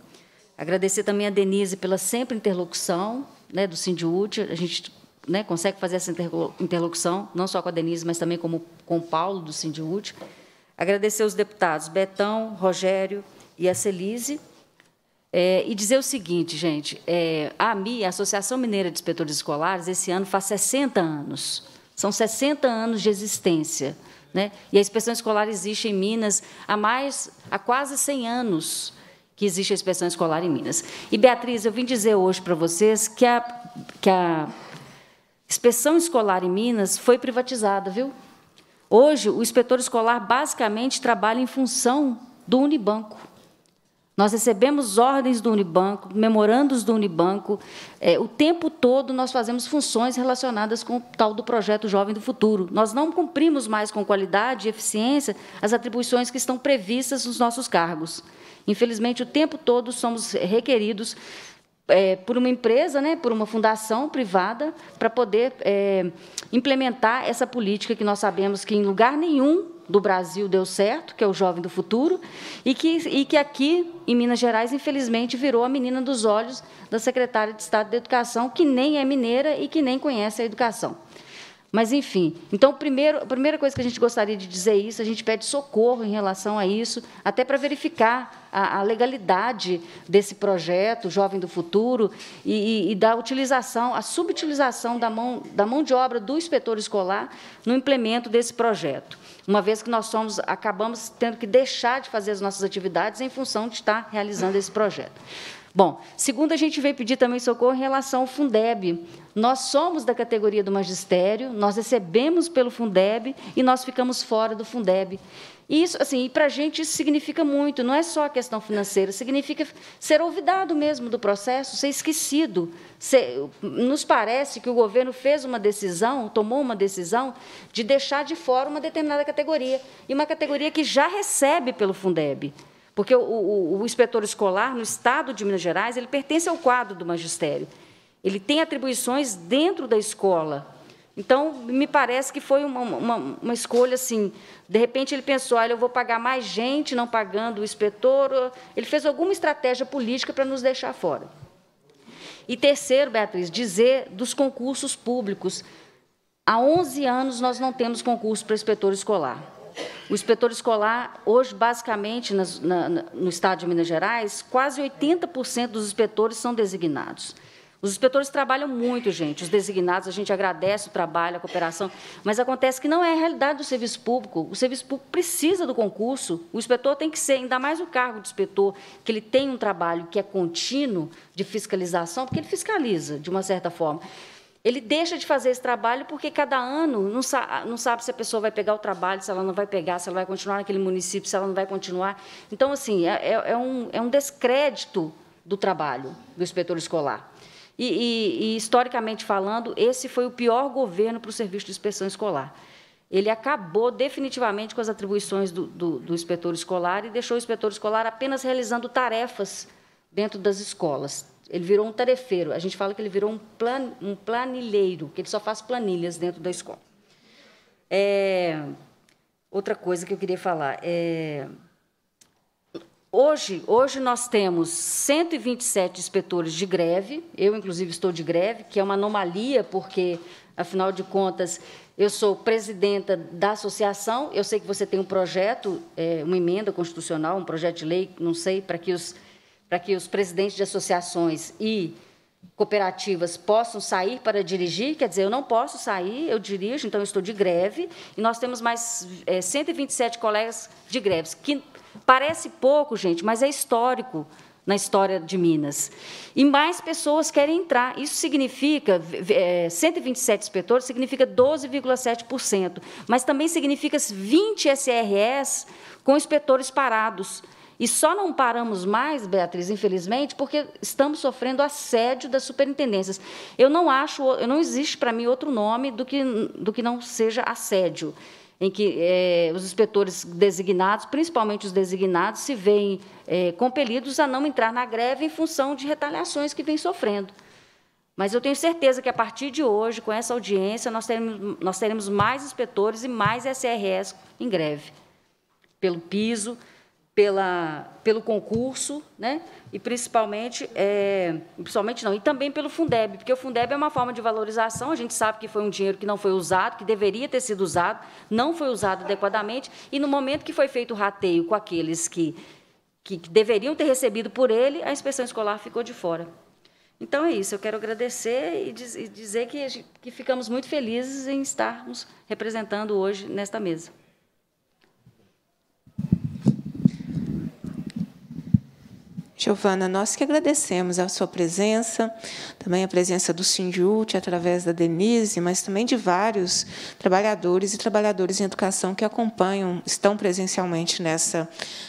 S8: Agradecer também a Denise pela sempre interlocução né, do Sindiúte. A gente né, consegue fazer essa interlocução, não só com a Denise, mas também como, com o Paulo do Sindiúte. Agradecer aos deputados Betão, Rogério e a Celise. É, e dizer o seguinte, gente, é, a AMI, a Associação Mineira de Inspetores Escolares, esse ano faz 60 anos. São 60 anos de existência. Né? E a inspeção escolar existe em Minas há, mais, há quase 100 anos que existe a inspeção escolar em Minas. E, Beatriz, eu vim dizer hoje para vocês que a, que a inspeção escolar em Minas foi privatizada, viu? Hoje, o inspetor escolar basicamente trabalha em função do Unibanco. Nós recebemos ordens do Unibanco, memorandos do Unibanco. É, o tempo todo nós fazemos funções relacionadas com o tal do projeto Jovem do Futuro. Nós não cumprimos mais com qualidade e eficiência as atribuições que estão previstas nos nossos cargos. Infelizmente, o tempo todo somos requeridos é, por uma empresa, né, por uma fundação privada, para poder é, implementar essa política que nós sabemos que em lugar nenhum do Brasil deu certo, que é o Jovem do Futuro, e que, e que aqui, em Minas Gerais, infelizmente, virou a menina dos olhos da secretária de Estado da Educação, que nem é mineira e que nem conhece a educação. Mas, enfim, então, primeiro, a primeira coisa que a gente gostaria de dizer é isso, a gente pede socorro em relação a isso, até para verificar a, a legalidade desse projeto Jovem do Futuro e, e, e, da utilização, a subutilização da mão, da mão de obra do inspetor escolar no implemento desse projeto, uma vez que nós somos, acabamos tendo que deixar de fazer as nossas atividades em função de estar realizando esse projeto. Bom, segundo, a gente veio pedir também socorro em relação ao Fundeb. Nós somos da categoria do magistério, nós recebemos pelo Fundeb e nós ficamos fora do Fundeb. E isso, assim, para a gente isso significa muito, não é só a questão financeira, significa ser olvidado mesmo do processo, ser esquecido. Ser, nos parece que o governo fez uma decisão, tomou uma decisão de deixar de fora uma determinada categoria, e uma categoria que já recebe pelo Fundeb. Porque o, o, o inspetor escolar, no Estado de Minas Gerais, ele pertence ao quadro do magistério. Ele tem atribuições dentro da escola. Então, me parece que foi uma, uma, uma escolha assim, de repente ele pensou, olha, eu vou pagar mais gente não pagando o inspetor. Ele fez alguma estratégia política para nos deixar fora. E terceiro, Beatriz, dizer dos concursos públicos. Há 11 anos nós não temos concurso para inspetor escolar. O inspetor escolar, hoje, basicamente, no estado de Minas Gerais, quase 80% dos inspetores são designados. Os inspetores trabalham muito, gente, os designados, a gente agradece o trabalho, a cooperação, mas acontece que não é a realidade do serviço público. O serviço público precisa do concurso, o inspetor tem que ser, ainda mais o cargo de inspetor, que ele tem um trabalho que é contínuo de fiscalização, porque ele fiscaliza, de uma certa forma. Ele deixa de fazer esse trabalho porque cada ano não, sa não sabe se a pessoa vai pegar o trabalho, se ela não vai pegar, se ela vai continuar naquele município, se ela não vai continuar. Então, assim, é, é, é um, é um descrédito do trabalho do inspetor escolar. E, e, e historicamente falando, esse foi o pior governo para o serviço de inspeção escolar. Ele acabou definitivamente com as atribuições do, do, do inspetor escolar e deixou o inspetor escolar apenas realizando tarefas dentro das escolas. Ele virou um tarefeiro. A gente fala que ele virou um, plan, um planilheiro, que ele só faz planilhas dentro da escola. É, outra coisa que eu queria falar é Hoje, hoje nós temos 127 inspetores de greve, eu, inclusive, estou de greve, que é uma anomalia, porque, afinal de contas, eu sou presidenta da associação, eu sei que você tem um projeto, é, uma emenda constitucional, um projeto de lei, não sei, para que os, para que os presidentes de associações e cooperativas possam sair para dirigir, quer dizer, eu não posso sair, eu dirijo, então eu estou de greve, e nós temos mais é, 127 colegas de greves, que Parece pouco, gente, mas é histórico na história de Minas. E mais pessoas querem entrar. Isso significa, é, 127 inspetores significa 12,7%, mas também significa 20 SRS com inspetores parados. E só não paramos mais, Beatriz, infelizmente, porque estamos sofrendo assédio das superintendências. Eu não acho, não existe para mim outro nome do que, do que não seja assédio em que é, os inspetores designados, principalmente os designados, se veem é, compelidos a não entrar na greve em função de retaliações que vêm sofrendo. Mas eu tenho certeza que, a partir de hoje, com essa audiência, nós teremos, nós teremos mais inspetores e mais SRS em greve, pelo piso, pela, pelo concurso, né? e principalmente, é, principalmente não, e também pelo Fundeb, porque o Fundeb é uma forma de valorização, a gente sabe que foi um dinheiro que não foi usado, que deveria ter sido usado, não foi usado adequadamente, e no momento que foi feito o rateio com aqueles que, que deveriam ter recebido por ele, a inspeção escolar ficou de fora. Então é isso, eu quero agradecer e, e dizer que, que ficamos muito felizes em estarmos representando hoje nesta mesa.
S1: Giovana, nós que agradecemos a sua presença, também a presença do Sindiúte, através da Denise, mas também de vários trabalhadores e trabalhadoras em educação que acompanham, estão presencialmente nessa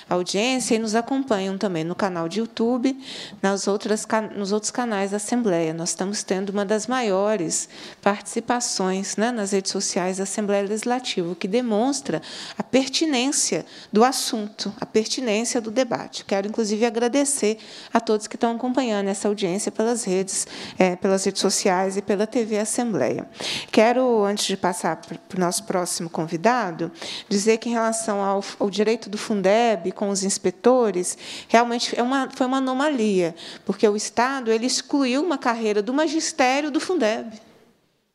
S1: audiência e nos acompanham também no canal de YouTube, nas outras, nos outros canais da Assembleia. Nós estamos tendo uma das maiores participações né, nas redes sociais da Assembleia Legislativa, o que demonstra a pertinência do assunto, a pertinência do debate. Quero, inclusive, agradecer agradecer a todos que estão acompanhando essa audiência pelas redes, é, pelas redes sociais e pela TV Assembleia. Quero, antes de passar para o nosso próximo convidado, dizer que, em relação ao, ao direito do Fundeb com os inspetores, realmente é uma, foi uma anomalia, porque o Estado ele excluiu uma carreira do magistério do Fundeb.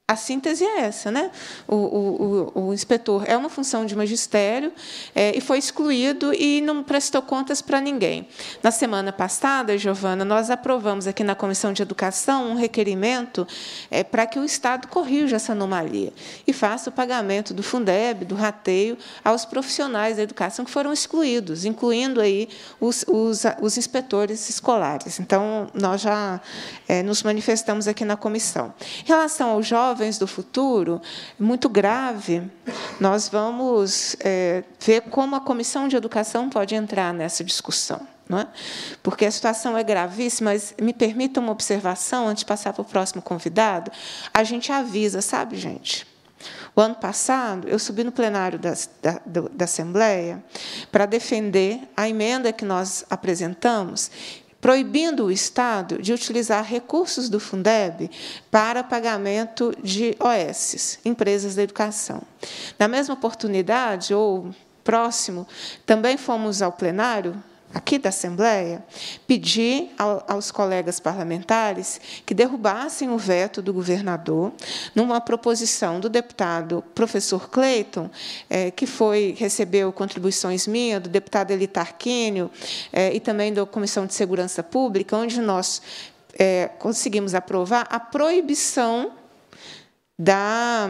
S1: A síntese é essa, né? O, o, o, o inspetor é uma função de magistério é, e foi excluído e não prestou contas para ninguém. Na semana passada, Giovana, nós aprovamos aqui na Comissão de Educação um requerimento é, para que o Estado corrija essa anomalia e faça o pagamento do Fundeb, do rateio, aos profissionais da educação que foram excluídos, incluindo aí os, os, os inspetores escolares. Então, nós já é, nos manifestamos aqui na comissão. Em relação aos jovens jovens do futuro muito grave. Nós vamos é, ver como a Comissão de Educação pode entrar nessa discussão. É? Porque a situação é gravíssima, mas me permita uma observação antes de passar para o próximo convidado. A gente avisa, sabe, gente? O ano passado, eu subi no plenário da, da, da Assembleia para defender a emenda que nós apresentamos, proibindo o Estado de utilizar recursos do Fundeb para pagamento de OS, empresas da educação. Na mesma oportunidade, ou próximo, também fomos ao plenário aqui da Assembleia, pedi aos colegas parlamentares que derrubassem o veto do governador numa proposição do deputado professor Cleiton, eh, que foi recebeu contribuições minhas, do deputado Elitar Quênio eh, e também da Comissão de Segurança Pública, onde nós eh, conseguimos aprovar a proibição da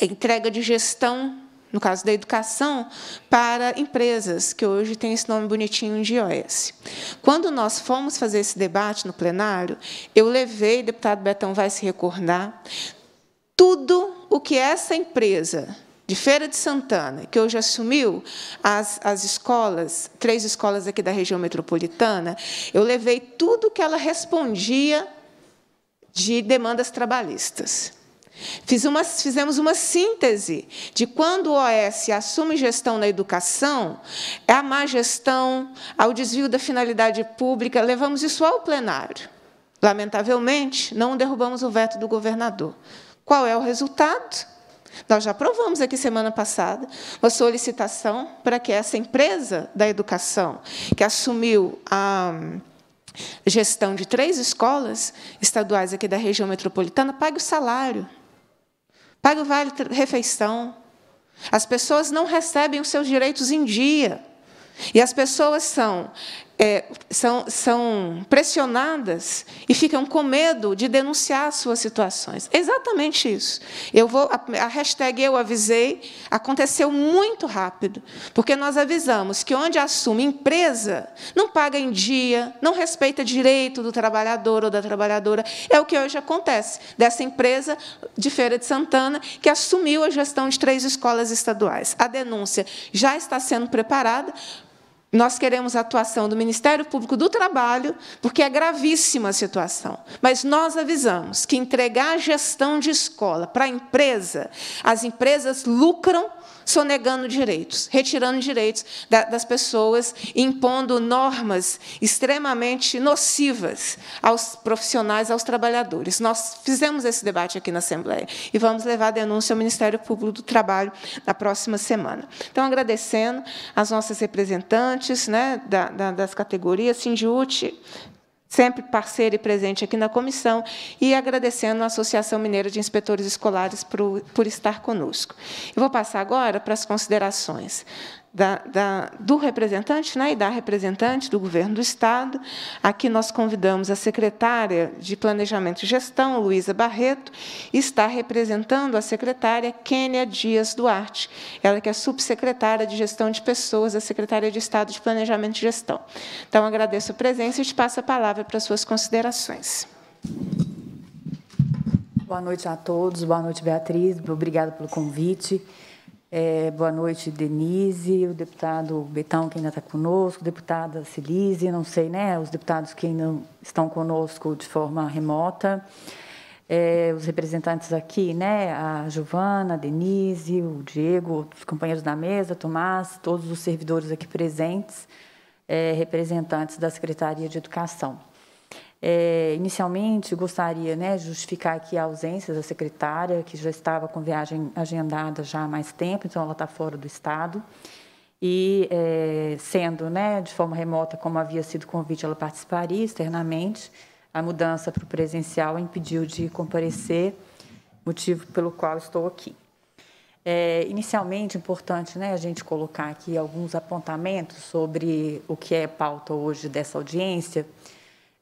S1: entrega de gestão no caso da educação, para empresas, que hoje tem esse nome bonitinho de IOS. Quando nós fomos fazer esse debate no plenário, eu levei, o deputado Betão vai se recordar, tudo o que essa empresa de Feira de Santana, que hoje assumiu as, as escolas, três escolas aqui da região metropolitana, eu levei tudo que ela respondia de demandas trabalhistas. Fiz uma, fizemos uma síntese de quando o OS assume gestão na educação, é a má gestão, ao desvio da finalidade pública, levamos isso ao plenário. Lamentavelmente, não derrubamos o veto do governador. Qual é o resultado? Nós já aprovamos aqui semana passada uma solicitação para que essa empresa da educação, que assumiu a hum, gestão de três escolas estaduais aqui da região metropolitana, pague o salário Paga o vale refeição. As pessoas não recebem os seus direitos em dia. E as pessoas são é, são, são pressionadas e ficam com medo de denunciar suas situações. Exatamente isso. Eu vou a, a hashtag eu avisei aconteceu muito rápido, porque nós avisamos que onde assume empresa não paga em dia, não respeita direito do trabalhador ou da trabalhadora. É o que hoje acontece dessa empresa de Feira de Santana que assumiu a gestão de três escolas estaduais. A denúncia já está sendo preparada nós queremos a atuação do Ministério Público do Trabalho, porque é gravíssima a situação. Mas nós avisamos que entregar a gestão de escola para a empresa, as empresas lucram sonegando direitos, retirando direitos das pessoas, impondo normas extremamente nocivas aos profissionais, aos trabalhadores. Nós fizemos esse debate aqui na Assembleia e vamos levar a denúncia ao Ministério Público do Trabalho na próxima semana. Então, agradecendo às nossas representantes né, das categorias, Sindiúti, sempre parceiro e presente aqui na comissão, e agradecendo a Associação Mineira de Inspetores Escolares por, por estar conosco. Eu vou passar agora para as considerações da, da, do representante né, e da representante do governo do Estado. Aqui nós convidamos a secretária de Planejamento e Gestão, Luísa Barreto, e está representando a secretária Kênia Dias Duarte, ela que é subsecretária de Gestão de Pessoas da Secretaria de Estado de Planejamento e Gestão. Então, agradeço a presença e te passo a palavra para suas considerações.
S9: Boa noite a todos, boa noite, Beatriz, obrigada pelo convite. É, boa noite, Denise, o deputado Betão, que ainda está conosco, deputada Celise, não sei, né, os deputados que ainda estão conosco de forma remota, é, os representantes aqui, né, a Giovana, a Denise, o Diego, os companheiros da mesa, Tomás, todos os servidores aqui presentes, é, representantes da Secretaria de Educação. É, inicialmente, gostaria né, justificar aqui a ausência da secretária, que já estava com viagem agendada já há mais tempo, então ela está fora do Estado. E, é, sendo né, de forma remota, como havia sido convite, ela participaria externamente. A mudança para o presencial impediu de comparecer, motivo pelo qual estou aqui. É, inicialmente, importante né, a gente colocar aqui alguns apontamentos sobre o que é pauta hoje dessa audiência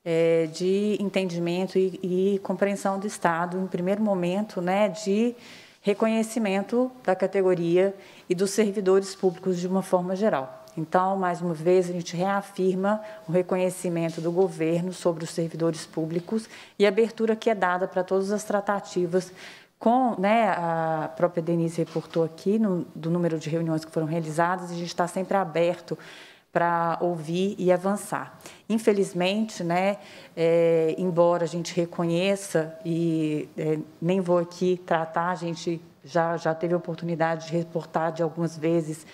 S9: é, de entendimento e, e, compreensão do Estado, em primeiro momento, né, de reconhecimento da categoria e dos servidores públicos de uma forma geral. Então, mais uma vez, a gente reafirma o reconhecimento do governo sobre os servidores públicos e a abertura que é dada para todas as tratativas com, né, a própria Denise reportou aqui no, do número de reuniões que foram realizadas, a gente está sempre aberto para ouvir e avançar. Infelizmente, né, é, embora a gente reconheça, e é, nem vou aqui tratar, a gente já, já teve a oportunidade de reportar de algumas vezes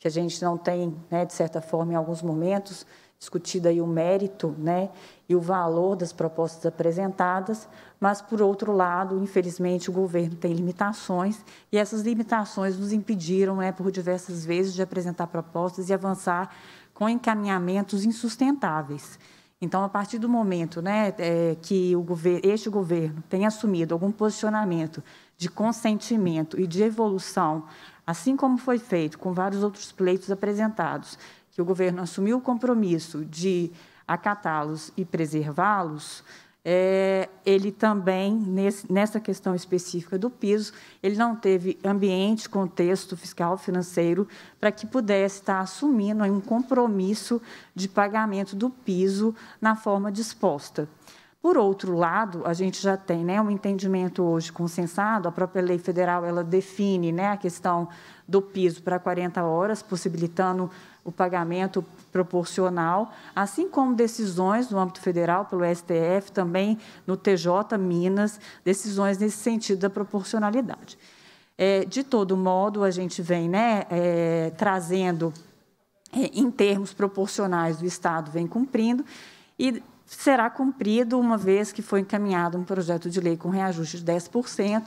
S9: que a gente não tem, né, de certa forma, em alguns momentos, discutido aí o mérito né, e o valor das propostas apresentadas, mas, por outro lado, infelizmente, o governo tem limitações e essas limitações nos impediram, né, por diversas vezes, de apresentar propostas e avançar com encaminhamentos insustentáveis. Então, a partir do momento né, é, que o governo, este governo tem assumido algum posicionamento de consentimento e de evolução, assim como foi feito com vários outros pleitos apresentados, que o governo assumiu o compromisso de acatá-los e preservá-los, é, ele também, nesse, nessa questão específica do piso, ele não teve ambiente, contexto fiscal, financeiro, para que pudesse estar assumindo um compromisso de pagamento do piso na forma disposta. Por outro lado, a gente já tem né, um entendimento hoje consensado, a própria lei federal ela define né, a questão do piso para 40 horas, possibilitando o pagamento proporcional, assim como decisões no âmbito federal pelo STF, também no TJ Minas, decisões nesse sentido da proporcionalidade. É, de todo modo, a gente vem né, é, trazendo, é, em termos proporcionais, do Estado vem cumprindo, e será cumprido uma vez que foi encaminhado um projeto de lei com reajuste de 10%,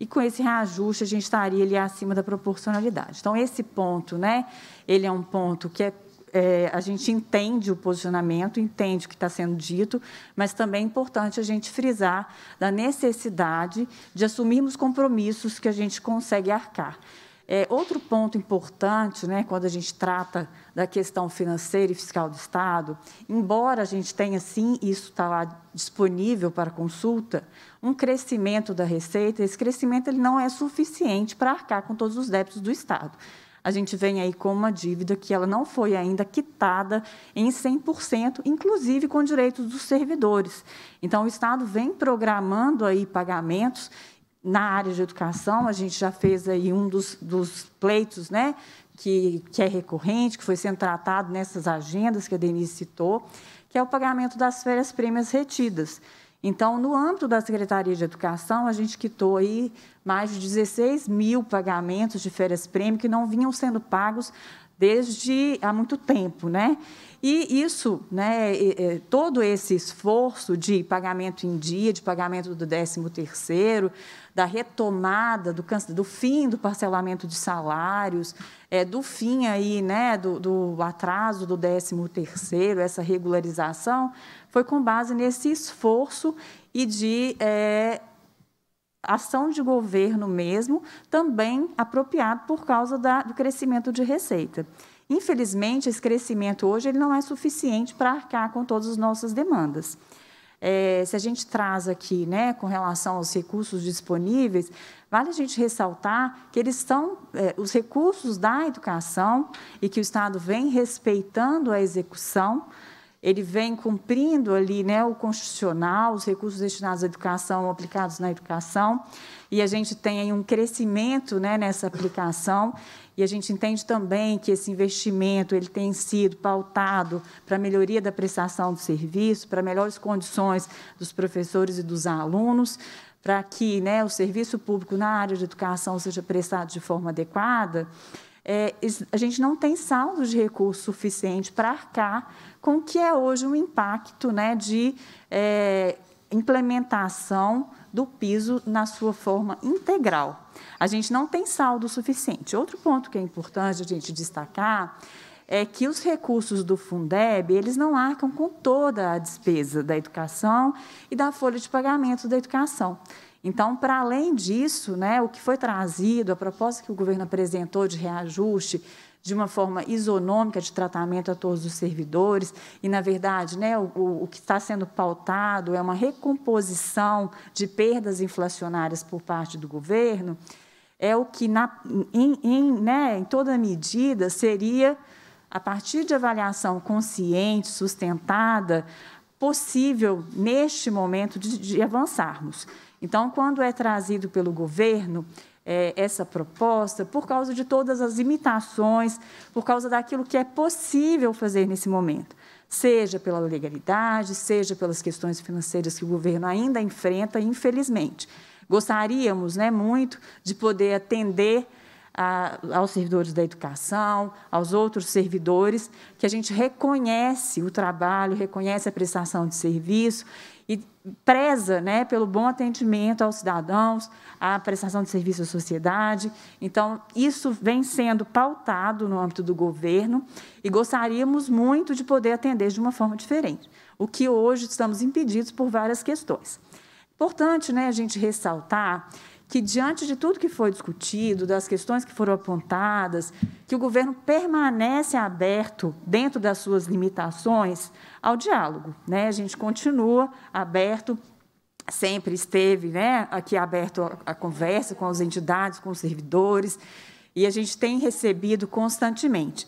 S9: e com esse reajuste a gente estaria ali acima da proporcionalidade. Então, esse ponto, né, ele é um ponto que é é, a gente entende o posicionamento, entende o que está sendo dito, mas também é importante a gente frisar da necessidade de assumirmos compromissos que a gente consegue arcar. É, outro ponto importante, né, quando a gente trata da questão financeira e fiscal do Estado, embora a gente tenha, sim, isso está lá disponível para consulta, um crescimento da receita, esse crescimento ele não é suficiente para arcar com todos os débitos do Estado a gente vem aí com uma dívida que ela não foi ainda quitada em 100%, inclusive com direitos dos servidores. Então, o Estado vem programando aí pagamentos na área de educação, a gente já fez aí um dos, dos pleitos, né, que, que é recorrente, que foi sendo tratado nessas agendas que a Denise citou, que é o pagamento das férias prêmias retidas. Então, no âmbito da Secretaria de Educação, a gente quitou aí mais de 16 mil pagamentos de férias-prêmio que não vinham sendo pagos desde há muito tempo, né? E isso, né, todo esse esforço de pagamento em dia, de pagamento do 13º, da retomada do, do fim do parcelamento de salários, é, do fim aí, né, do, do atraso do 13º, essa regularização, foi com base nesse esforço e de é, ação de governo mesmo, também apropriado por causa da, do crescimento de receita. Infelizmente, esse crescimento hoje ele não é suficiente para arcar com todas as nossas demandas. É, se a gente traz aqui, né, com relação aos recursos disponíveis, vale a gente ressaltar que eles estão é, os recursos da educação e que o Estado vem respeitando a execução, ele vem cumprindo ali né, o constitucional, os recursos destinados à educação aplicados na educação, e a gente tem aí um crescimento né, nessa aplicação, e a gente entende também que esse investimento ele tem sido pautado para a melhoria da prestação do serviço, para melhores condições dos professores e dos alunos, para que né, o serviço público na área de educação seja prestado de forma adequada é, a gente não tem saldo de recurso suficiente para arcar com o que é hoje o impacto né, de é, implementação do piso na sua forma integral. A gente não tem saldo suficiente. Outro ponto que é importante a gente destacar é que os recursos do Fundeb eles não arcam com toda a despesa da educação e da folha de pagamento da educação. Então, para além disso, né, o que foi trazido, a proposta que o governo apresentou de reajuste de uma forma isonômica de tratamento a todos os servidores, e, na verdade, né, o, o que está sendo pautado é uma recomposição de perdas inflacionárias por parte do governo, é o que, na, em, em, né, em toda medida, seria, a partir de avaliação consciente, sustentada, possível, neste momento, de, de avançarmos. Então, quando é trazido pelo governo é, essa proposta, por causa de todas as limitações, por causa daquilo que é possível fazer nesse momento, seja pela legalidade, seja pelas questões financeiras que o governo ainda enfrenta, infelizmente. Gostaríamos né, muito de poder atender a, aos servidores da educação, aos outros servidores, que a gente reconhece o trabalho, reconhece a prestação de serviço e preza né, pelo bom atendimento aos cidadãos, à prestação de serviço à sociedade. Então, isso vem sendo pautado no âmbito do governo e gostaríamos muito de poder atender de uma forma diferente, o que hoje estamos impedidos por várias questões. Importante né, a gente ressaltar que, diante de tudo que foi discutido, das questões que foram apontadas, que o governo permanece aberto, dentro das suas limitações, ao diálogo. Né? A gente continua aberto, sempre esteve né, aqui aberto a, conversa com as entidades, com os servidores, e a gente tem recebido constantemente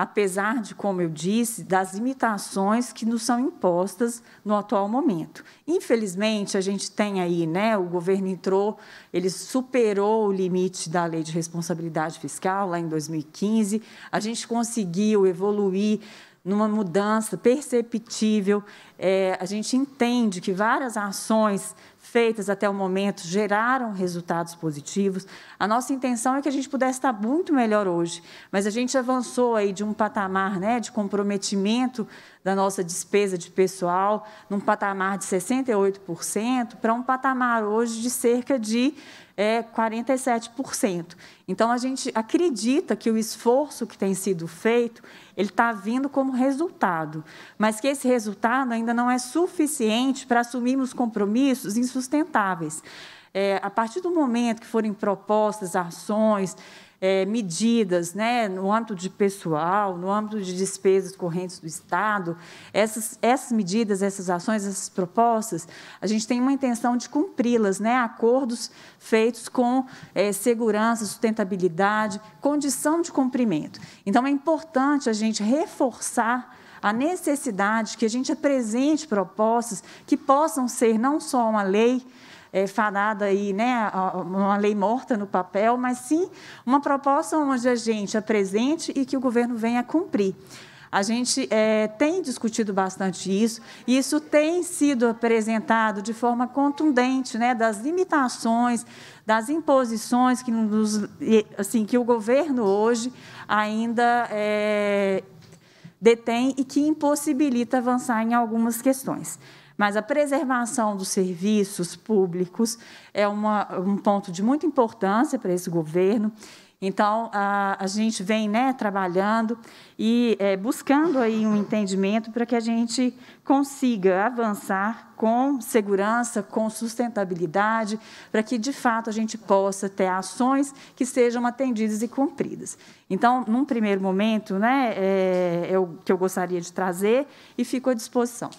S9: apesar de, como eu disse, das limitações que nos são impostas no atual momento. Infelizmente, a gente tem aí, né, o governo entrou, ele superou o limite da Lei de Responsabilidade Fiscal lá em 2015, a gente conseguiu evoluir numa mudança perceptível. É, a gente entende que várias ações feitas até o momento geraram resultados positivos. A nossa intenção é que a gente pudesse estar muito melhor hoje, mas a gente avançou aí de um patamar né, de comprometimento da nossa despesa de pessoal, num patamar de 68%, para um patamar hoje de cerca de é 47%. Então, a gente acredita que o esforço que tem sido feito, ele está vindo como resultado, mas que esse resultado ainda não é suficiente para assumirmos compromissos insustentáveis. É, a partir do momento que forem propostas ações é, medidas né, no âmbito de pessoal, no âmbito de despesas correntes do Estado, essas, essas medidas, essas ações, essas propostas, a gente tem uma intenção de cumpri-las, né, acordos feitos com é, segurança, sustentabilidade, condição de cumprimento. Então, é importante a gente reforçar a necessidade que a gente apresente propostas que possam ser não só uma lei, é, farada aí, né, uma lei morta no papel, mas sim uma proposta onde a gente apresente é e que o governo venha cumprir. A gente é, tem discutido bastante isso, e isso tem sido apresentado de forma contundente, né, das limitações, das imposições que, nos, assim, que o governo hoje ainda é, detém e que impossibilita avançar em algumas questões mas a preservação dos serviços públicos é uma, um ponto de muita importância para esse governo. Então, a, a gente vem né, trabalhando e é, buscando aí um entendimento para que a gente consiga avançar com segurança, com sustentabilidade, para que, de fato, a gente possa ter ações que sejam atendidas e cumpridas. Então, num primeiro momento, né, é, é o que eu gostaria de trazer e fico à disposição.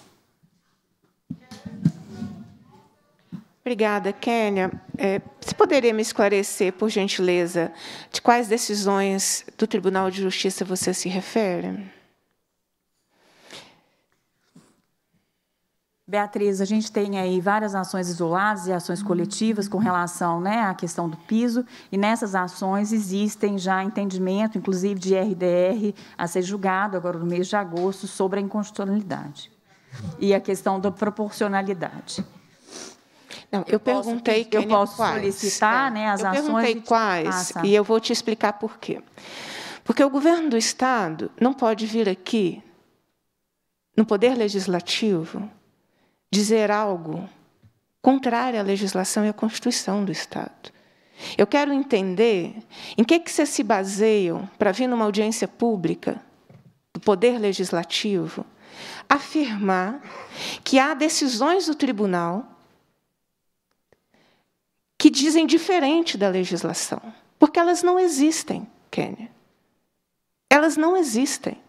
S9: Obrigada, Kênia. É,
S1: você poderia me esclarecer, por gentileza, de quais decisões do Tribunal de
S9: Justiça você se refere? Beatriz, a gente tem aí várias ações isoladas e ações coletivas com relação né, à questão do piso, e nessas ações existem já entendimento, inclusive de RDR, a ser julgado agora no mês de agosto, sobre a inconstitucionalidade e a questão da proporcionalidade. Não, eu, eu perguntei que eu posso quais. solicitar, é. né, as eu ações. Eu perguntei quais e eu vou te explicar por quê. Porque o
S1: governo do estado não pode vir aqui no poder legislativo dizer algo contrário à legislação e à Constituição do estado. Eu quero entender em que que vocês se baseiam para vir numa audiência pública do poder legislativo afirmar que há decisões do tribunal que dizem diferente da legislação, porque elas não existem, Kênia. Elas não existem.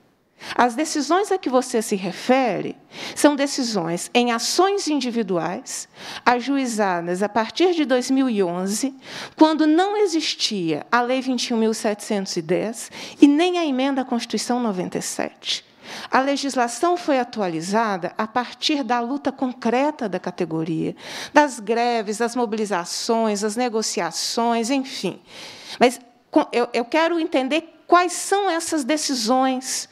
S1: As decisões a que você se refere são decisões em ações individuais, ajuizadas a partir de 2011, quando não existia a Lei 21.710 e nem a emenda à Constituição 97. A legislação foi atualizada a partir da luta concreta da categoria, das greves, das mobilizações, das negociações, enfim. Mas eu, quero entender quais são essas decisões,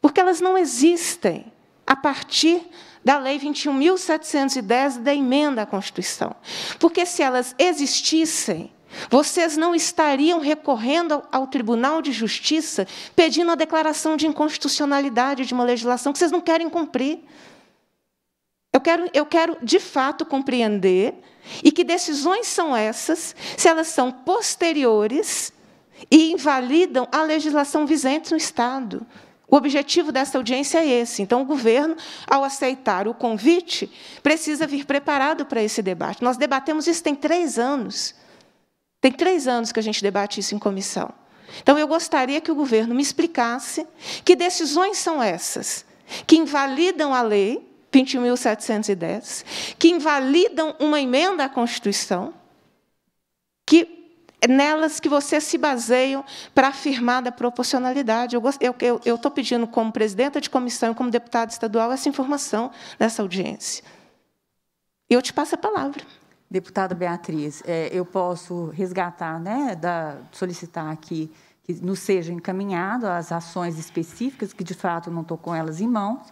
S1: porque elas não existem a partir da Lei 21.710 da emenda à Constituição. Porque se elas existissem, vocês não estariam recorrendo ao Tribunal de Justiça pedindo a declaração de inconstitucionalidade de uma legislação que vocês não querem cumprir. Eu quero, eu quero de fato compreender e que decisões são essas se elas são posteriores e invalidam a legislação vigente no Estado. O objetivo dessa audiência é esse. Então, o governo, ao aceitar o convite, precisa vir preparado para esse debate. Nós debatemos isso tem três anos. Tem três anos que a gente debate isso em comissão. Então, eu gostaria que o governo me explicasse que decisões são essas que invalidam a lei 20.710, que invalidam uma emenda à Constituição, que é nelas que vocês se baseiam para afirmar da proporcionalidade. Eu estou pedindo, como presidenta de comissão e como deputada estadual, essa informação nessa
S9: audiência. E Eu te passo a palavra. Deputada Beatriz, é, eu posso resgatar, né, da, solicitar aqui que nos seja encaminhado as ações específicas, que de fato não estou com elas em mãos,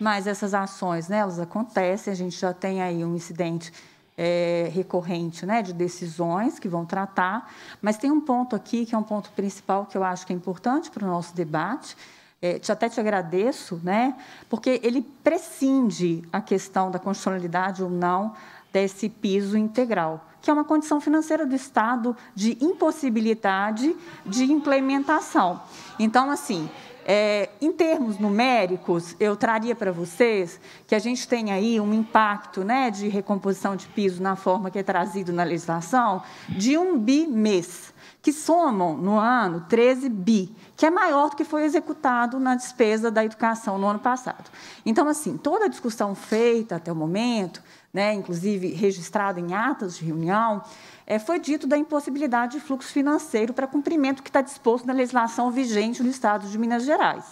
S9: mas essas ações, né, elas acontecem, a gente já tem aí um incidente é, recorrente né, de decisões que vão tratar, mas tem um ponto aqui que é um ponto principal que eu acho que é importante para o nosso debate. É, te, até te agradeço, né, porque ele prescinde a questão da constitucionalidade ou não desse piso integral, que é uma condição financeira do Estado de impossibilidade de implementação. Então, assim, é, em termos numéricos, eu traria para vocês que a gente tem aí um impacto né, de recomposição de piso na forma que é trazido na legislação de um bi mês, que somam no ano 13 bi, que é maior do que foi executado na despesa da educação no ano passado. Então, assim, toda a discussão feita até o momento né, inclusive registrado em atas de reunião, é, foi dito da impossibilidade de fluxo financeiro para cumprimento que está disposto na legislação vigente no Estado de Minas Gerais.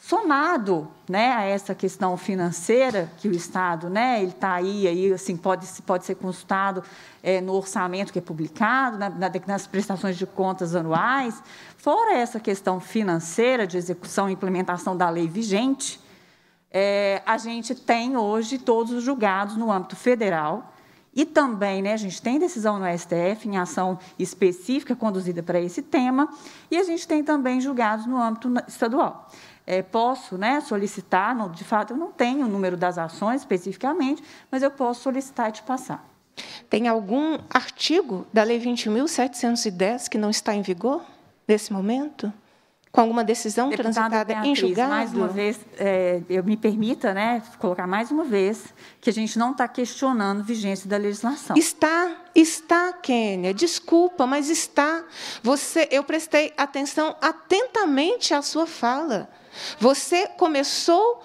S9: Somado né, a essa questão financeira que o Estado né, ele está aí, aí assim, pode, pode ser consultado é, no orçamento que é publicado, na, na, nas prestações de contas anuais, fora essa questão financeira de execução e implementação da lei vigente, é, a gente tem hoje todos os julgados no âmbito federal e também, né, a gente tem decisão no STF em ação específica conduzida para esse tema e a gente tem também julgados no âmbito estadual. É, posso né, solicitar, não, de fato, eu não tenho o número das ações especificamente, mas eu posso solicitar e te passar. Tem algum
S1: artigo da Lei 20.710 que não está em vigor nesse momento? com alguma decisão Deputada transitada Beatriz, em julgado? Mais uma vez,
S9: é, eu me permita né, colocar mais uma vez que a gente não está questionando a vigência da legislação. Está, está,
S1: Kênia. Desculpa, mas está. Você, eu prestei atenção atentamente à sua fala. Você começou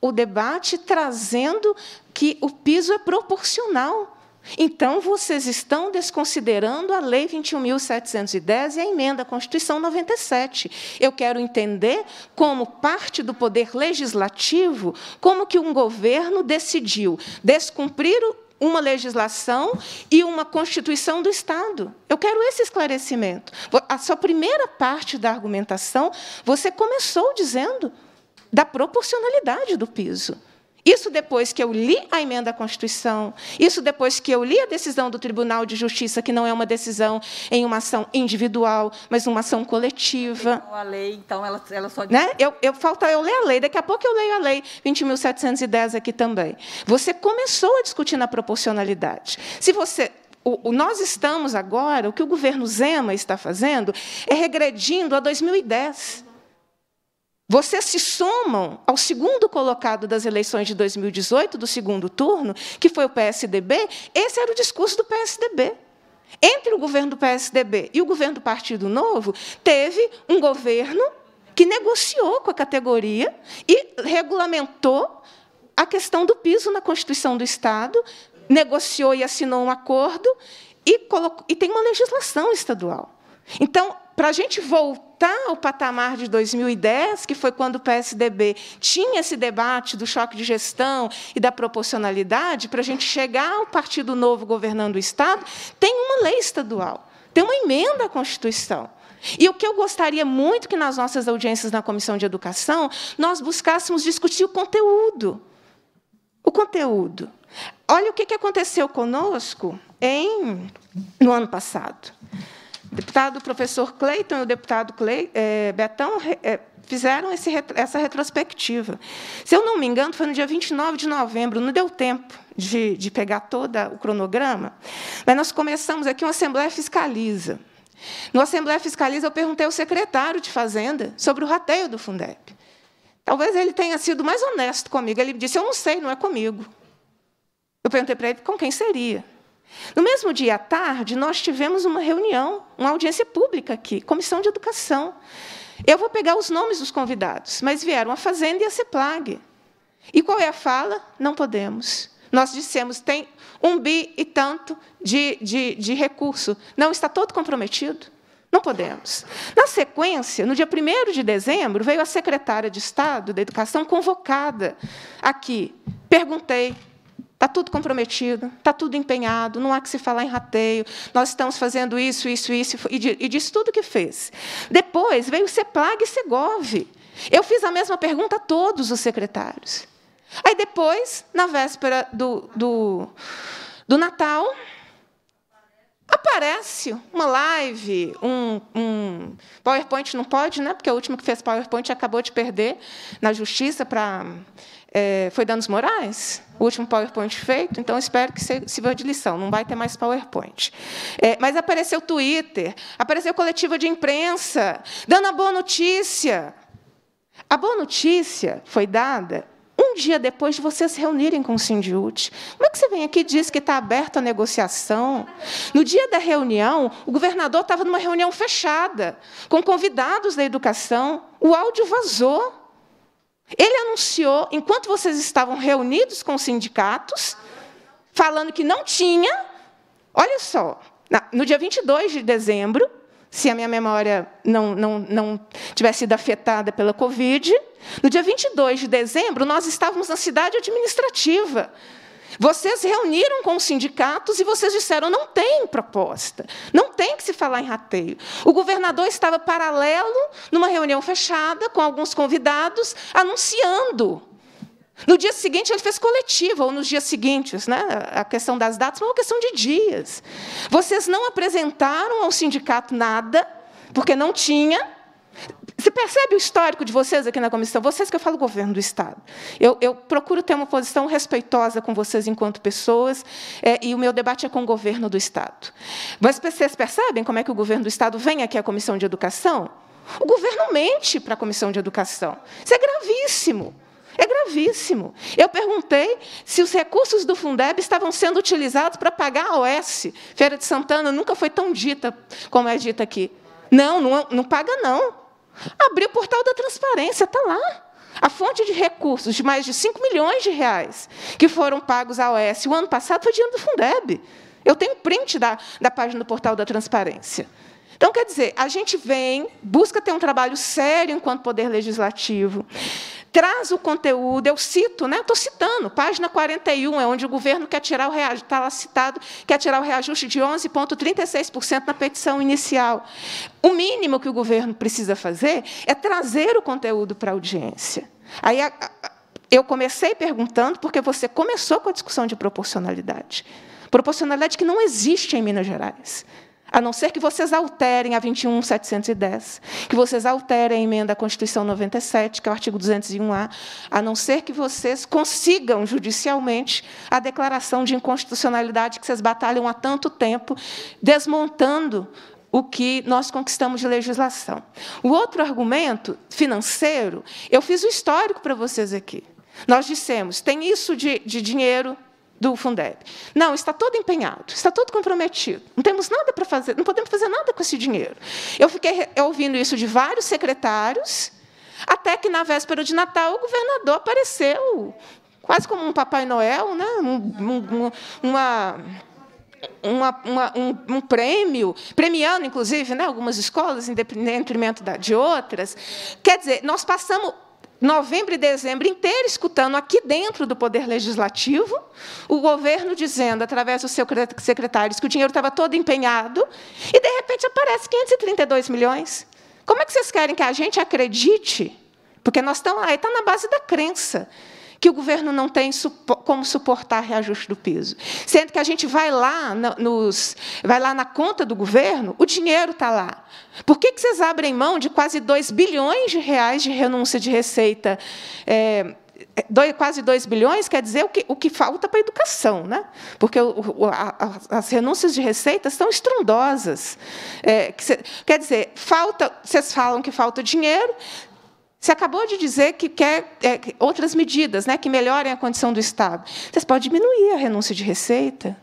S1: o debate trazendo que o piso é proporcional. Então, vocês estão desconsiderando a Lei 21.710 e a emenda à Constituição 97. Eu quero entender como parte do poder legislativo, como que um governo decidiu descumprir uma legislação e uma Constituição do Estado. Eu quero esse esclarecimento. A sua primeira parte da argumentação, você começou dizendo da proporcionalidade do piso. Isso depois que eu li a emenda à Constituição, isso depois que eu li a decisão do Tribunal de Justiça, que não é uma decisão em uma ação individual, mas uma ação coletiva. Então,
S9: a lei, então, ela, ela só... Né? Eu,
S1: eu, falta eu ler a lei, daqui a pouco eu leio a lei 20.710 aqui também. Você começou a discutir na proporcionalidade. Se você o, o, nós estamos agora, o que o governo Zema está fazendo é regredindo a 2010. Vocês se somam ao segundo colocado das eleições de 2018, do segundo turno, que foi o PSDB. Esse era o discurso do PSDB. Entre o governo do PSDB e o governo do Partido Novo, teve um governo que negociou com a categoria e regulamentou a questão do piso na Constituição do Estado, negociou e assinou um acordo e, colocou, e tem uma legislação estadual. Então, para a gente voltar ao patamar de 2010, que foi quando o PSDB tinha esse debate do choque de gestão e da proporcionalidade, para a gente chegar ao Partido Novo governando o Estado, tem uma lei estadual, tem uma emenda à Constituição. E o que eu gostaria muito que nas nossas audiências na Comissão de Educação nós buscássemos discutir o conteúdo. O conteúdo. Olha o que aconteceu conosco em, no ano passado deputado professor Cleiton e o deputado eh, Betão eh, fizeram essa retrospectiva. Se eu não me engano, foi no dia 29 de novembro, não deu tempo de, de pegar todo o cronograma, mas nós começamos aqui uma Assembleia Fiscaliza. No Assembleia Fiscaliza, eu perguntei ao secretário de Fazenda sobre o rateio do Fundeb. Talvez ele tenha sido mais honesto comigo. Ele disse: Eu não sei, não é comigo. Eu perguntei para ele com quem seria. No mesmo dia à tarde, nós tivemos uma reunião, uma audiência pública aqui, Comissão de Educação. Eu vou pegar os nomes dos convidados, mas vieram a Fazenda e a CEPLAG. E qual é a fala? Não podemos. Nós dissemos, tem um bi e tanto de, de, de recurso. Não está todo comprometido? Não podemos. Na sequência, no dia 1 de dezembro, veio a secretária de Estado da Educação convocada aqui. Perguntei Está tudo comprometido, está tudo empenhado, não há que se falar em rateio. Nós estamos fazendo isso, isso, isso, e disse tudo o que fez. Depois veio o CEPLAG e Segov. Eu fiz a mesma pergunta a todos os secretários. Aí depois, na véspera do, do, do Natal, aparece uma live, um, um, PowerPoint não pode, né? Porque a última que fez PowerPoint acabou de perder na justiça para é, foi danos morais, o último PowerPoint feito, então espero que sirva de lição, não vai ter mais PowerPoint. É, mas apareceu Twitter, apareceu coletiva de imprensa, dando a boa notícia. A boa notícia foi dada um dia depois de vocês se reunirem com o Sindiúte. Como é que você vem aqui e diz que está aberta a negociação? No dia da reunião, o governador estava numa reunião fechada, com convidados da educação, o áudio vazou. Ele anunciou, enquanto vocês estavam reunidos com os sindicatos, falando que não tinha. Olha só, no dia 22 de dezembro, se a minha memória não, não, não tivesse sido afetada pela Covid, no dia 22 de dezembro, nós estávamos na cidade administrativa. Vocês reuniram com os sindicatos e vocês disseram não tem proposta, não tem que se falar em rateio. O governador estava paralelo numa reunião fechada com alguns convidados anunciando. No dia seguinte ele fez coletiva, ou nos dias seguintes, né? A questão das datas não é uma questão de dias. Vocês não apresentaram ao sindicato nada, porque não tinha. Você percebe o histórico de vocês aqui na comissão? Vocês que eu falo governo do Estado. Eu, eu procuro ter uma posição respeitosa com vocês enquanto pessoas, é, e o meu debate é com o governo do Estado. Mas vocês percebem como é que o governo do Estado vem aqui à comissão de educação? O governo mente para a comissão de educação. Isso é gravíssimo. É gravíssimo. Eu perguntei se os recursos do Fundeb estavam sendo utilizados para pagar a OS. Feira de Santana nunca foi tão dita como é dita aqui. Não, não, não paga, não. Abriu o portal da transparência, está lá. A fonte de recursos de mais de 5 milhões de reais que foram pagos à S. o ano passado foi dinheiro do Fundeb. Eu tenho print da, da página do portal da transparência. Então, quer dizer, a gente vem, busca ter um trabalho sério enquanto poder legislativo, traz o conteúdo, eu cito, né? estou citando, página 41 é onde o governo quer tirar o reajuste, está lá citado, quer tirar o reajuste de 11,36% na petição inicial. O mínimo que o governo precisa fazer é trazer o conteúdo para a audiência. Aí a, a, eu comecei perguntando porque você começou com a discussão de proporcionalidade. Proporcionalidade que não existe em Minas Gerais. A não ser que vocês alterem a 21710, que vocês alterem a emenda à Constituição 97, que é o artigo 201-A, a não ser que vocês consigam judicialmente a declaração de inconstitucionalidade que vocês batalham há tanto tempo, desmontando o que nós conquistamos de legislação. O outro argumento financeiro, eu fiz o histórico para vocês aqui. Nós dissemos, tem isso de, de dinheiro do Fundeb. Não, está todo empenhado, está todo comprometido. Não temos nada para fazer, não podemos fazer nada com esse dinheiro. Eu fiquei ouvindo isso de vários secretários, até que na véspera de Natal o governador apareceu, quase como um Papai Noel, né? Um, um, uma uma, uma, um, um, prêmio, premiando, inclusive, né, algumas escolas, em detrimento de outras. Quer dizer, nós passamos novembro e dezembro inteiro escutando aqui dentro do Poder Legislativo o governo dizendo, através dos seus secretários que o dinheiro estava todo empenhado, e de repente aparece 532 milhões. Como é que vocês querem que a gente acredite? Porque nós estamos aí, está na base da crença que o governo não tem como suportar reajuste do piso. Sendo que a gente vai lá, nos, vai lá na conta do governo, o dinheiro está lá. Por que, que vocês abrem mão de quase 2 bilhões de reais de renúncia de receita? É, quase 2 bilhões quer dizer o que, o que falta para a educação, né? porque o, o, a, as renúncias de receitas são estrondosas. É, que cê, quer dizer, falta, vocês falam que falta dinheiro, você acabou de dizer que quer é, outras medidas né, que melhorem a condição do Estado. Vocês podem diminuir a renúncia de receita.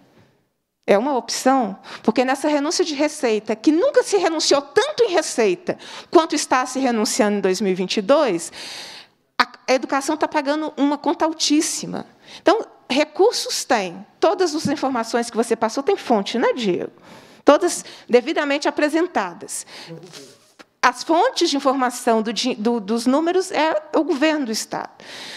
S1: É uma opção, porque nessa renúncia de receita, que nunca se renunciou tanto em receita quanto está se renunciando em 2022, a educação está pagando uma conta altíssima. Então, recursos tem. Todas as informações que você passou têm fonte, né, Diego? Todas devidamente apresentadas as fontes de informação do, do, dos números é o governo do Estado.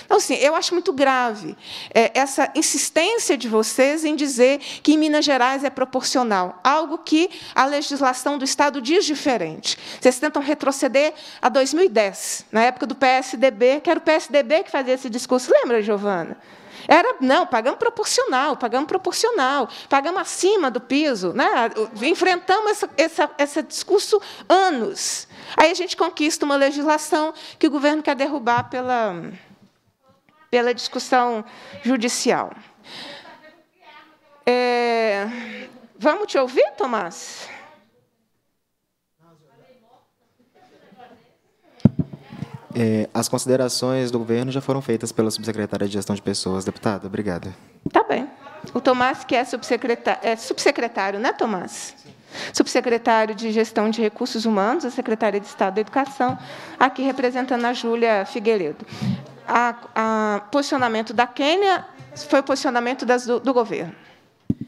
S1: Então, assim, eu acho muito grave é, essa insistência de vocês em dizer que em Minas Gerais é proporcional, algo que a legislação do Estado diz diferente. Vocês tentam retroceder a 2010, na época do PSDB, que era o PSDB que fazia esse discurso. Lembra, Giovana? Era, não, pagamos proporcional, pagamos proporcional, pagamos acima do piso. Né? Enfrentamos esse discurso anos. Aí a gente conquista uma legislação que o governo quer derrubar pela, pela discussão judicial. É, vamos te ouvir, Tomás?
S6: É, as considerações do governo já foram feitas pela subsecretária de Gestão de Pessoas. Deputada, obrigada.
S1: Tá bem. O Tomás, que é subsecretário, é subsecretário né, Tomás? Sim. Subsecretário de Gestão de Recursos Humanos, a secretária de Estado da Educação, aqui representando a Júlia Figueiredo. O posicionamento da Quênia foi o posicionamento das, do, do governo.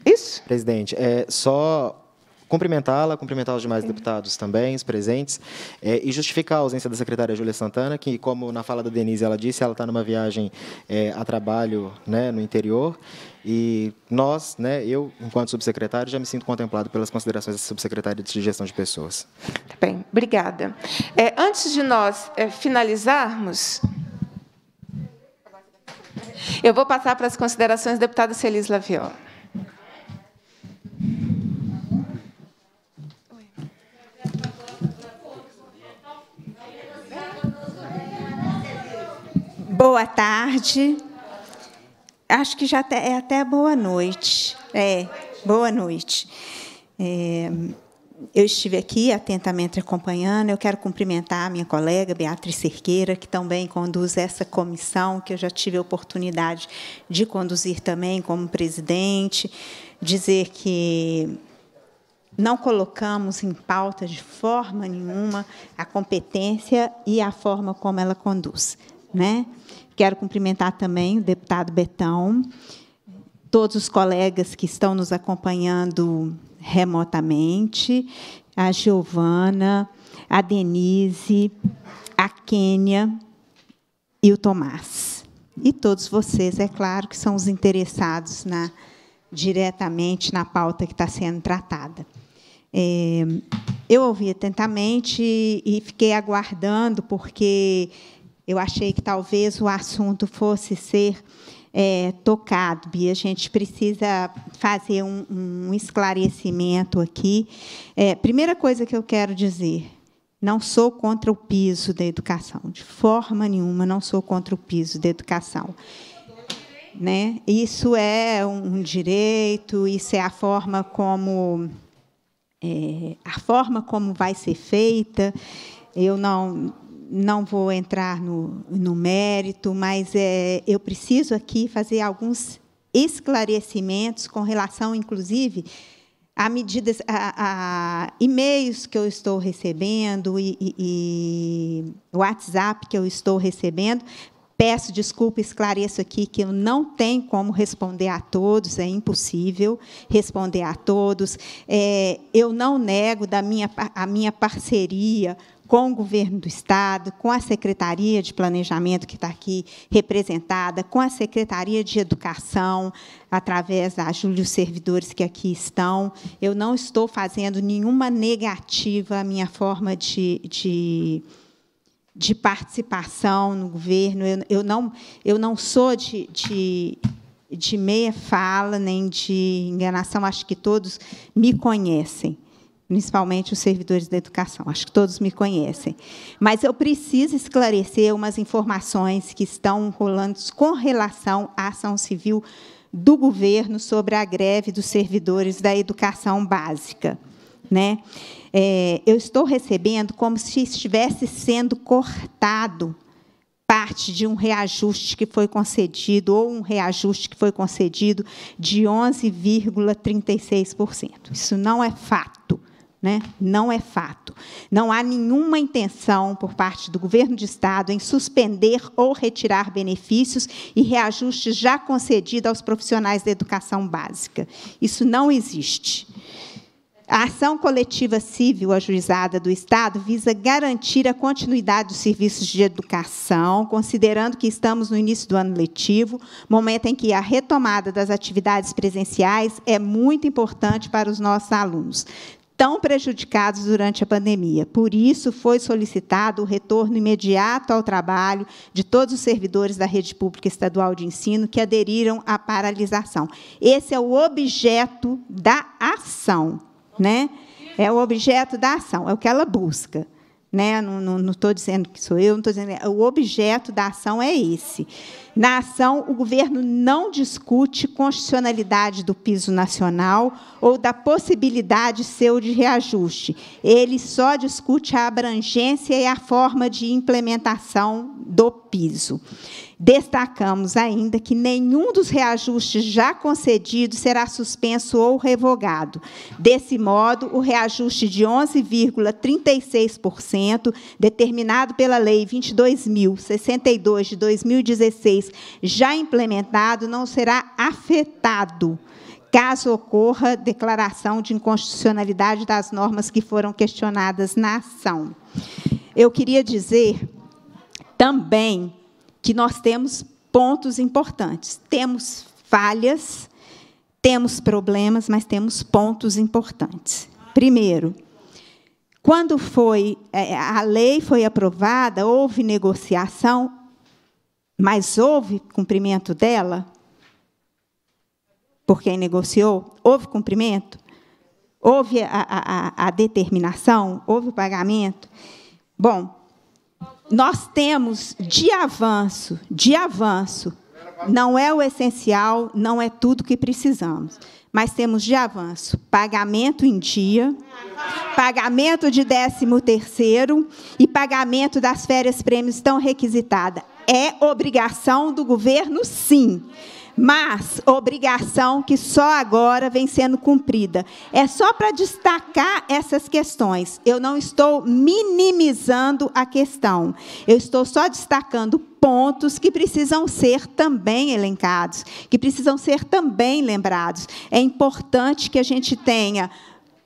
S5: Isso? Presidente, é, só
S6: cumprimentá-la, cumprimentar os demais Sim. deputados também, os presentes, é, e justificar a ausência da secretária Júlia Santana, que, como na fala da Denise ela disse, ela está numa viagem é, a trabalho né, no interior. E nós, né, eu, enquanto subsecretário, já me sinto contemplado pelas considerações da subsecretária de gestão de pessoas.
S1: Tá bem, obrigada. É, antes de nós é, finalizarmos, eu vou passar para as considerações da deputada Celis Laviola.
S10: Boa tarde. Acho que já é até boa noite. É, boa noite. É, eu estive aqui atentamente acompanhando. Eu quero cumprimentar a minha colega Beatriz Cerqueira, que também conduz essa comissão, que eu já tive a oportunidade de conduzir também como presidente. Dizer que não colocamos em pauta de forma nenhuma a competência e a forma como ela conduz, né? Quero cumprimentar também o deputado Betão, todos os colegas que estão nos acompanhando remotamente, a Giovana, a Denise, a Kênia e o Tomás. E todos vocês, é claro, que são os interessados na, diretamente na pauta que está sendo tratada. É, eu ouvi atentamente e fiquei aguardando, porque eu achei que talvez o assunto fosse ser é, tocado, bia. a gente precisa fazer um, um esclarecimento aqui. É, primeira coisa que eu quero dizer: não sou contra o piso da educação, de forma nenhuma, não sou contra o piso da educação. Né? Isso é um direito, isso é a forma como é, a forma como vai ser feita. Eu não não vou entrar no, no mérito, mas é, eu preciso aqui fazer alguns esclarecimentos com relação, inclusive, a medidas, a, a e-mails que eu estou recebendo e, e, e WhatsApp que eu estou recebendo. Peço desculpa, esclareço aqui que eu não tenho como responder a todos, é impossível responder a todos. É, eu não nego da minha, a minha parceria com o governo do Estado, com a Secretaria de Planejamento, que está aqui representada, com a Secretaria de Educação, através da Júlia os servidores que aqui estão. Eu não estou fazendo nenhuma negativa à minha forma de, de de participação no governo. Eu, eu, não, eu não sou de, de, de meia fala, nem de enganação, acho que todos me conhecem principalmente os servidores da educação. Acho que todos me conhecem. Mas eu preciso esclarecer umas informações que estão rolando com relação à ação civil do governo sobre a greve dos servidores da educação básica. Né? É, eu estou recebendo como se estivesse sendo cortado parte de um reajuste que foi concedido ou um reajuste que foi concedido de 11,36%. Isso não é fato. Né? Não é fato. Não há nenhuma intenção por parte do governo de Estado em suspender ou retirar benefícios e reajustes já concedidos aos profissionais da educação básica. Isso não existe. A ação coletiva civil ajuizada do Estado visa garantir a continuidade dos serviços de educação, considerando que estamos no início do ano letivo, momento em que a retomada das atividades presenciais é muito importante para os nossos alunos tão prejudicados durante a pandemia. Por isso, foi solicitado o retorno imediato ao trabalho de todos os servidores da rede pública estadual de ensino que aderiram à paralisação. Esse é o objeto da ação, né? É o objeto da ação, é o que ela busca. Né? Não estou dizendo que sou eu, não estou dizendo. É. O objeto da ação é esse. Na ação, o governo não discute constitucionalidade do piso nacional ou da possibilidade seu de reajuste. Ele só discute a abrangência e a forma de implementação do piso. Destacamos ainda que nenhum dos reajustes já concedidos será suspenso ou revogado. Desse modo, o reajuste de 11,36%, determinado pela Lei 22.062 de 2016, já implementado, não será afetado caso ocorra declaração de inconstitucionalidade das normas que foram questionadas na ação. Eu queria dizer também que nós temos pontos importantes. Temos falhas, temos problemas, mas temos pontos importantes. Primeiro, quando foi é, a lei foi aprovada, houve negociação, mas houve cumprimento dela? Por quem negociou? Houve cumprimento? Houve a, a, a determinação? Houve o pagamento? Bom, nós temos de avanço, de avanço. Não é o essencial, não é tudo que precisamos, mas temos de avanço pagamento em dia, pagamento de 13 terceiro e pagamento das férias prêmios tão requisitada. É obrigação do governo, sim mas obrigação que só agora vem sendo cumprida. É só para destacar essas questões. Eu não estou minimizando a questão. Eu estou só destacando pontos que precisam ser também elencados, que precisam ser também lembrados. É importante que a gente tenha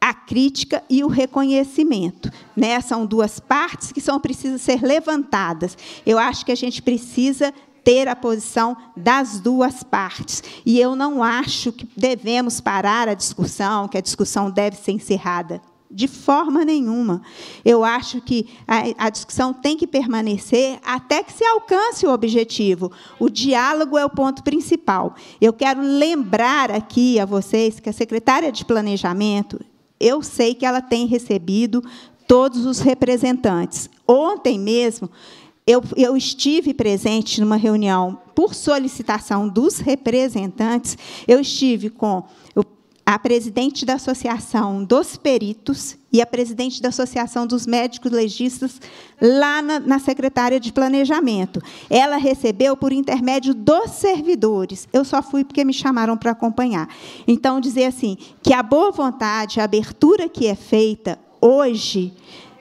S10: a crítica e o reconhecimento. Né? São duas partes que são precisas ser levantadas. Eu acho que a gente precisa ter a posição das duas partes. E eu não acho que devemos parar a discussão, que a discussão deve ser encerrada. De forma nenhuma. Eu acho que a, a, discussão tem que permanecer até que se alcance o objetivo. O diálogo é o ponto principal. Eu quero lembrar aqui a vocês que a secretária de Planejamento, eu sei que ela tem recebido todos os representantes. Ontem mesmo, eu, eu estive presente numa reunião por solicitação dos representantes. Eu estive com a presidente da Associação dos Peritos e a presidente da Associação dos Médicos Legistas, lá na, na secretária de Planejamento. Ela recebeu por intermédio dos servidores. Eu só fui porque me chamaram para acompanhar. Então, dizer assim, que a boa vontade, a abertura que é feita hoje,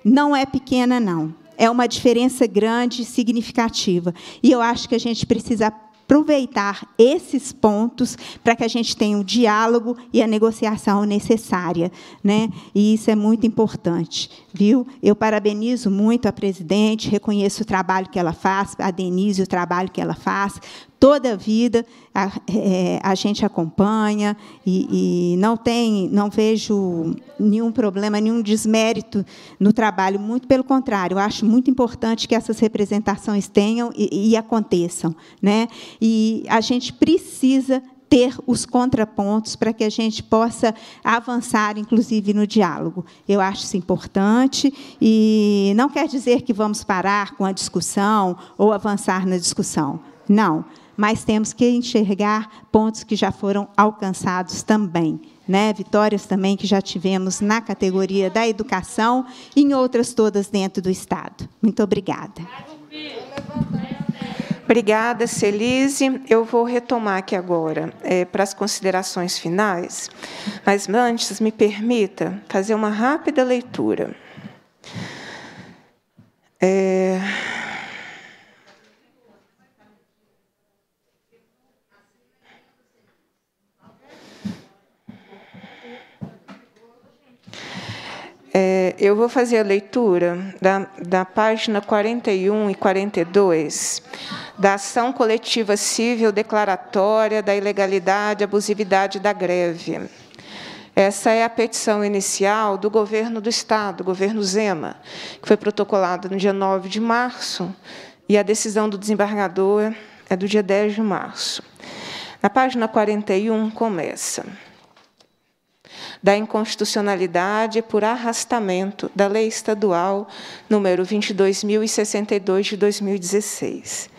S10: não é pequena, não é uma diferença grande e significativa. E eu acho que a gente precisa aproveitar esses pontos para que a gente tenha o diálogo e a negociação necessária, né? E isso é muito importante, viu? Eu parabenizo muito a presidente, reconheço o trabalho que ela faz, a Denise o trabalho que ela faz, toda a vida a, é, a gente acompanha e, e, não tem, não vejo nenhum problema, nenhum desmérito no trabalho. Muito pelo contrário, acho muito importante que essas representações tenham e, e aconteçam, né? E a gente precisa ter os contrapontos para que a gente possa avançar, inclusive, no diálogo. Eu acho isso importante e não quer dizer que vamos parar com a discussão ou avançar na discussão. Não, mas temos que enxergar pontos que já foram alcançados também. Né, vitórias também que já tivemos na categoria da educação e em outras todas dentro do Estado. Muito obrigada. Obrigada, Celise. Eu vou retomar aqui agora
S1: é, para as considerações finais, mas antes me permita fazer uma rápida leitura. É... É, eu vou fazer a leitura da, da página 41 e 42 da ação coletiva civil declaratória da ilegalidade e abusividade da greve. Essa é a petição inicial do governo do Estado, governo Zema, que foi protocolada no dia 9 de março, e a decisão do desembargador é do dia 10 de março. Na página 41 começa da inconstitucionalidade por arrastamento da Lei Estadual número 22.062 de 2016.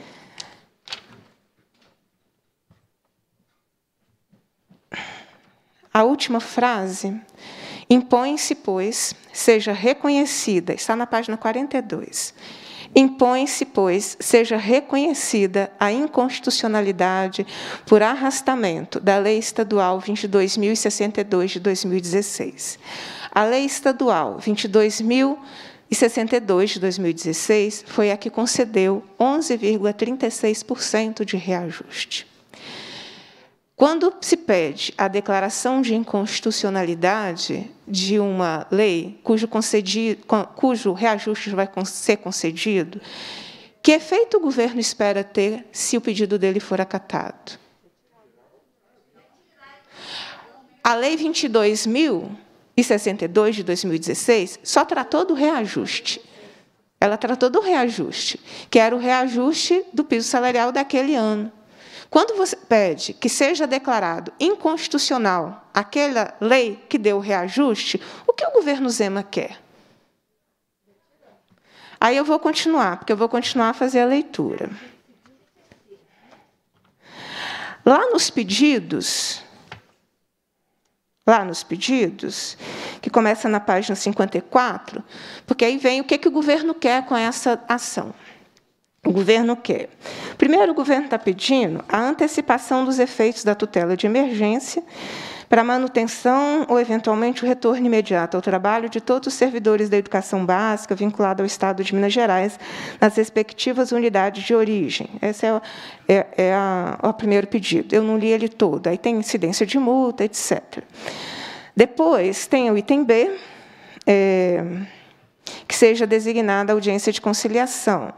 S1: A última frase impõe-se, pois, seja reconhecida, está na página 42 Impõe-se, pois, seja reconhecida a inconstitucionalidade por arrastamento da Lei Estadual 22.062 de 2016. A Lei Estadual 22.062 de 2016 foi a que concedeu 11,36% de reajuste. Quando se pede a declaração de inconstitucionalidade de uma lei cujo, concedido, cujo reajuste vai ser concedido, que efeito o governo espera ter se o pedido dele for acatado? A Lei 22.062 de 2016 só tratou do reajuste. Ela tratou do reajuste, que era o reajuste do piso salarial daquele ano. Quando você pede que seja declarado inconstitucional aquela lei que deu o reajuste, o que o governo Zema quer? Aí eu vou continuar, porque eu vou continuar a fazer a leitura. Lá nos pedidos, lá nos pedidos, que começa na página 54, porque aí vem o que, que o governo quer com essa ação. O governo quer. Primeiro, o governo está pedindo a antecipação dos efeitos da tutela de emergência para manutenção ou, eventualmente, o retorno imediato ao trabalho de todos os servidores da educação básica vinculados ao Estado de Minas Gerais nas respectivas unidades de origem. Esse é, o, é, é a, o primeiro pedido. Eu não li ele todo. Aí tem incidência de multa, etc. Depois, tem o item B, é, que seja designada audiência de conciliação.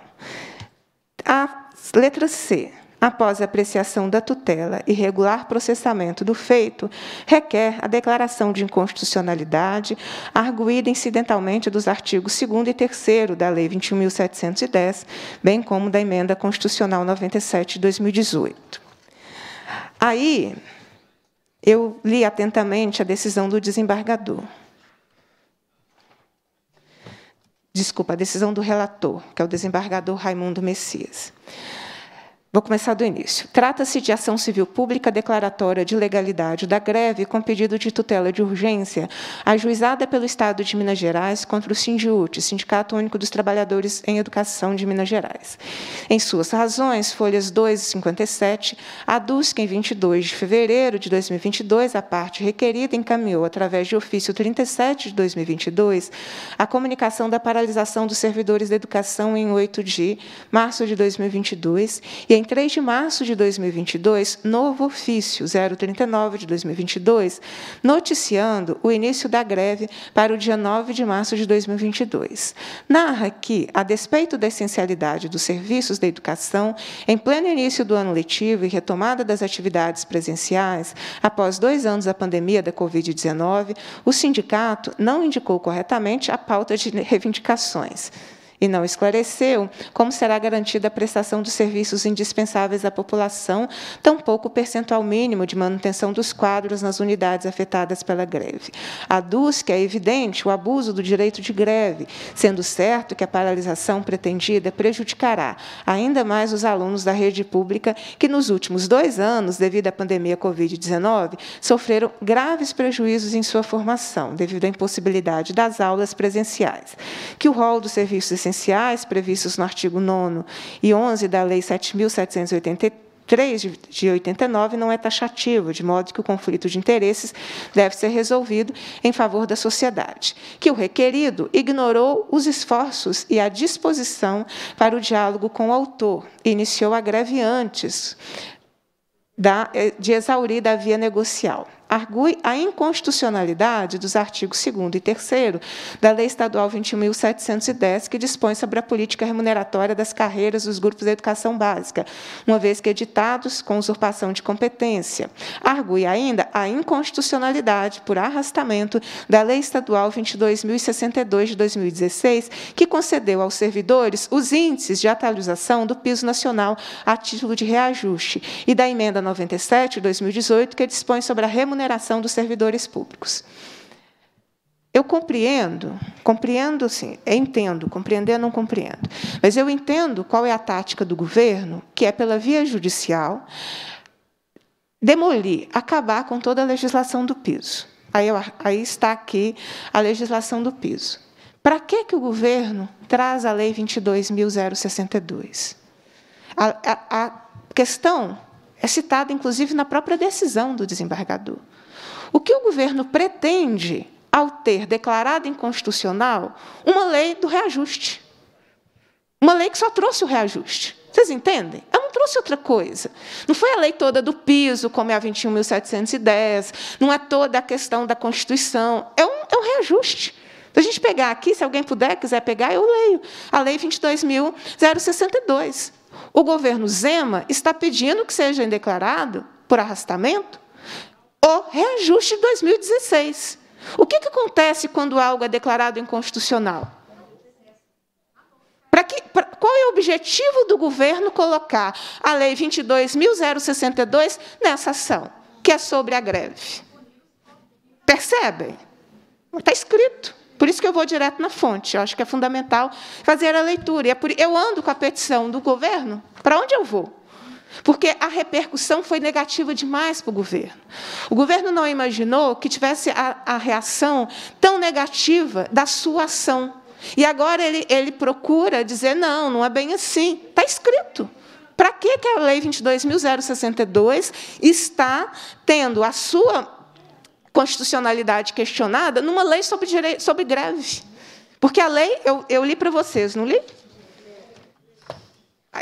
S1: A letra C. Após a apreciação da tutela e regular processamento do feito, requer a declaração de inconstitucionalidade, arguída incidentalmente dos artigos 2 e 3 da Lei 21.710, bem como da Emenda Constitucional 97 de 2018. Aí, eu li atentamente a decisão do desembargador. desculpa, a decisão do relator, que é o desembargador Raimundo Messias. Vou começar do início. Trata-se de ação civil pública declaratória de legalidade da greve com pedido de tutela de urgência, ajuizada pelo Estado de Minas Gerais contra o SINDIUT, Sindicato Único dos Trabalhadores em Educação de Minas Gerais. Em suas razões, folhas 2 e 57, aduz que em 22 de fevereiro de 2022, a parte requerida encaminhou, através de ofício 37 de 2022, a comunicação da paralisação dos servidores da educação em 8 de março de 2022 e em em 3 de março de 2022, novo ofício 039 de 2022, noticiando o início da greve para o dia 9 de março de 2022. Narra que, a despeito da essencialidade dos serviços da educação, em pleno início do ano letivo e retomada das atividades presenciais, após dois anos da pandemia da Covid-19, o sindicato não indicou corretamente a pauta de reivindicações e não esclareceu como será garantida a prestação dos serviços indispensáveis à população, tampouco o percentual mínimo de manutenção dos quadros nas unidades afetadas pela greve. Aduz que é evidente o abuso do direito de greve, sendo certo que a paralisação pretendida prejudicará ainda mais os alunos da rede pública que, nos últimos dois anos, devido à pandemia Covid-19, sofreram graves prejuízos em sua formação, devido à impossibilidade das aulas presenciais. Que o rol dos serviços essenciais essenciais previstos no artigo 9 e 11 da Lei 7.783 de 89 não é taxativo, de modo que o conflito de interesses deve ser resolvido em favor da sociedade, que o requerido ignorou os esforços e a disposição para o diálogo com o autor, iniciou a agraviantes da, eh, de exaurir a via negocial argui a inconstitucionalidade dos artigos 2 e 3 da Lei Estadual 21.710, que dispõe sobre a política remuneratória das carreiras dos grupos da educação básica, uma vez que editados com usurpação de competência. Argui ainda a inconstitucionalidade por arrastamento da Lei Estadual 22.062 de 2016, que concedeu aos servidores os índices de atualização do piso nacional a título de reajuste, e da Emenda 97 de 2018, que dispõe sobre a remuneração remuneração dos servidores públicos. Eu compreendo, compreendo sim, entendo, compreender não compreendo, mas eu entendo qual é a tática do governo, que é pela via judicial demolir, acabar com toda a legislação do piso. Aí, aí está aqui a legislação do piso. Para que, que o governo traz a Lei 22.062? A, a, a questão é citada, inclusive, na própria decisão do desembargador. O que o governo pretende ao ter declarado inconstitucional uma lei do reajuste? Uma lei que só trouxe o reajuste. Vocês entendem? Ela não trouxe outra coisa. Não foi a lei toda do piso, como é a 21.710, não é toda a questão da Constituição. É um, é um reajuste. Se a gente pegar aqui, se alguém puder, quiser pegar, eu leio. A Lei 22.062. O governo Zema está pedindo que seja declarado, por arrastamento, o reajuste de 2016. O que, que acontece quando algo é declarado inconstitucional? Para que, qual é o objetivo do governo colocar a Lei 22.062 nessa ação, que é sobre a greve? Percebem? Está escrito. Por isso que eu vou direto na fonte. Eu acho que é fundamental fazer a leitura. E é por... Eu ando com a petição do governo. Para onde eu vou? Porque a repercussão foi negativa demais para o governo. O governo não imaginou que tivesse a, a reação tão negativa da sua ação. E agora ele, ele procura dizer: não, não é bem assim. Está escrito. Para que, que a Lei 22.062 está tendo a sua constitucionalidade questionada numa lei sobre, direito, sobre greve. Porque a lei, eu, eu li para vocês, não li?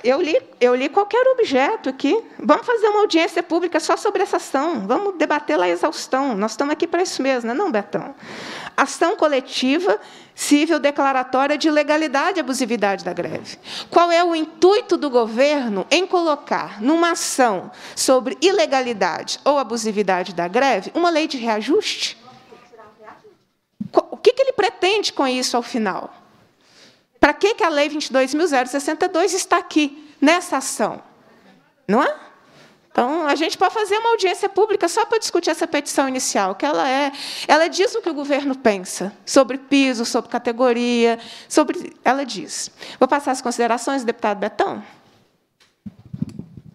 S1: Eu li, eu li qualquer objeto aqui. Vamos fazer uma audiência pública só sobre essa ação. Vamos debater lá a exaustão. Nós estamos aqui para isso mesmo, não é não, Betão? Ação coletiva cível declaratória de legalidade e abusividade da greve. Qual é o intuito do governo em colocar numa ação sobre ilegalidade ou abusividade da greve uma lei de reajuste? O que ele pretende com isso ao final? Para que a Lei 22.062 está aqui, nessa ação? Não é? Então, a gente pode fazer uma audiência pública só para discutir essa petição inicial, que ela é, ela diz o que o governo pensa sobre piso, sobre categoria, sobre, ela diz. Vou passar as considerações, deputado Betão.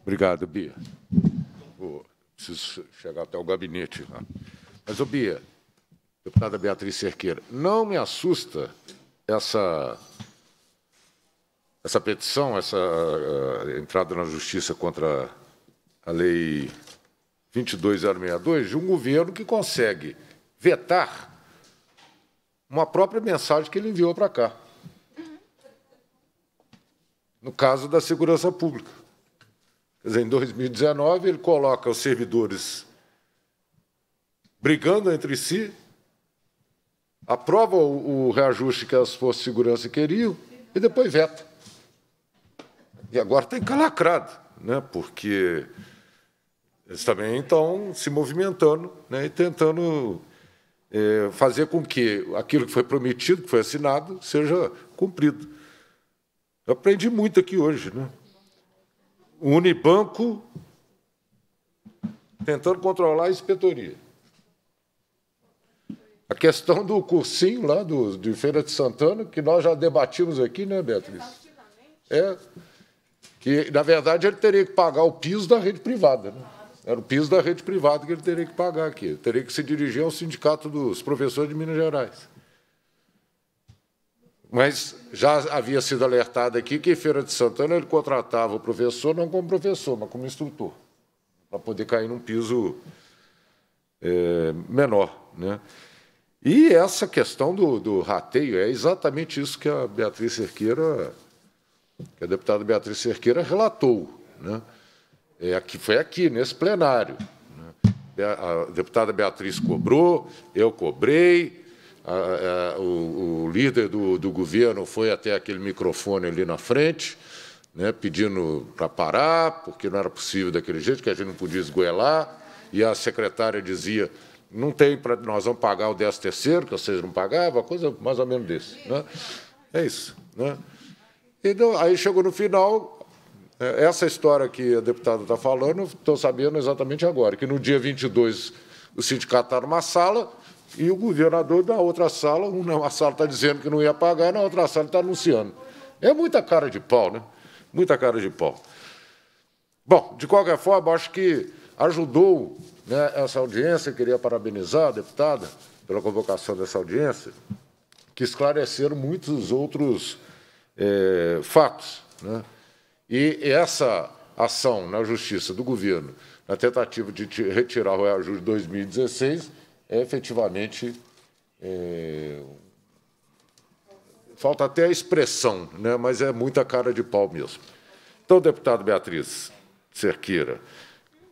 S2: Obrigado, Bia. Vou, preciso chegar até o gabinete. Né? Mas, ô Bia, deputada Beatriz Cerqueira, não me assusta essa essa petição, essa uh, entrada na justiça contra a Lei 22062, de um governo que consegue vetar uma própria mensagem que ele enviou para cá. No caso da segurança pública. Quer dizer, em 2019, ele coloca os servidores brigando entre si, aprova o, reajuste que as forças de segurança queriam e depois veta. E agora tem calacrado, né? porque eles também estão se movimentando né, e tentando é, fazer com que aquilo que foi prometido, que foi assinado, seja cumprido. Eu aprendi muito aqui hoje. Né? O Unibanco tentando controlar a inspetoria. A questão do cursinho lá do, de Feira de Santana, que nós já debatimos aqui, né, Beatriz? É. Que, na verdade, ele teria que pagar o piso da rede privada. Né? Era o piso da rede privada que ele teria que pagar aqui. Ele teria que se dirigir ao Sindicato dos Professores de Minas Gerais. Mas já havia sido alertado aqui que em Feira de Santana ele contratava o professor, não como professor, mas como instrutor, para poder cair num piso é, menor. Né? E essa questão do, do, rateio é exatamente isso que a Beatriz Cerqueira, que a deputada Beatriz Cerqueira relatou. Né? é, que foi aqui, nesse plenário. Né? A deputada Beatriz cobrou, eu cobrei, a, a, o, o, líder do, do, governo foi até aquele microfone ali na frente, né, pedindo para parar, porque não era possível daquele jeito, que a gente não podia esgoelar, e a secretária dizia, não tem para nós vamos pagar o 13 terceiro, que vocês não pagavam, coisa mais ou menos desse. Né? É isso. Né? Então, aí chegou no final, é, essa história que a deputada está falando, estou sabendo exatamente agora, que no dia 22 o sindicato está numa sala e o governador na outra sala, uma sala está dizendo que não ia pagar, na outra sala está anunciando. É muita cara de pau, né? Muita cara de pau. Bom, de qualquer forma, acho que ajudou né, essa audiência, queria parabenizar a deputada pela convocação dessa audiência, que esclareceram muitos outros é, fatos, né? E essa ação na Justiça do governo, na tentativa de retirar o reajuste de 2016, é efetivamente. É... Falta até a expressão, né? mas é muita cara de pau mesmo. Então, deputado Beatriz Cerqueira,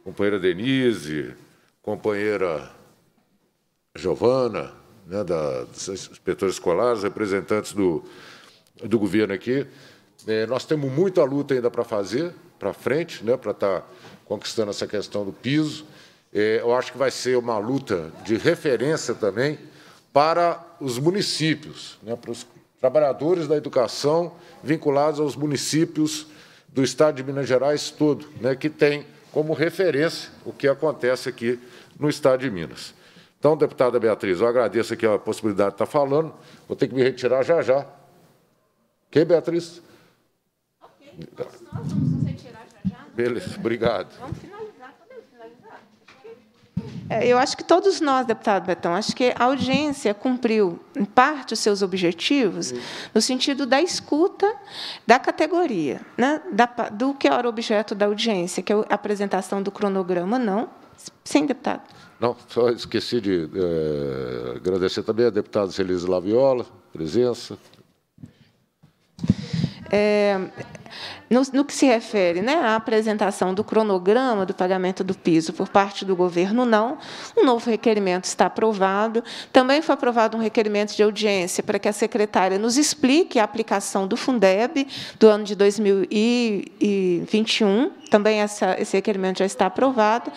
S2: companheira Denise, companheira Giovana, né, da, dos inspetores escolares, representantes do, do governo aqui, é, nós temos muita luta ainda para fazer, para frente, né, para estar tá conquistando essa questão do piso. É, eu acho que vai ser uma luta de referência também para os municípios, né, para os trabalhadores da educação vinculados aos municípios do Estado de Minas Gerais todo, né, que tem como referência o que acontece aqui no Estado de Minas. Então, deputada Beatriz, eu agradeço aqui a possibilidade de estar falando, vou ter que me retirar já já. Ok, Beatriz? Todos
S1: nós vamos retirar já já.
S2: Beleza, obrigado. Vamos
S1: finalizar, é, Eu acho que todos nós, deputado Betão, acho que a audiência cumpriu, em parte, os seus objetivos, no sentido da escuta da categoria, né? da, do que era objeto da audiência, que é a apresentação do cronograma, não. Sim, deputado.
S2: Não, só esqueci de é, agradecer também a deputada Celise Laviola, presença.
S1: É, no, no, que se refere né, à apresentação do cronograma do pagamento do piso por parte do governo, não. Um novo requerimento está aprovado. Também foi aprovado um requerimento de audiência para que a secretária nos explique a aplicação do Fundeb do ano de 2021. Também essa, esse requerimento já está aprovado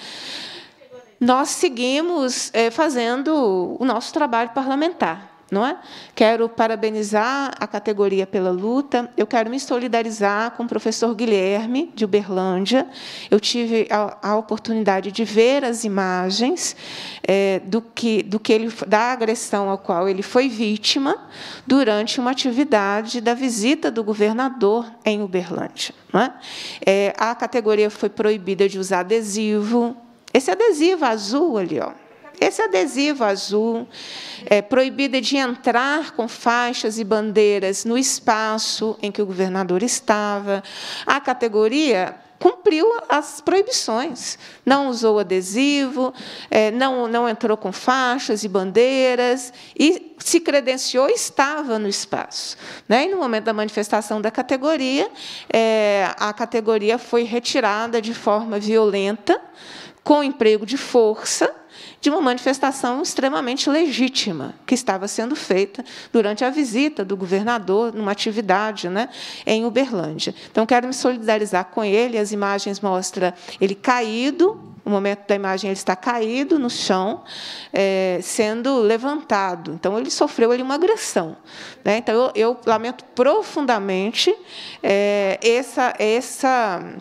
S1: nós seguimos é, fazendo o nosso trabalho parlamentar não é? Quero parabenizar a categoria pela luta. Eu quero me solidarizar com o professor Guilherme de Uberlândia. Eu tive a, a oportunidade de ver as imagens é, do que, do que ele, da agressão ao qual ele foi vítima durante uma atividade da visita do governador em Uberlândia. Não é? É, a categoria foi proibida de usar adesivo. Esse adesivo azul ali, ó, esse adesivo azul é proibida de entrar com faixas e bandeiras no espaço em que o governador estava. A categoria cumpriu as proibições, não usou adesivo, é, não, não entrou com faixas e bandeiras, e se credenciou estava no espaço. Né? E, no momento da manifestação da categoria, é, a categoria foi retirada de forma violenta, com emprego de força, de uma manifestação extremamente legítima que estava sendo feita durante a visita do governador numa atividade né, em Uberlândia. Então, quero me solidarizar com ele. As imagens mostram ele caído, no momento da imagem ele está caído no chão, é, sendo levantado. Então ele sofreu ali uma agressão. Né? Então eu, eu, lamento profundamente é, essa essa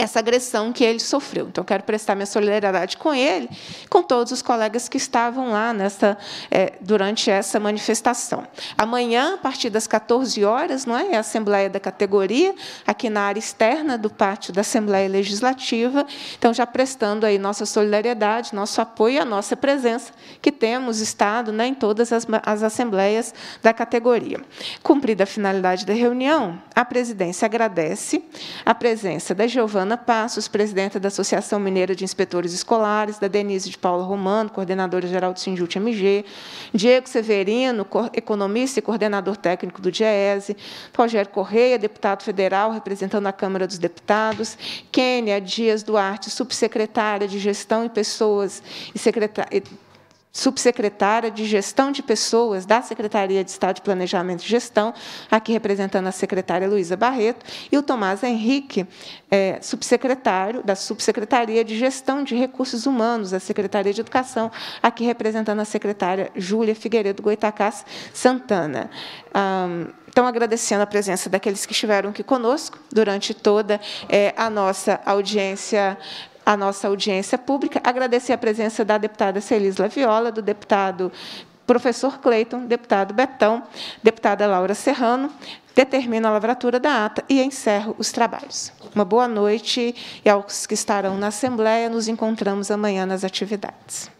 S1: essa agressão que ele sofreu. Então, quero prestar minha solidariedade com ele, com todos os colegas que estavam lá nessa, é, durante essa manifestação. Amanhã, a partir das 14 horas, não é? é a Assembleia da Categoria, aqui na área externa do pátio da Assembleia Legislativa. Então, já prestando aí nossa solidariedade, nosso apoio e a nossa presença, que temos estado né, em todas as, as assembleias da categoria. Cumprida a finalidade da reunião, a presidência agradece a presença da Giovana Ana Passos, presidenta da Associação Mineira de Inspetores Escolares, da Denise de Paula Romano, coordenadora-geral do Sinjute MG, Diego Severino, economista e coordenador técnico do GESE, Rogério Correia, deputado federal, representando a Câmara dos Deputados, Kênia Dias Duarte, subsecretária de Gestão e Pessoas e secretária subsecretária de Gestão de Pessoas da Secretaria de Estado de Planejamento e Gestão, aqui representando a secretária Luísa Barreto, e o Tomás Henrique, é, subsecretário da Subsecretaria de Gestão de Recursos Humanos da Secretaria de Educação, aqui representando a secretária Júlia Figueiredo Goitacás Santana. Um, então, agradecendo a presença daqueles que estiveram aqui conosco durante toda é, a nossa audiência a nossa audiência pública. Agradecer a presença da deputada Celis Laviola, do deputado professor Cleiton, deputado Betão, deputada Laura Serrano. Determino a lavratura da ata e encerro os trabalhos. Uma boa noite e aos que estarão na Assembleia, nos encontramos amanhã nas atividades.